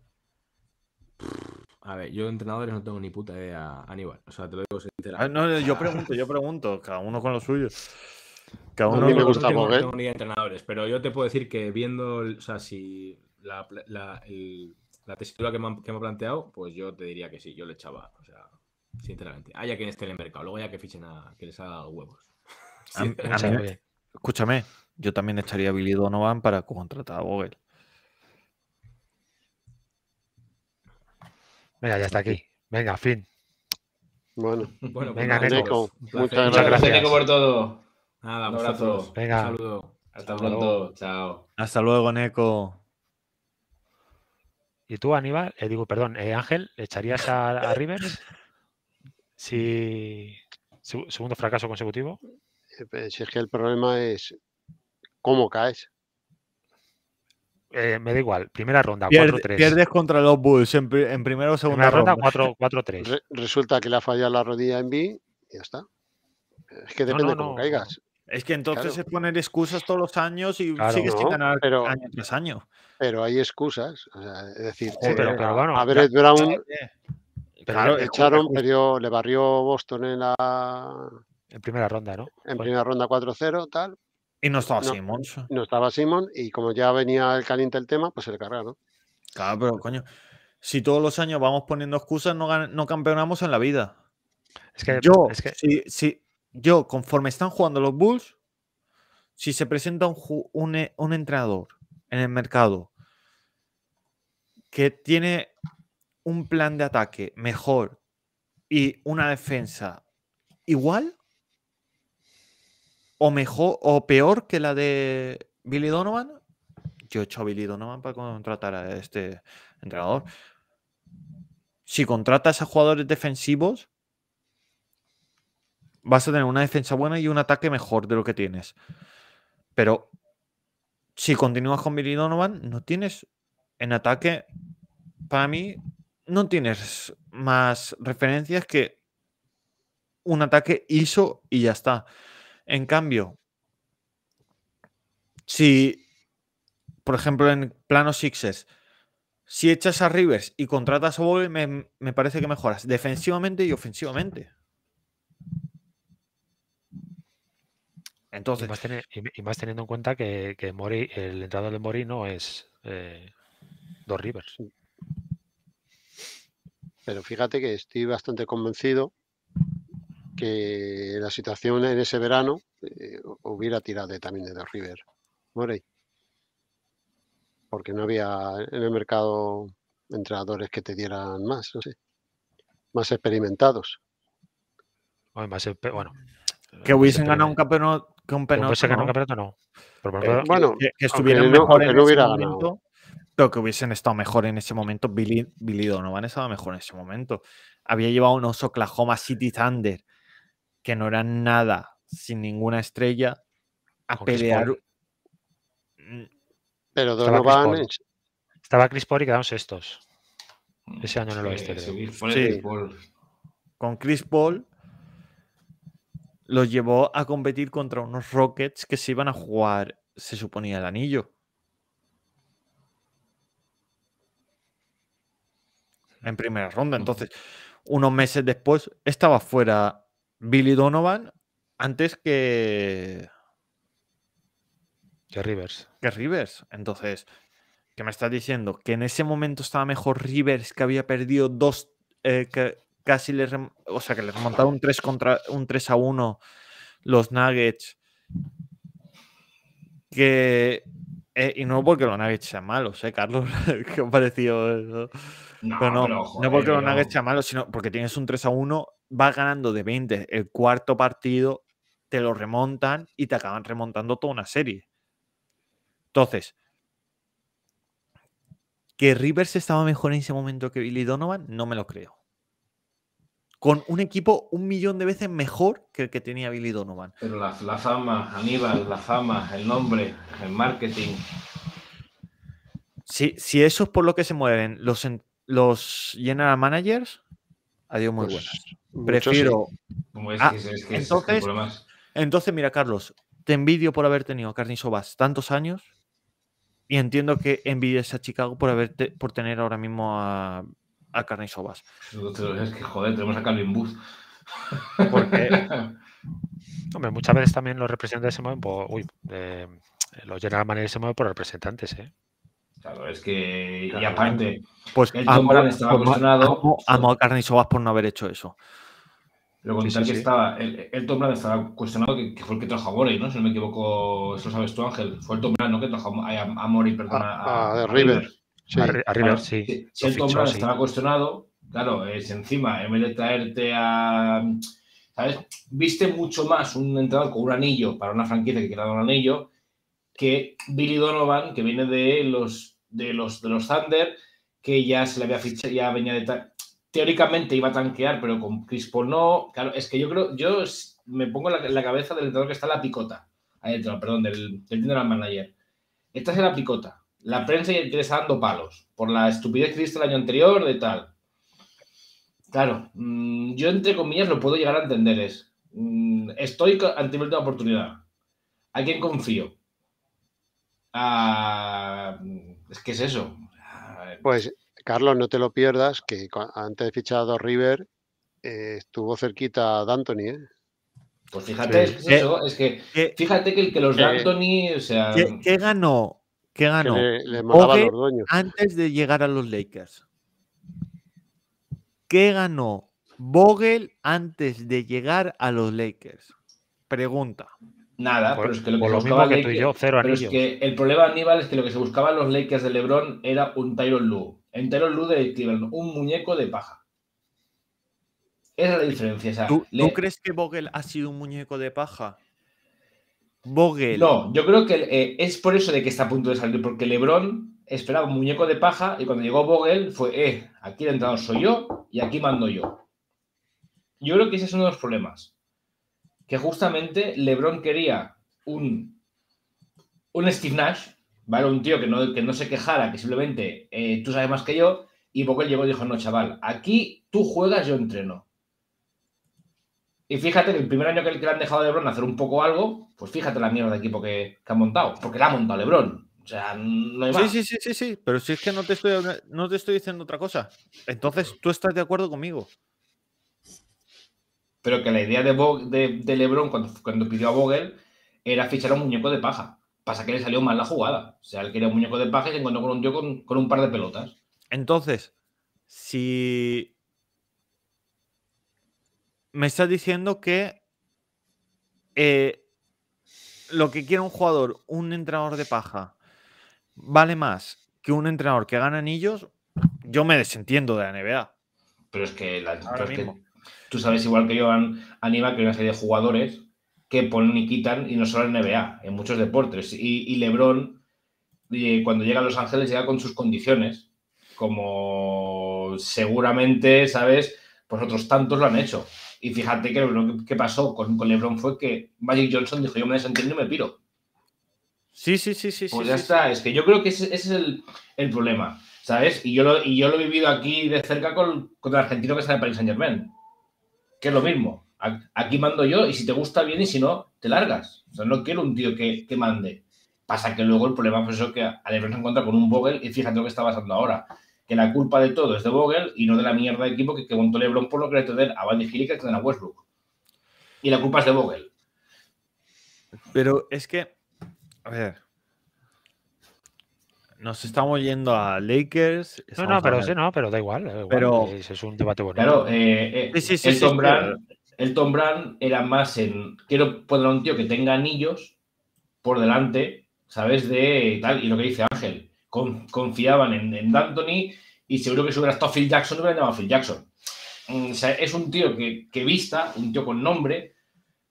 A ver, yo entrenadores no tengo ni puta idea, Aníbal. O sea, te lo digo sinceramente. Ah, no, yo pregunto, yo pregunto, cada uno con lo suyo. Cada uno me gusta tengo ni entrenadores, pero yo te puedo decir que viendo, o sea, si la, la, tesitura que me, planteado, pues yo te diría que sí, yo le echaba, o sea, sinceramente. Haya quien esté en el mercado, luego ya que fichen a que les haga dado huevos. escúchame, yo también estaría a Billy Donovan para contratar a Google. Venga, ya está aquí. Venga, fin. Bueno, bueno pues venga, Neko. Muchas gracias. gracias Neko, por todo. Nada, un pues, abrazo. Venga. Un saludo. Hasta, pronto. Luego. Chao. Hasta luego, Neko. ¿Y tú, Aníbal? Eh, digo, perdón, eh, Ángel, ¿echarías a, River? Rivers? (laughs) Si. Segundo fracaso consecutivo. Eh, si es que el problema es cómo caes. Eh, me da igual, primera ronda, 4-3. Pierdes contra los Bulls en, primera o segunda primera ronda. 4-3. resulta que le ha fallado la rodilla en B y ya está. Es que depende de cómo caigas. Es que entonces es poner excusas todos los años y sigues sin ganar pero, año tras año. Pero hay excusas. es decir, pero, a Brown echaron, pues le barrió Boston en la. En primera ronda, ¿no? En primera ronda 4-0, tal. Y no estaba no, No estaba Simon y como ya venía el caliente el tema, pues se le cargaron. Claro, pero coño, si todos los años vamos poniendo excusas, no, no campeonamos en la vida. Es que, yo, si, yo, conforme están jugando los Bulls, si se presenta un, un, e-, un entrenador en el mercado que tiene un plan de ataque mejor y una defensa igual, o mejor o peor que la de Billy Donovan, yo he hecho a Billy Donovan para contratar a este entrenador. Si contratas a jugadores defensivos, vas a tener una defensa buena y un ataque mejor de lo que tienes. Pero si continúas con Billy Donovan, no tienes en ataque, para mí, no tienes más referencias que un ataque ISO y ya está. En cambio, si, por ejemplo, en plano sixes, si echas a Rivers y contratas a Vol, me, parece que mejoras defensivamente y ofensivamente. Entonces. Y más, teniendo en cuenta que, el entrado de Mori no es eh, dos Rivers. Pero fíjate que estoy bastante convencido que la situación en ese verano eh, hubiera tirado también de los River. Porque no había en el mercado entrenadores que te dieran más, más experimentados. bueno, que hubiesen ganado un campeonato. que un campeonato, no. Pero, eh, bueno, que, estuvieran mejor en hubiera ganado. que hubiesen estado mejor en ese momento. Billy, Billy Donovan estaba mejor en ese momento. Había llevado unos Oklahoma City Thunder que no era nada sin ninguna estrella a pelear. Mm. Pero Donovan. Estaba, Chris Paul y quedaron sextos. Mm. Ese año no lo esté Con Chris Paul lo llevó a competir contra unos Rockets que se iban a jugar, se suponía, el anillo. En primera ronda. Entonces, unos meses después estaba fuera Billy Donovan antes que. Que Rivers. Que Rivers. Entonces, ¿qué me estás diciendo? Que en ese momento estaba mejor Rivers, que había perdido dos. Eh, que casi le. O sea, que le remontaron un 3, contra, un 3 a 1 los Nuggets. Que. Eh, y no porque los Nuggets sean malos, ¿eh, Carlos? (laughs) ¿Qué ha parecido eso? No, no, no porque los Nuggets sean malos, sino porque tienes un 3 a 1 vas ganando de 20 el cuarto partido, te lo remontan y te acaban remontando toda una serie. Entonces, ¿que Rivers estaba mejor en ese momento que Billy Donovan? No me lo creo. Con un equipo un millón de veces mejor que el que tenía Billy Donovan. Pero la, fama, Aníbal, la fama, el nombre, el marketing. Si, eso es por lo que se mueven los, los general managers, adiós muy bueno. Pues buenas. Prefiero. entonces, entonces, mira, Carlos, te envidio por haber tenido a Sobas tantos años y entiendo que envidias a Chicago por haberte, por tener ahora mismo a, a Carnisovas. Es que joder, tenemos a Porque. (laughs) Hombre, muchas veces también los representantes se mueven pues, por. Uy, eh, los general de se mueven por representantes, ¿eh? Claro, es que. y aparte. Pues el Tom estaba pues cuestionado... Amo, a Carney Sobas por no haber hecho eso. Lo contar que estaba. El, Tom Brand estaba cuestionado que, fue el que trajo a Morey, ¿no? Si no me equivoco, eso lo sabes tú, Ángel. Fue el Tom Brand, ¿no? Que trajo a, a, a Morey, perdón. A, River. Sí. A, River, sí. Si, el Tom Brand estaba cuestionado, claro, es encima, en vez de traerte a. ¿Sabes? Viste mucho más un entrado con un anillo para una franquicia que quiera dar un anillo que Billy Donovan, que viene de los, de los, de los Thunder, que ya se le había fichado, ya venía de... Teóricamente iba a tanquear, pero con Chris no. Claro, es que yo creo, yo me pongo en la, cabeza del entrenador que está en la picota. Ahí dentro, perdón, del, del general manager. Esta es la picota. La prensa ya le está dando palos por la estupidez que hiciste el año anterior de tal. Claro, mm, yo entre comillas lo puedo llegar a entender. Es, mm, estoy ante mi oportunidad. ¿A quién confío? Ah, mm, es que es eso. Pues, Carlos, no te lo pierdas, que antes de fichar a River eh, estuvo cerquita a Anthony, ¿eh? Pues fíjate, eh, es, que fíjate que, los D'Antoni o sea... ¿Qué, ganó? ¿Qué ganó? Antes de llegar a los Lakers. ¿Qué ganó Vogel antes de llegar a los Lakers? Pregunta nada, pero es que lo que, es que el problema de Aníbal es que lo que se buscaban los Lakers de LeBron era un Tyron Lue, En Tyron Lue de Cleveland, un muñeco de paja. Esa es la diferencia. ¿Tú, crees que Vogel ha sido un muñeco de paja? Vogel. No, yo creo que eh, es por eso de que está a punto de salir, porque LeBron esperaba un muñeco de paja y cuando llegó Vogel fue, eh, aquí de entrada soy yo y aquí mando yo. Yo creo que ese es uno de los problemas que justamente LeBron quería un, un Steve Nash, ¿vale? Un tío que no, que no se quejara, que simplemente eh, tú sabes más que yo, y él llegó y dijo, no, chaval, aquí tú juegas, yo entreno. Y fíjate que el primer año que le han dejado a Lebron hacer un poco algo, pues fíjate la mierda de equipo que, que ha montado, porque la ha montado Lebron. O sea, no hay Sí, sí, sí, sí, sí, pero si es que no te, estoy, no te estoy diciendo otra cosa. Entonces, tú estás de acuerdo conmigo. Pero que la idea de, LeBron cuando, cuando pidió a Vogel era fichar a un muñeco de paja. Pasa que le salió mal la jugada. O sea, él quería un muñeco de paja y se encontró con un con, un par de pelotas. Entonces, si me estás diciendo que eh, lo que quiere un jugador, un entrenador de paja, vale más que un entrenador que gana anillos, yo me desentiendo de la NBA. pero es que tú sabes igual que yo, Aníbal, que hay una serie de jugadores que ponen y quitan, y no solo en NBA, en muchos deportes. Y, Lebron, eh, cuando llega a Los Ángeles, llega con sus condiciones, como seguramente, ¿sabes? Pues otros tantos lo han hecho. Y fíjate que lo que pasó con, Lebron fue que Magic Johnson dijo, yo me desentiendo y me piro. Sí, sí, sí, sí. Pues ya está, es que yo creo que ese, es el, problema, ¿sabes? Y yo, lo, he vivido aquí de cerca con, el argentino que está en Paris Saint Germain que es lo mismo. Aquí mando yo y si te gusta bien y si no, te largas. O sea, no quiero un tío que, que mande. Pasa que luego el problema fue eso que Alebrón se encuentra con un Vogel y fíjate lo que está pasando ahora. Que la culpa de todo es de Vogel y no de la mierda de equipo que, que montó Lebron por lo que le tener a Van Gilica que a Westbrook. Y la culpa es de Vogel. Pero es que, a ver, nos estamos yendo a Lakers. No, no, pero sí, no, pero da igual. pero, es un debate bonito. Claro, el, Tom el era más en. Quiero poner a un tío que tenga anillos por delante, ¿sabes? De tal. Y lo que dice Ángel, confiaban en, en D'Antoni y seguro que si hubiera estado Phil Jackson, hubiera llamado a Phil Jackson. Mm, o sea, es un tío que, que, vista, un tío con nombre,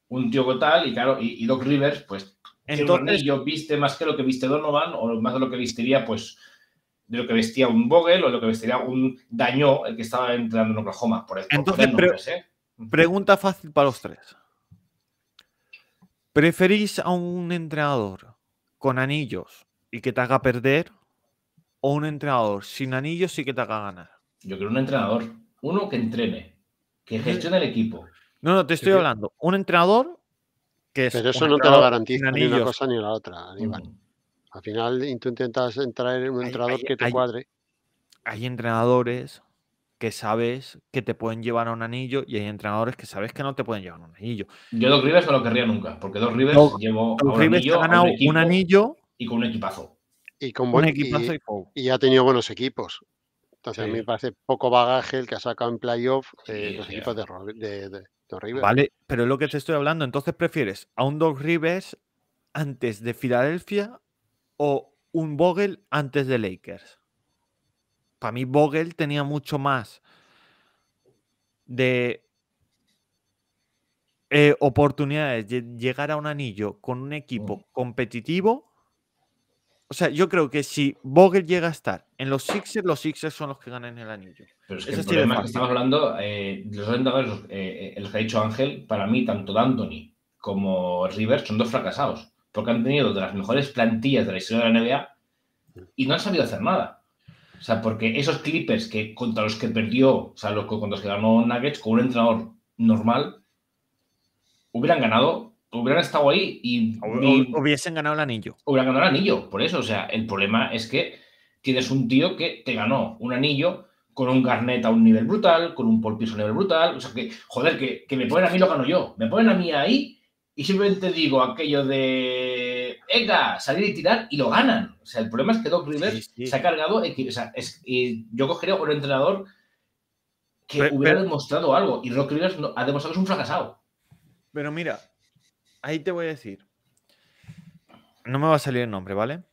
un tío con tal, y claro, y Doc Rivers, pues entonces, yo viste más que lo que viste Donovan o más de lo que vestiría, pues, de lo que vestía un Vogel o lo que vestiría un Daño, el que estaba entrando en Oklahoma. Por entonces, ¿eh? pregunta fácil para los tres. ¿Preferís a un entrenador con anillos y que te haga perder o un entrenador sin anillos y que te haga ganar? Yo quiero un entrenador, uno que entrene, que gestione el equipo. No, no, te estoy hablando. Un entrenador pero eso no te lo garantiza ni una cosa ni la otra, Aníbal. Mm. Al final tú intentas entrar en un entrenador que te cuadre. Hay entrenadores que sabes que te pueden llevar a un anillo y hay entrenadores que sabes que no te pueden llevar a un anillo. Yo Doc Rivers no lo querría nunca, porque dos Rivers llevó un Rivers anillo, ganado un, anillo y con un equipazo. Y con buen, equipazo y, ya ha tenido buenos equipos. Entonces a mí me parece poco bagaje el que ha sacado en playoff eh, los equipos de, de, Vale, pero es lo que te estoy hablando. Entonces, ¿prefieres a un Doc Rivers antes de Filadelfia o un Vogel antes de Lakers? Para mí, Vogel tenía mucho más de eh, oportunidades de llegar a un anillo con un equipo competitivo o sea, yo creo que si Vogel llega a estar en los Sixers, los Sixers son los que ganan el anillo. Pero es que, el problema que estamos hablando, eh, los entrenadores, eh, el que ha dicho Ángel, para mí, tanto D'Antoni como Rivers son dos fracasados, porque han tenido de las mejores plantillas de la historia de la NBA y no han sabido hacer nada. O sea, porque esos Clippers que contra los que perdió, o sea, los, contra los que ganó Nuggets, con un entrenador normal, hubieran ganado hubieran estado ahí y... hubiesen ganado el anillo. Hubieran ganado el anillo, por eso. O sea, el problema es que tienes un tío que te ganó un anillo con un Garnet a un nivel brutal, con un polpiso a un nivel brutal. O sea, que, joder, que, me ponen a mí lo gano yo. Me ponen a mí ahí y simplemente digo aquello de... Venga, salir y tirar y lo ganan. O sea, el problema es que Doc Rivers se ha cargado... O y yo cogería un entrenador que hubiera demostrado algo y Doc Rivers ha demostrado que es un fracasado. Pero mira, ahí te voy a decir. No me va a salir el nombre, ¿vale?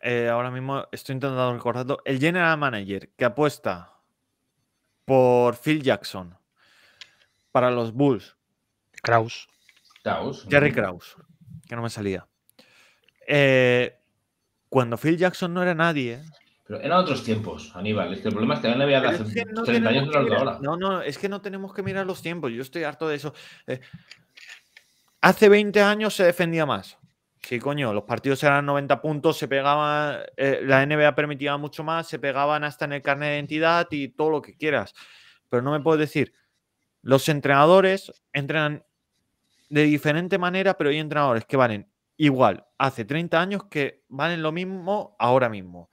Eh, ahora mismo estoy intentando recordarlo. El general manager que apuesta por Phil Jackson para los Bulls. Kraus. Kraus. Jerry Kraus, que no me salía. Eh, cuando Phil Jackson no era nadie. Pero eran otros tiempos, Aníbal. Es el problema es que no no No, es que no tenemos que mirar los tiempos. Yo estoy harto de eso. Eh, Hace 20 años se defendía más. ¿Qué coño, los partidos eran 90 puntos, se pegaban, eh, la NBA permitía mucho más, se pegaban hasta en el carnet de identidad y todo lo que quieras. Pero no me puedes decir, los entrenadores entrenan de diferente manera, pero hay entrenadores que valen igual hace 30 años que valen lo mismo ahora mismo.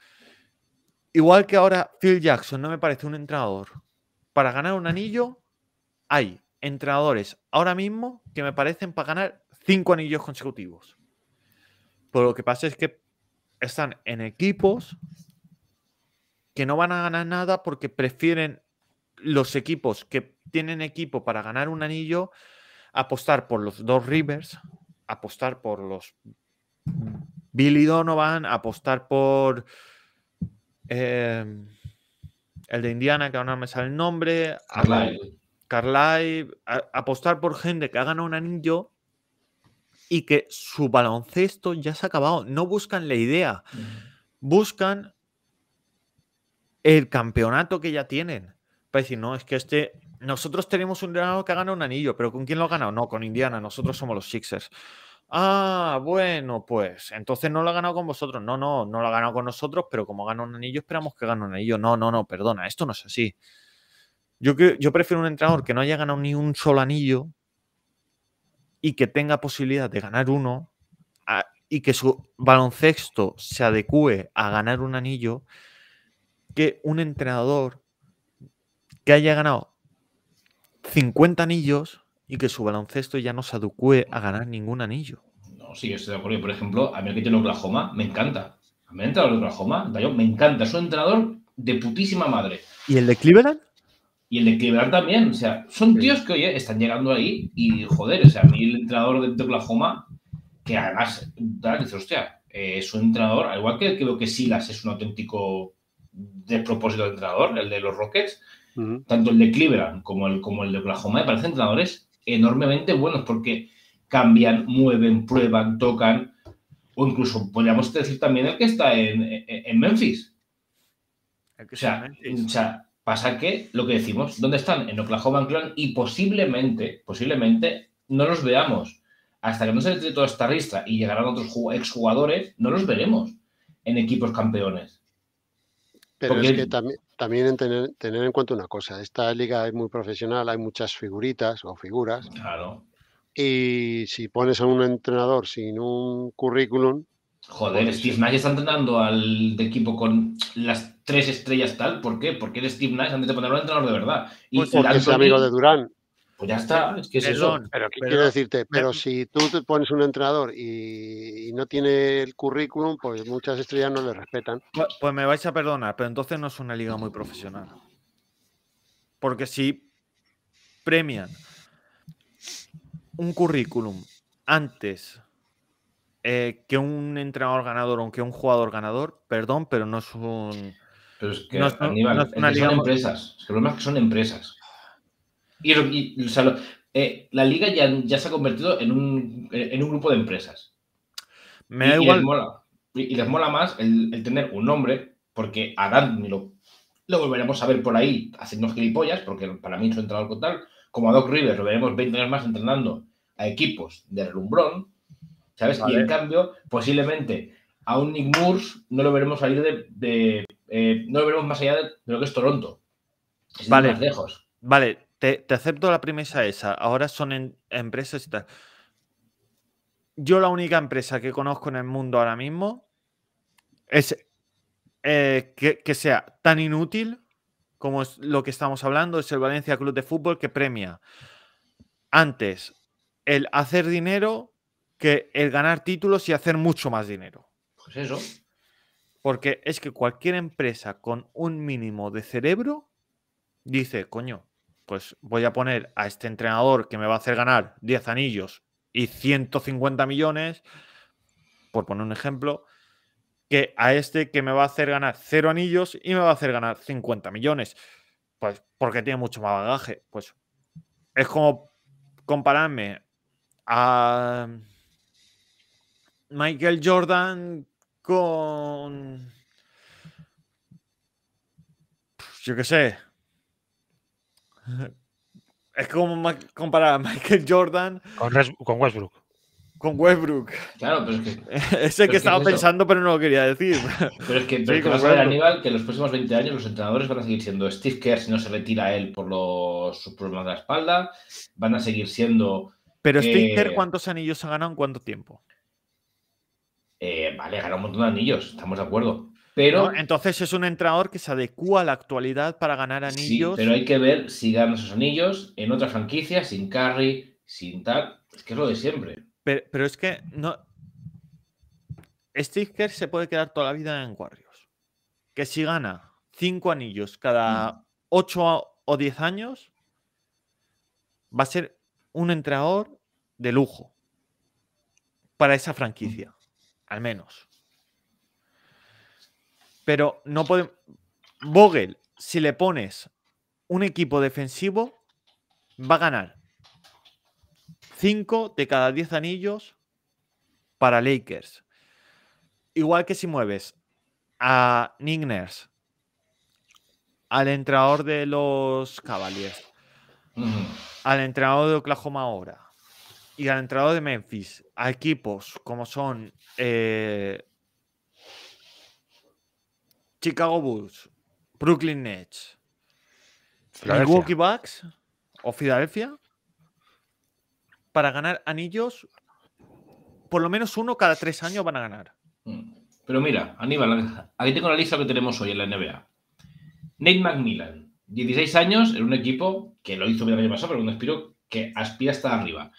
Igual que ahora Phil Jackson no me parece un entrenador. Para ganar un anillo hay entrenadores ahora mismo que me parecen para ganar cinco anillos consecutivos. Pero lo que pasa es que están en equipos que no van a ganar nada porque prefieren los equipos que tienen equipo para ganar un anillo apostar por los dos Rivers, apostar por los Billy Donovan, apostar por eh, el de Indiana, que ahora no me sale el nombre. Carlisle, apostar por gente que ha ganado un anillo y que su baloncesto ya se ha acabado. No buscan la idea, buscan el campeonato que ya tienen. Para decir, no, es que este. Nosotros tenemos un granado que ha ganado un anillo, pero ¿con quién lo ha ganado? No, con Indiana, nosotros somos los Sixers. Ah, bueno, pues entonces no lo ha ganado con vosotros. No, no, no lo ha ganado con nosotros, pero como gana un anillo, esperamos que gane un anillo. No, no, no, perdona, esto no es así. Yo, prefiero un entrenador que no haya ganado ni un solo anillo y que tenga posibilidad de ganar uno y que su baloncesto se adecue a ganar un anillo que un entrenador que haya ganado 50 anillos y que su baloncesto ya no se adecue a ganar ningún anillo. No, sí, estoy de acuerdo. Por ejemplo, a mí el que tiene Oklahoma me encanta. A mí el entrenador de Oklahoma, me encanta. Es un entrenador de putísima madre. ¿Y el de Cleveland? Y el de Cleveland también. O sea, son tíos que, oye, están llegando ahí y, joder, o sea, a mí el entrenador de Oklahoma, que además, dice, hostia, eh, es un entrenador, al igual que creo que Silas es un auténtico despropósito de entrenador, el de los Rockets, tanto el de Cleveland como el, como el de Oklahoma, me parecen entrenadores enormemente buenos porque cambian, mueven, prueban, tocan, o incluso podríamos decir también el que está en, en, Memphis. o sea, O sea Pasa que, lo que decimos, ¿dónde están? En Oklahoma Clan y posiblemente, posiblemente no los veamos. Hasta que no se retire toda esta ristra y llegarán otros exjugadores, no los veremos en equipos campeones. Pero es que también, tener, en cuenta una cosa, esta liga es muy profesional, hay muchas figuritas o figuras. Claro. Y si pones a un entrenador sin un currículum... Joder, pues Steve Nash está entrenando al equipo con las tres estrellas tal. ¿Por qué? Porque eres Steve nice antes de ponerlo un entrenador de verdad. Y pues porque es amigo de Durán. Pues ya está, es que es Pero, quiero decirte? Pero si tú te pones un entrenador y, no tiene el currículum, pues muchas estrellas no le respetan. Pues, me vais a perdonar, pero entonces no es una liga muy profesional. Porque si premian un currículum antes eh, que un entrenador ganador, aunque un jugador ganador, perdón, pero no es un pero es que Aníbal, son empresas. Es que lo más que son empresas. Y, eh, la liga ya, ya, se ha convertido en un, grupo de empresas. Me y, igual. Y les, mola, y les mola, más el, tener un nombre, porque a Dan lo, volveremos a ver por ahí haciendo gilipollas, porque para mí es un entrenador tal, como a Doc Rivers lo veremos 20 años más entrenando a equipos de relumbrón. ¿sabes? Y en cambio, posiblemente a un Nick no lo veremos salir de. Eh, no lo veremos más allá de, lo que es Toronto. vale. lejos. Vale, te, acepto la premisa esa. Ahora son empresas y tal. Yo la única empresa que conozco en el mundo ahora mismo es eh, que, que, sea tan inútil como es lo que estamos hablando, es el Valencia Club de Fútbol que premia antes el hacer dinero que el ganar títulos y hacer mucho más dinero. Pues eso. Porque es que cualquier empresa con un mínimo de cerebro dice, coño, pues voy a poner a este entrenador que me va a hacer ganar 10 anillos y 150 millones, por poner un ejemplo, que a este que me va a hacer ganar 0 anillos y me va a hacer ganar 50 millones. Pues porque tiene mucho más bagaje. Pues es como compararme a Michael Jordan con. Yo qué sé. (laughs) Es como comparar a Michael Jordan. Con, con Westbrook. Con Westbrook. Claro, pero es que. (laughs) Ese que, que estaba pensando, pero no lo quería decir. (laughs) Pero es que, a Aníbal, que en los próximos 20 años los entrenadores van a seguir siendo Steve Kerr si no se retira él por los, sus problemas de la espalda. Van a seguir siendo. Pero Steve Kerr, ¿cuántos anillos ha ganado en cuánto tiempo? Eh, vale, gana un montón de anillos, estamos de acuerdo. Pero, entonces es un entrenador que se adecua a la actualidad para ganar anillos. pero hay que ver si gana esos anillos en otra franquicia, sin carry, sin tal. Es que es lo de siempre. Pero, es que no. Sticker se puede quedar toda la vida en Warriors. Que si gana cinco anillos cada mm. ocho o 10 años, va a ser un entrenador de lujo para esa franquicia al menos. Pero no podemos... Vogel, si le pones un equipo defensivo, va a ganar 5 de cada 10 anillos para Lakers. Igual que si mueves a Nigners, al entrenador de los Cavaliers, al entrenador de Oklahoma ahora, y al entrado de Memphis a equipos como son eh, Chicago Bulls, Brooklyn Nets, Milwaukee Bucks o Filadelfia para ganar anillos, por lo menos uno cada tres años van a ganar. Mm. Pero mira, Aníbal, aquí tengo la lista que tenemos hoy en la NBA. Nate McMillan, 16 años en un equipo que lo hizo el año pasado, pero un aspiro que aspira hasta arriba.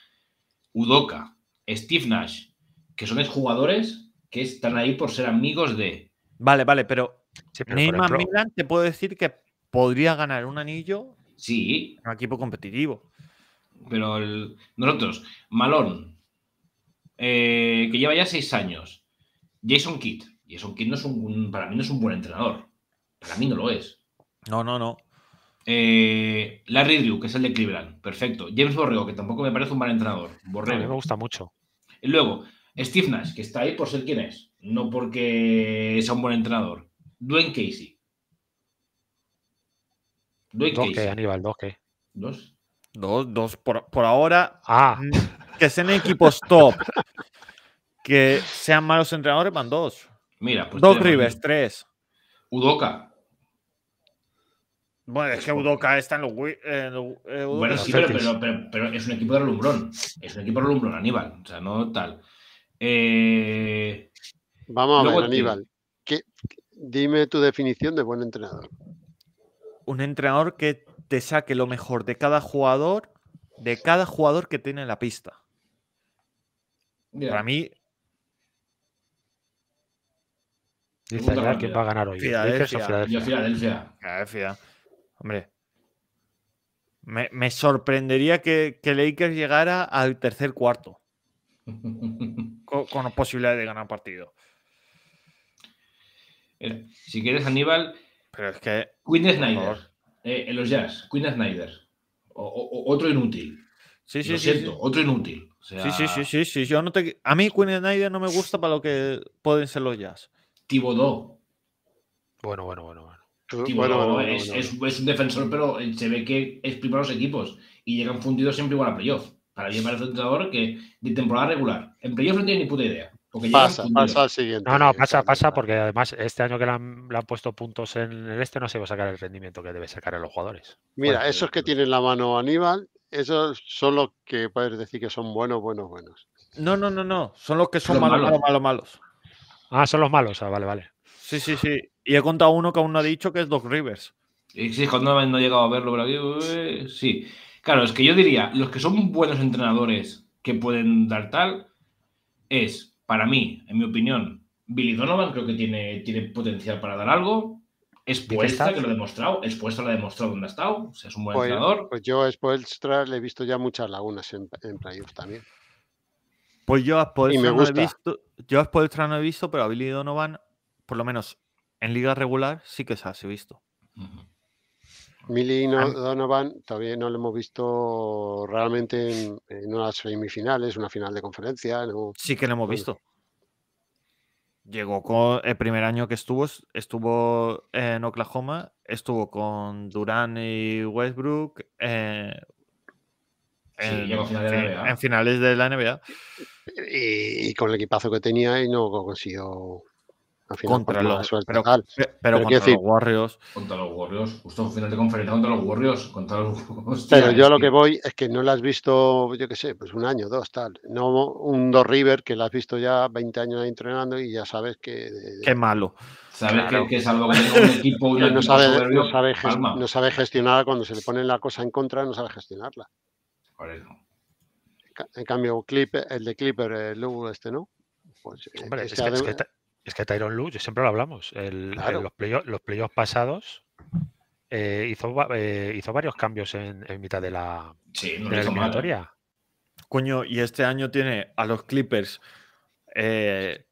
Udoka, Steve Nash, que son exjugadores que están ahí por ser amigos de. Vale, vale, pero, Neymar te puedo decir que podría ganar un anillo. Sí. un equipo competitivo. Pero nosotros, Malón, eh, que lleva ya seis años, Jason Kidd. Jason Kidd no es un, para mí no es un buen entrenador. Para mí no lo es. No, no, no. Eh, Larry Drew, que es el de Cleveland. Perfecto. James Borrego, que tampoco me parece un mal entrenador. Borrego. A mí me gusta mucho. Y luego, Steve Nash, que está ahí por ser quien es, no porque sea un buen entrenador. Dwayne Casey. Dwayne Casey. Aníbal, dos Dos. Dos, dos. Por, ahora. Ah. Que sean equipos top. que sean malos entrenadores, van dos. Mira, dos pues Doc Rivers, tres. Udoka. Bueno, es que Udoca está en los. Eh, bueno, sí, pero, pero, es un equipo de relumbrón. Es un equipo de relumbrón, Aníbal. O sea, no tal. Eh, Vamos a ver, Aníbal. dime tu definición de buen entrenador. Un entrenador que te saque lo mejor de cada jugador, de cada jugador que tiene en la pista. Para mí. Dice que va a ganar hoy. ¿eh? Filadelfia. Filadelfia. Filadelfia. Hombre, me, sorprendería que, que, Lakers llegara al tercer cuarto (laughs) con, posibilidades posibilidad de ganar partido. Eh, si quieres, Aníbal. Pero es que. Snyder. Eh, en los Jazz, Quinn Snyder. O, otro inútil. Sí, sí, lo sí, otro inútil. sí, sí, sí, sí, sí, Yo no A mí Quinn Snyder no me gusta para lo que pueden ser los Jazz. Tibodó. Bueno, bueno, bueno bueno, es, un defensor, pero se ve que es primero los equipos y llegan fundidos siempre igual a playoff. Para mí parece un entrenador que de temporada regular. En playoff no tiene ni puta idea. Pasa, pasa al siguiente. No, no, pasa, pasa, porque además este año que le han, puesto puntos en el este no se va a sacar el rendimiento que debe sacar a los jugadores. Mira, esos que tienen la mano Aníbal, esos son los que puedes decir que son buenos, buenos, buenos. No, no, no, no. Son los que son malos, malos, malos, malos. Ah, son los malos. Ah, vale, vale. Sí, sí, sí. Y he contado uno que aún no ha dicho que es Doc Rivers. Sí, cuando no he llegado a verlo, pero aquí, sí. Claro, es que yo diría, los que son buenos entrenadores que pueden dar tal, es, para mí, en mi opinión, Billy Donovan creo que tiene, tiene potencial para dar algo. Expuesta que lo ha demostrado. Espuesta lo ha demostrado donde ha estado. O sea, es un buen pues, entrenador. Pues yo a Espuesta le he visto ya muchas lagunas en, en también. Pues yo a Spoelstra he visto, yo a no he visto, pero a Billy Donovan por lo menos en liga regular, sí que se ha visto. Mili y Donovan todavía no lo hemos visto realmente en, unas semifinales, una final de conferencia. Sí que lo hemos visto. Llegó con el primer año que estuvo, estuvo en Oklahoma, estuvo con Durán y Westbrook en, finales de la NBA. Y, y, con el equipazo que tenía y no consiguió al final, contra pues, los, suerte, pero, contra los Warriors. Contra los Warriors, justo final de conferencia contra los Warriors. Contra los, (laughs) pero yo a lo que voy es que no la has visto, yo qué sé, pues un año, dos, tal. No un dos River que la has visto ya 20 años ahí entrenando y ya sabes que. Eh, qué malo. Sabes que, es algo que un equipo. Una (laughs) no, sabe, soberbio, sabe gestionar cuando se le pone la cosa en contra, no sabe gestionarla. Por eso. En cambio, Clip, el de Clipper, el Lugo este, ¿no? Pues, eh, Hombre, es, que, es, que, es que Tyron Lue, siempre lo hablamos, el, eh, los, playoffs pasados eh, eh, hizo, varios cambios en, mitad de la, sí, eliminatoria. Coño, y este año tiene a los Clippers.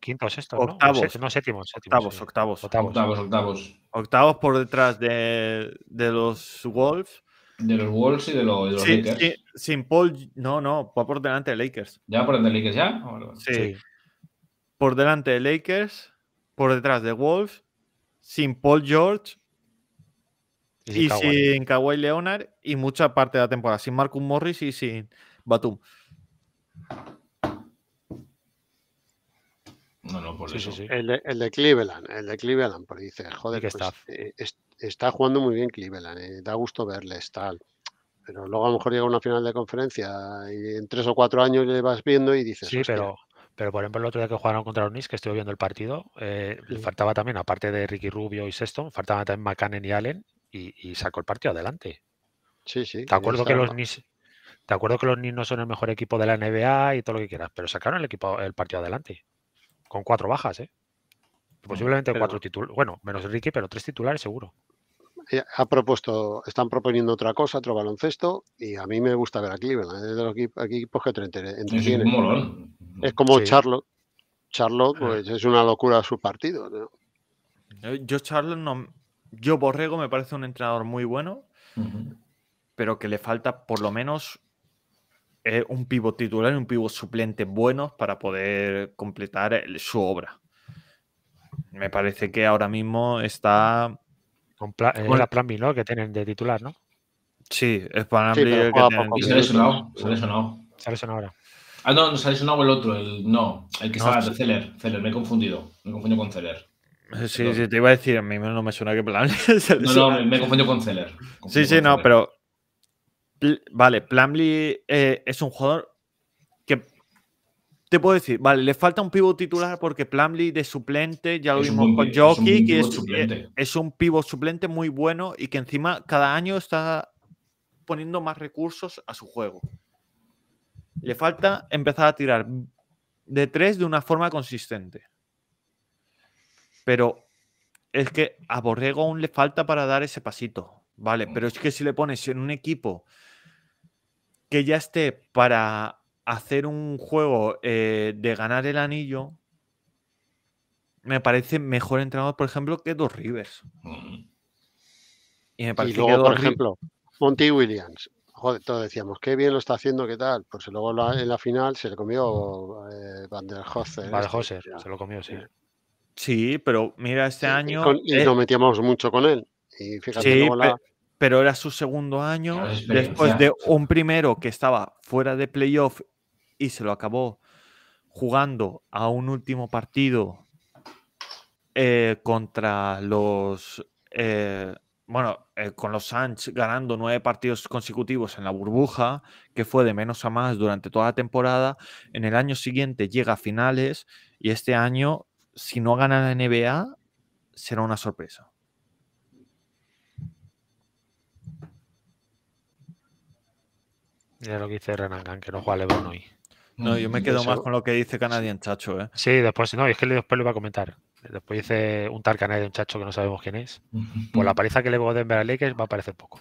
Quinto o sexto, octavos, ¿no? No, octavos, octavos, octavos, octavos, octavos, por detrás de, los Wolves. De los Wolves y de los, sí, Lakers. sin Paul, no, no, va por delante de Lakers. ¿Ya por delante de Lakers ya? Ah, sí por delante de Lakers, por detrás de Wolves, sin Paul George y sin, Kawhi. Leonard y mucha parte de la temporada, sin Marcus Morris y sin Batum. No, no, por eso. El, de, Cleveland, el de Cleveland, porque dice, joder, pues, eh, está? jugando muy bien Cleveland, eh, da gusto verles, tal. Pero luego a lo mejor llega una final de conferencia y en tres o cuatro años le vas viendo y dices. Sí, pero pero por ejemplo, el otro día que jugaron contra los Knicks, que estuve viendo el partido, eh, le faltaba también, aparte de Ricky Rubio y Sexton, faltaban también McCann y Allen y, sacó el partido adelante. Sí, sí. Te acuerdo que los Knicks. Te acuerdo que los no son el mejor equipo de la NBA y todo lo que quieras, pero sacaron el equipo el partido adelante. Con cuatro bajas, ¿eh? Mm, Posiblemente cuatro titulares. Bueno, menos Ricky, pero tres titulares seguro. Eh, ha propuesto, están proponiendo otra cosa, otro baloncesto, y a mí me gusta ver a Cleveland, de los equipos que te entretienen. Es como Charlo Charlotte. Ah. Pues, es una locura su partido. Yo, Charlotte, no. Yo, Borrego, me parece un entrenador muy bueno, pero que le falta por lo menos eh, un pivo titular y un pivo suplente buenos para poder completar su obra. Me parece que ahora mismo está. Con la eh, plan Que tienen de titular, ¿no? Sí, es para sí, que Se ha Se ha ahora. Ah, no, nos ha o el otro, el no, el que estaba, el Celer, Celer, me he confundido, me he confundido con Celer. Eh, sí, sí, te iba a decir, a mí no me suena que Plumlee. (laughs) no, no, me, he confundido con Celer. sí, sí, no, pero. vale, Plumlee eh, es un jugador que. Te puedo decir, vale, le falta un pivo titular porque Plumlee de suplente, ya lo vimos con Jokic, que es, es un pivo eh, suplente muy bueno y que encima cada año está poniendo más recursos a su juego. Le falta empezar a tirar de tres de una forma consistente. Pero es que a Borrego aún le falta para dar ese pasito. Vale, pero es que si le pones en un equipo que ya esté para hacer un juego eh, de ganar el anillo, me parece mejor entrenador, por ejemplo, que dos Rivers. Mm. Y me parece luego, por ejemplo, Monty Williams, todos decíamos, qué bien lo está haciendo, qué tal. Pues luego en la final se le comió eh, Van der Van este, se lo comió, sí. Eh. Sí, pero mira, este año. Y, metíamos mucho con él. sí, pero, era su segundo año, después de un primero que estaba fuera de playoff y se lo acabó jugando a un último partido eh, contra los bueno, eh, con los Suns ganando nueve partidos consecutivos en la burbuja, que fue de menos a más durante toda la temporada, en el año siguiente llega a finales y este año, si no gana la NBA, será una sorpresa. Ya lo que dice Renan que no juega LeBron hoy. No, yo me quedo más con lo que dice Canadien, Chacho. ¿eh? Sí, después, no, es que después lo iba a comentar. Después dice un Tarkanet de un chacho que no sabemos quién es. Por la paliza que le voy a Denver a va a parecer poco.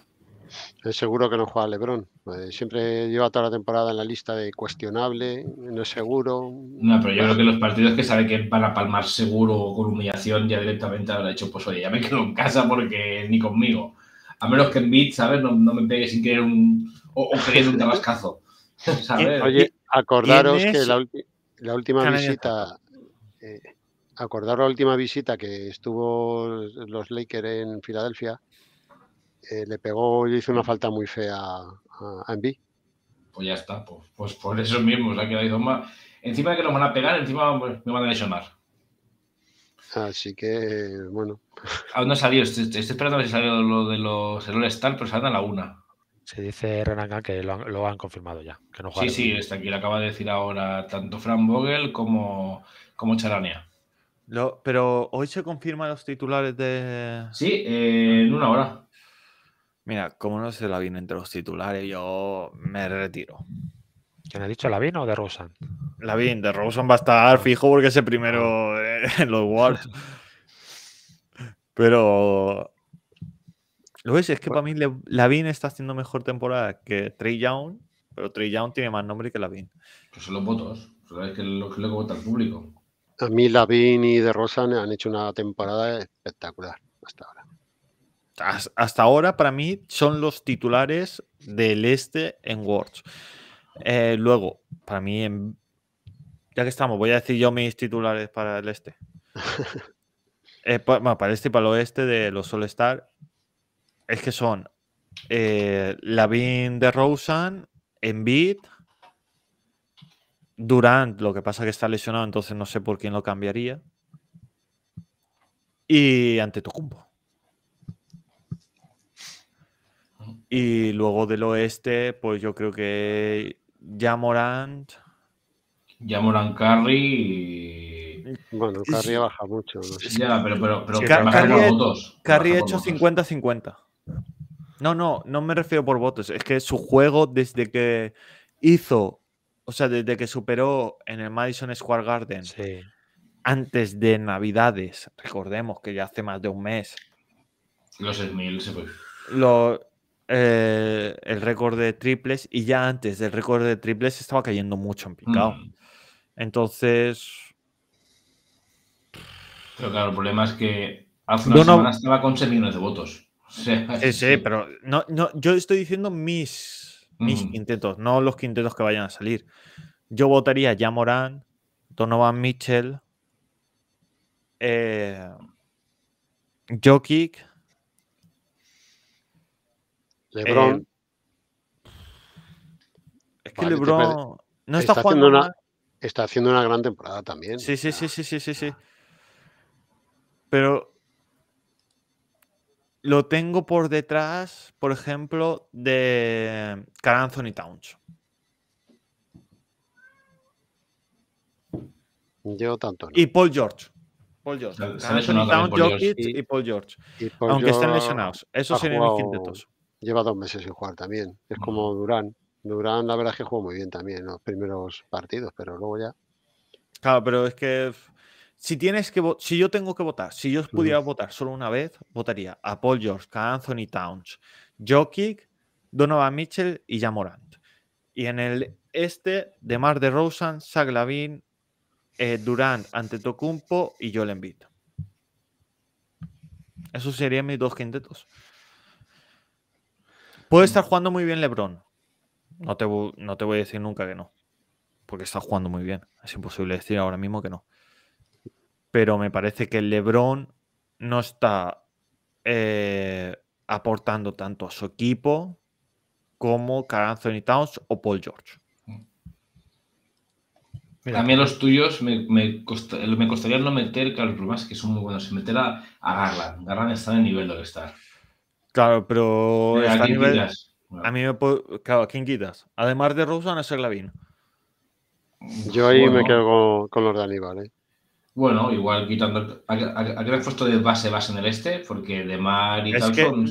Es seguro que no juega LeBron. Eh, siempre lleva toda la temporada en la lista de cuestionable, no es seguro. No, pero yo creo que los partidos que sabe que van a palmar seguro o con humillación ya directamente habrá hecho, pues oye, ya me quedo en casa porque ni conmigo. A menos que en beat, ¿sabes? No, me pegue sin querer un. o, un tabascazo. (laughs) Oye, acordaros que la, última visita acordar la última visita que estuvo los Lakers en Filadelfia, eh, le pegó y hizo una falta muy fea a, Envy. Pues ya está, pues, pues por eso mismo, Encima de que nos van a pegar, encima me van a lesionar. Así que, bueno. Aún ah, no ha salido, estoy, esperando si salió lo de los errores Star, pero salen a la una. Se dice Renan que lo han, confirmado ya. Que no sí, sí, está aquí, lo acaba de decir ahora tanto Fran Vogel como, como Charania pero hoy se confirman los titulares de. Sí, ah. en una hora. Mira, como no se la viene entre los titulares, yo me retiro. ¿Quién ha dicho Lavín o de La Lavín, de Rosen va a estar fijo porque es el primero ah. (laughs) en los Worlds. Pero. Lo ves, es que para mí Lavín está haciendo mejor temporada que Trey Young, pero Trey Young tiene más nombre que la Pues son los votos. Pues que lo que le vota al público a mí Lavín y De Rosan han hecho una temporada espectacular hasta ahora. Hasta ahora, para mí, son los titulares del este en Words. Eh, luego, para mí, ya que estamos, voy a decir yo mis titulares para el este. (laughs) Eh, para, este y para el oeste de los All Star, es que son eh, de de en bit Durant, lo que pasa es que está lesionado, entonces no sé por quién lo cambiaría. Y ante Tocumbo. Y luego del oeste, pues yo creo que ya Morant. Ya Morant Carry. Bueno, Carry baja mucho. Ya, pero, pero, pero Carry, hecho 50-50. No, no, no me refiero por votos. Es que su juego, desde que hizo o sea, desde que superó en el Madison Square Garden, antes de Navidades, recordemos que ya hace más de un mes. Los 6.000 se fue. Eh, el récord de triples y ya antes del récord de triples estaba cayendo mucho en picado. Mm. Entonces. Pero claro, el problema es que hace unas semanas estaba con 6 millones de votos. (laughs) Eh, sí, sí, pero no, no, yo estoy diciendo mis mis quintetos, no los quintetos que vayan a salir. Yo votaría ya Morán, Donovan Mitchell, eh, Jokic, LeBron. Eh, es que LeBron no está, jugando Está haciendo una gran temporada también. sí, sí, sí, sí, sí, sí. Pero lo tengo por detrás, por ejemplo, de Carl Anthony Towns. Yo tanto. Y Paul George. Paul George. Anthony Towns, Jokic y, Paul George. Aunque estén lesionados. Eso sería de todos. Lleva dos meses sin jugar también. Es como Durán. Durán, la verdad es que jugó muy bien también en los primeros partidos, pero luego ya. Claro, pero es que si, tienes que, si yo tengo que votar, si yo pudiera votar solo una vez, votaría a Paul George, a Anthony Towns, Jokic, Donovan Mitchell y Jamorant. Y en el este, Mar de Rosen, de Lavin, eh, Durant, Tocumpo y Joel Embiid. Esos serían mis dos quintetos. Puede mm. estar jugando muy bien LeBron. No te, no te voy a decir nunca que no. Porque está jugando muy bien. Es imposible decir ahora mismo que no pero me parece que LeBron no está eh, aportando tanto a su equipo como Carl Anthony Towns o Paul George. También A mí los tuyos me, me, costaría no meter claro, los que son muy buenos, si meter a, Garland. Garland está en el nivel donde está. Claro, pero. ¿a, a mí me puedo. Claro, ¿a quién quitas? Además de van a el Lavín. Yo ahí me quedo con, con, los de Aníbal, ¿eh? Bueno, igual quitando. ¿A, qué le puesto de base base en el este? Porque de Mar y tal son,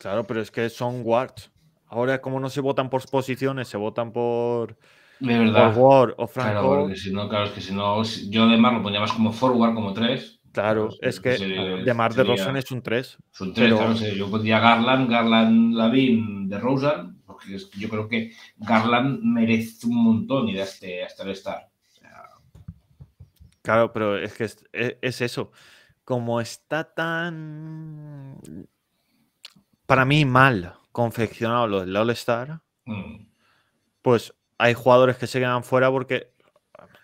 claro, pero es que son wards. Ahora, como no se votan por posiciones, se votan por. De verdad. o Franco. Claro, porque si no, claro, es que si no. Yo de Mar lo ponía más como forward, como 3. Claro, es que de Mar de Rosen es un 3. Es un 3, claro. yo pondría Garland, Garland, Lavin, de Rosen, porque yo creo que Garland merece un montón ir a este, hasta el este estar. Claro, pero es que e, es, eso. Como está tan, para mí, mal confeccionado lo del All-Star, mm. pues hay jugadores que se quedan fuera porque,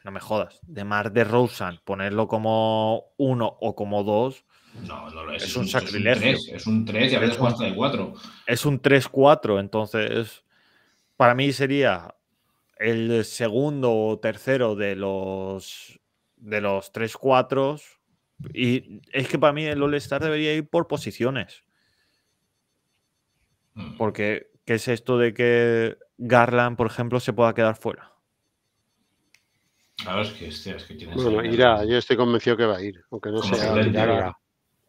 no me jodas, de Mar de Rosen, ponerlo como uno o como dos, no, no, es, es, un, sacrilegio. Es un 3 y a veces hasta 4. Es un 3-4, entonces para mí sería el segundo o tercero de los de los 3-4. Y es que para mí el All-Star debería ir por posiciones. Mm. Porque, ¿qué es esto de que Garland, por ejemplo, se pueda quedar fuera? Claro, es que, este es que tiene... Bueno, irá, yo estoy convencido que va a ir, aunque no sea.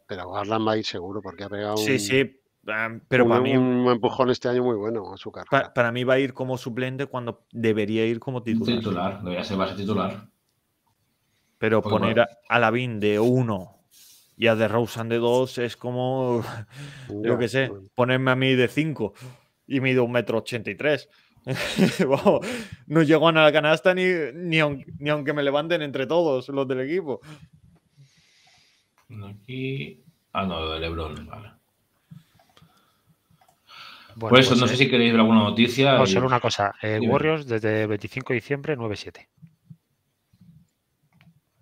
pero Garland va a ir seguro porque ha pegado. un, sí, pero para mí. Un empujón este año muy bueno a su Para, mí va a ir como suplente cuando debería ir como titular. Titular, debería ser base titular. Pero poner a, Lavín de 1 y a The de 2 es como, lo (laughs) yo qué sé, pues. ponerme a mí de 5 y mido un metro 83. (laughs) no llego a la canasta ni, ni, aunque, me levanten entre todos los del equipo. Ah, no, lo de Lebron, vale. pues, no sé eh, si queréis ver alguna noticia. Pues una cosa. Eh, Warriors desde 25 de diciembre, 9-7.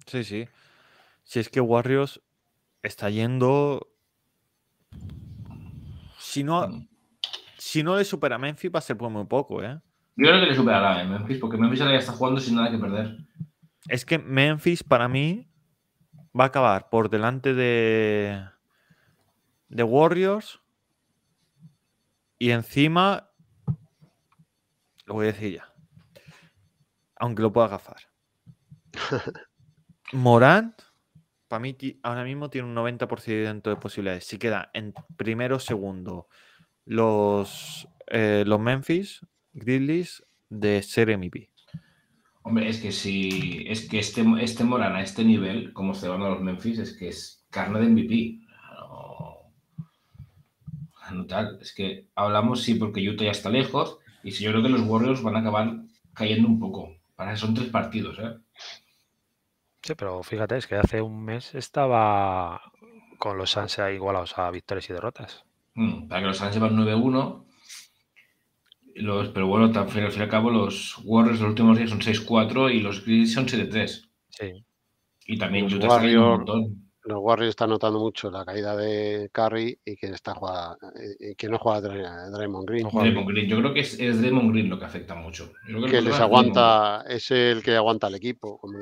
Sí, sí. Si es que Warriors está yendo. Si no, mm. si no le supera a Memphis, va a ser muy poco, ¿eh? Yo creo que le superará a Memphis, porque Memphis ahora ya está jugando sin nada que perder. Es que Memphis, para mí, va a acabar por delante de, de Warriors. Y encima, lo voy a decir ya. Aunque lo pueda gafar. (laughs) Morant, para mí ahora mismo tiene un 90% de posibilidades. Si queda en primero o segundo los, eh, los Memphis Grizzlies de ser MVP. Hombre, es que si es que este, este Morán a este nivel, como se van a los Memphis, es que es carne de MVP. No, no tal. Es que hablamos, sí, porque Utah ya está lejos. Y si yo creo que los Warriors van a acabar cayendo un poco. Para son tres partidos, ¿eh? Sí, pero fíjate, es que hace un mes estaba con los Sanse igualados a victorias y derrotas. Mm, para que los Sanse van 9-1. pero bueno, al fin y al cabo, los Warriors los últimos días son 6-4 y los Grizzlies son 7-3. Sí. Y también los Utah Warriors, un montón. Los Warriors están notando mucho la caída de Curry y que, está no juega Draymond Green. Draymond Green. Yo creo que es, Draymond Green lo que afecta mucho. que, les aguanta, es el que aguanta al equipo. Como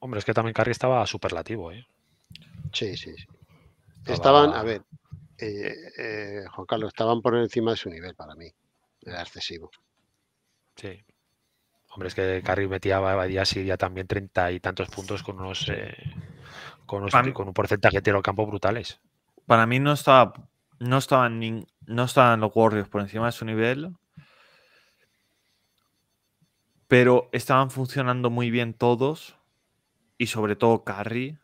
hombre, es que también Carri estaba superlativo, ¿eh? Sí, sí, Estaban, a ver, eh, eh, Juan Carlos, estaban por encima de su nivel para mí. Era excesivo. Sí. Hombre, es que Carri metía día sí ya también treinta y tantos puntos con unos, eh, con, un porcentaje de tiro al campo brutales. Para mí no estaba, no estaban no estaban los Warriors por encima de su nivel. Pero estaban funcionando muy bien todos y sobre todo Carrie.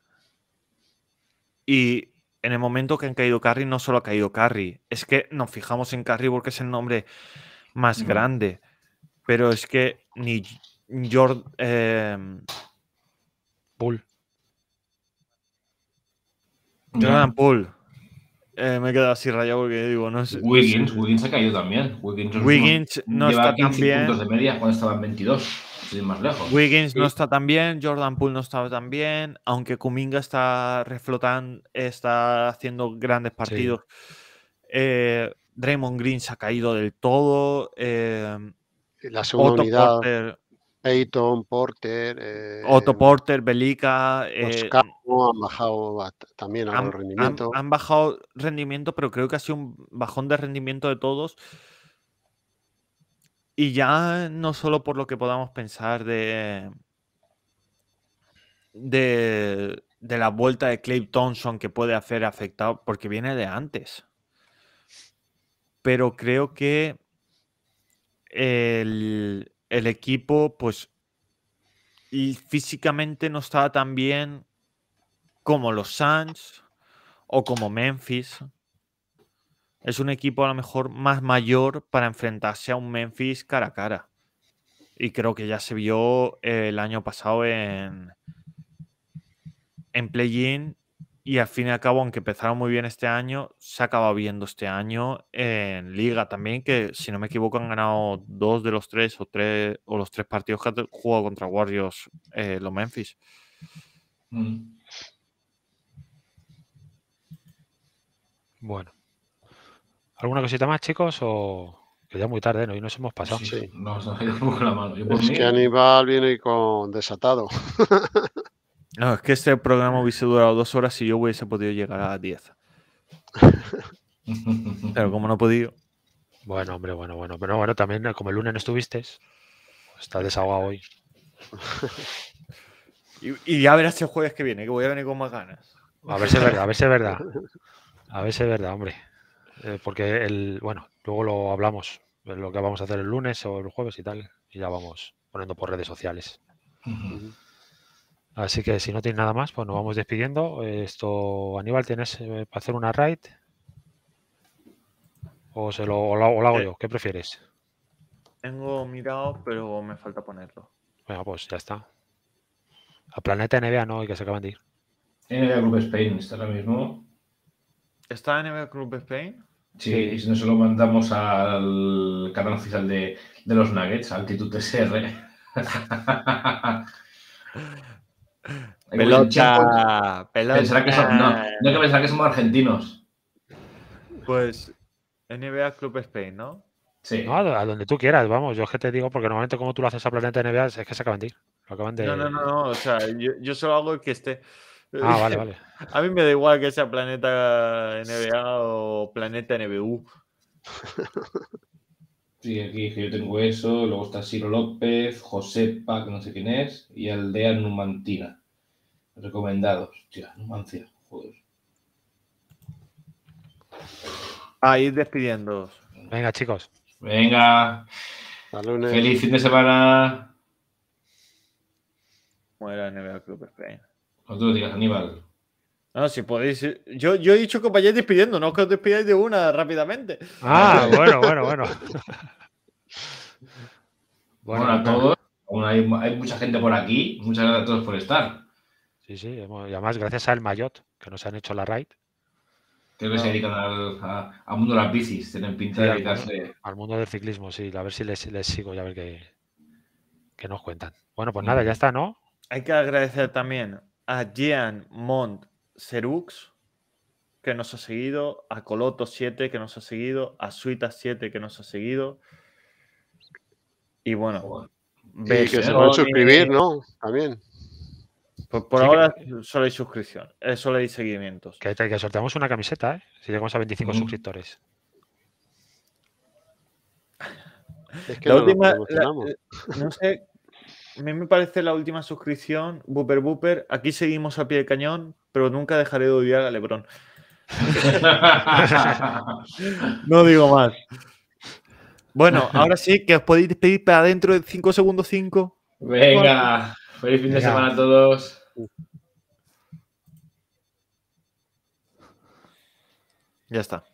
Y en el momento que han caído Carrie, no solo ha caído Carrie, es que nos fijamos en Carrie porque es el nombre más grande, pero es que ni em, Jordan... Eh... Jordan Paul me he quedado así rayado porque digo, no sé. Wiggins, Wiggins ha caído también. Wiggins, no, está tan bien. de media cuando estaba en 22. Wiggins no está tan bien, Jordan Poole no está tan bien, aunque Kuminga está reflotando, está haciendo grandes partidos. Eh, Draymond Green se ha caído del todo. Eh, la segunda unidad, Porter, Peyton, Porter. Eh, Otto Porter, Belica. Oscar han bajado también han, rendimiento. han, bajado rendimiento, pero creo que ha sido un bajón de rendimiento de todos. Y ya no solo por lo que podamos pensar de, de, la vuelta de Clay Thompson que puede hacer afectado, porque viene de antes. Pero creo que el, el equipo, pues, físicamente no estaba tan bien como los Suns o como Memphis es un equipo a lo mejor más mayor para enfrentarse a un Memphis cara a cara. Y creo que ya se vio eh, el año pasado en, en play-in y al fin y al cabo, aunque empezaron muy bien este año, se acaba viendo este año en Liga también, que si no me equivoco han ganado dos de los tres o tres o los tres partidos que han jugado contra Warriors eh, los Memphis. Mm. Bueno. ¿Alguna cosita más, chicos? O que ya muy tarde, ¿no? Y nos hemos pasado. Sí, sí. Nos un poco la mano. es que Aníbal viene con desatado. (laughs) no, es que este programa hubiese durado dos horas y yo hubiese podido llegar a las diez. (laughs) Pero como no he podido. Bueno, hombre, bueno, bueno. Pero bueno, también como el lunes no estuviste, está desahogado hoy. (laughs) y, ya verás el jueves que viene, que voy a venir con más ganas. A ver si es verdad, a ver si es verdad. A ver si es verdad, hombre. Eh, porque el, bueno, luego lo hablamos, eh, lo que vamos a hacer el lunes o el jueves y tal, y ya vamos poniendo por redes sociales. Así que si no tienes nada más, pues nos vamos despidiendo. Esto, Aníbal, ¿tienes eh, para hacer una raid? ¿O, se lo, hago yo? ¿Qué prefieres? Tengo mirado, pero me falta ponerlo. Bueno, pues ya está. A Planeta NBA no, y que se acaban de ir. NBA Group Spain está ahora mismo. ¿Está NBA Club Spain? Sí, y si no se lo mandamos al canal oficial de, de los Nuggets, Altitud SR. (laughs) pelota, pelota. que no, que pensar que somos argentinos. Pues NBA Club Spain, ¿no? Sí. a donde tú quieras, vamos. Yo es que te digo, porque normalmente como tú lo haces a Planeta NBA, es que se acaban de ir. acaban de... No, no, no, O sea, yo, yo solo hago que esté. Ah, vale, vale. (laughs) A mí me da igual que sea Planeta NBA o Planeta NBU. Sí, aquí yo tengo eso, luego está Ciro López, José que no sé quién es, y Aldea Numantina. Recomendados. tío, Numancia, joder. A ir despidiendo. Venga, chicos. Venga. Feliz fin de semana. Muera NBA Club no digas, Aníbal. No, si podéis. Yo, yo he dicho que os vayáis despidiendo, no que os despidáis de una rápidamente. Ah, (laughs) bueno, bueno, bueno. (laughs) bueno, a todos. Hay, mucha gente por aquí. Muchas gracias a todos por estar. Sí, sí. Y además, gracias al El Mayot, que nos han hecho la raid. Creo que se ah. dedican al, mundo de las bicis. Tienen pinta de dedicarse. Al, mundo del ciclismo, sí. A ver si les, sigo y a ver qué, qué nos cuentan. Bueno, pues mm. nada, ya está, ¿no? Hay que agradecer también a Jean Mont Serux que nos ha seguido, a Coloto 7, que nos ha seguido, a Suita 7, que nos ha seguido. Y bueno, y que se pueden suscribir, ¿no? También. por ahora solo hay suscripción, eh, solo hay seguimientos. Que, que, sorteamos una camiseta, ¿eh? Si llegamos a 25 suscriptores. Es que la última, eh, no sé a mí me parece la última suscripción, Booper Booper. Aquí seguimos a pie de cañón, pero nunca dejaré de odiar a Lebron. (laughs) no digo más. Bueno, ahora sí que os podéis despedir para adentro de 5 segundos 5. Venga, feliz fin de semana a todos. Ya está.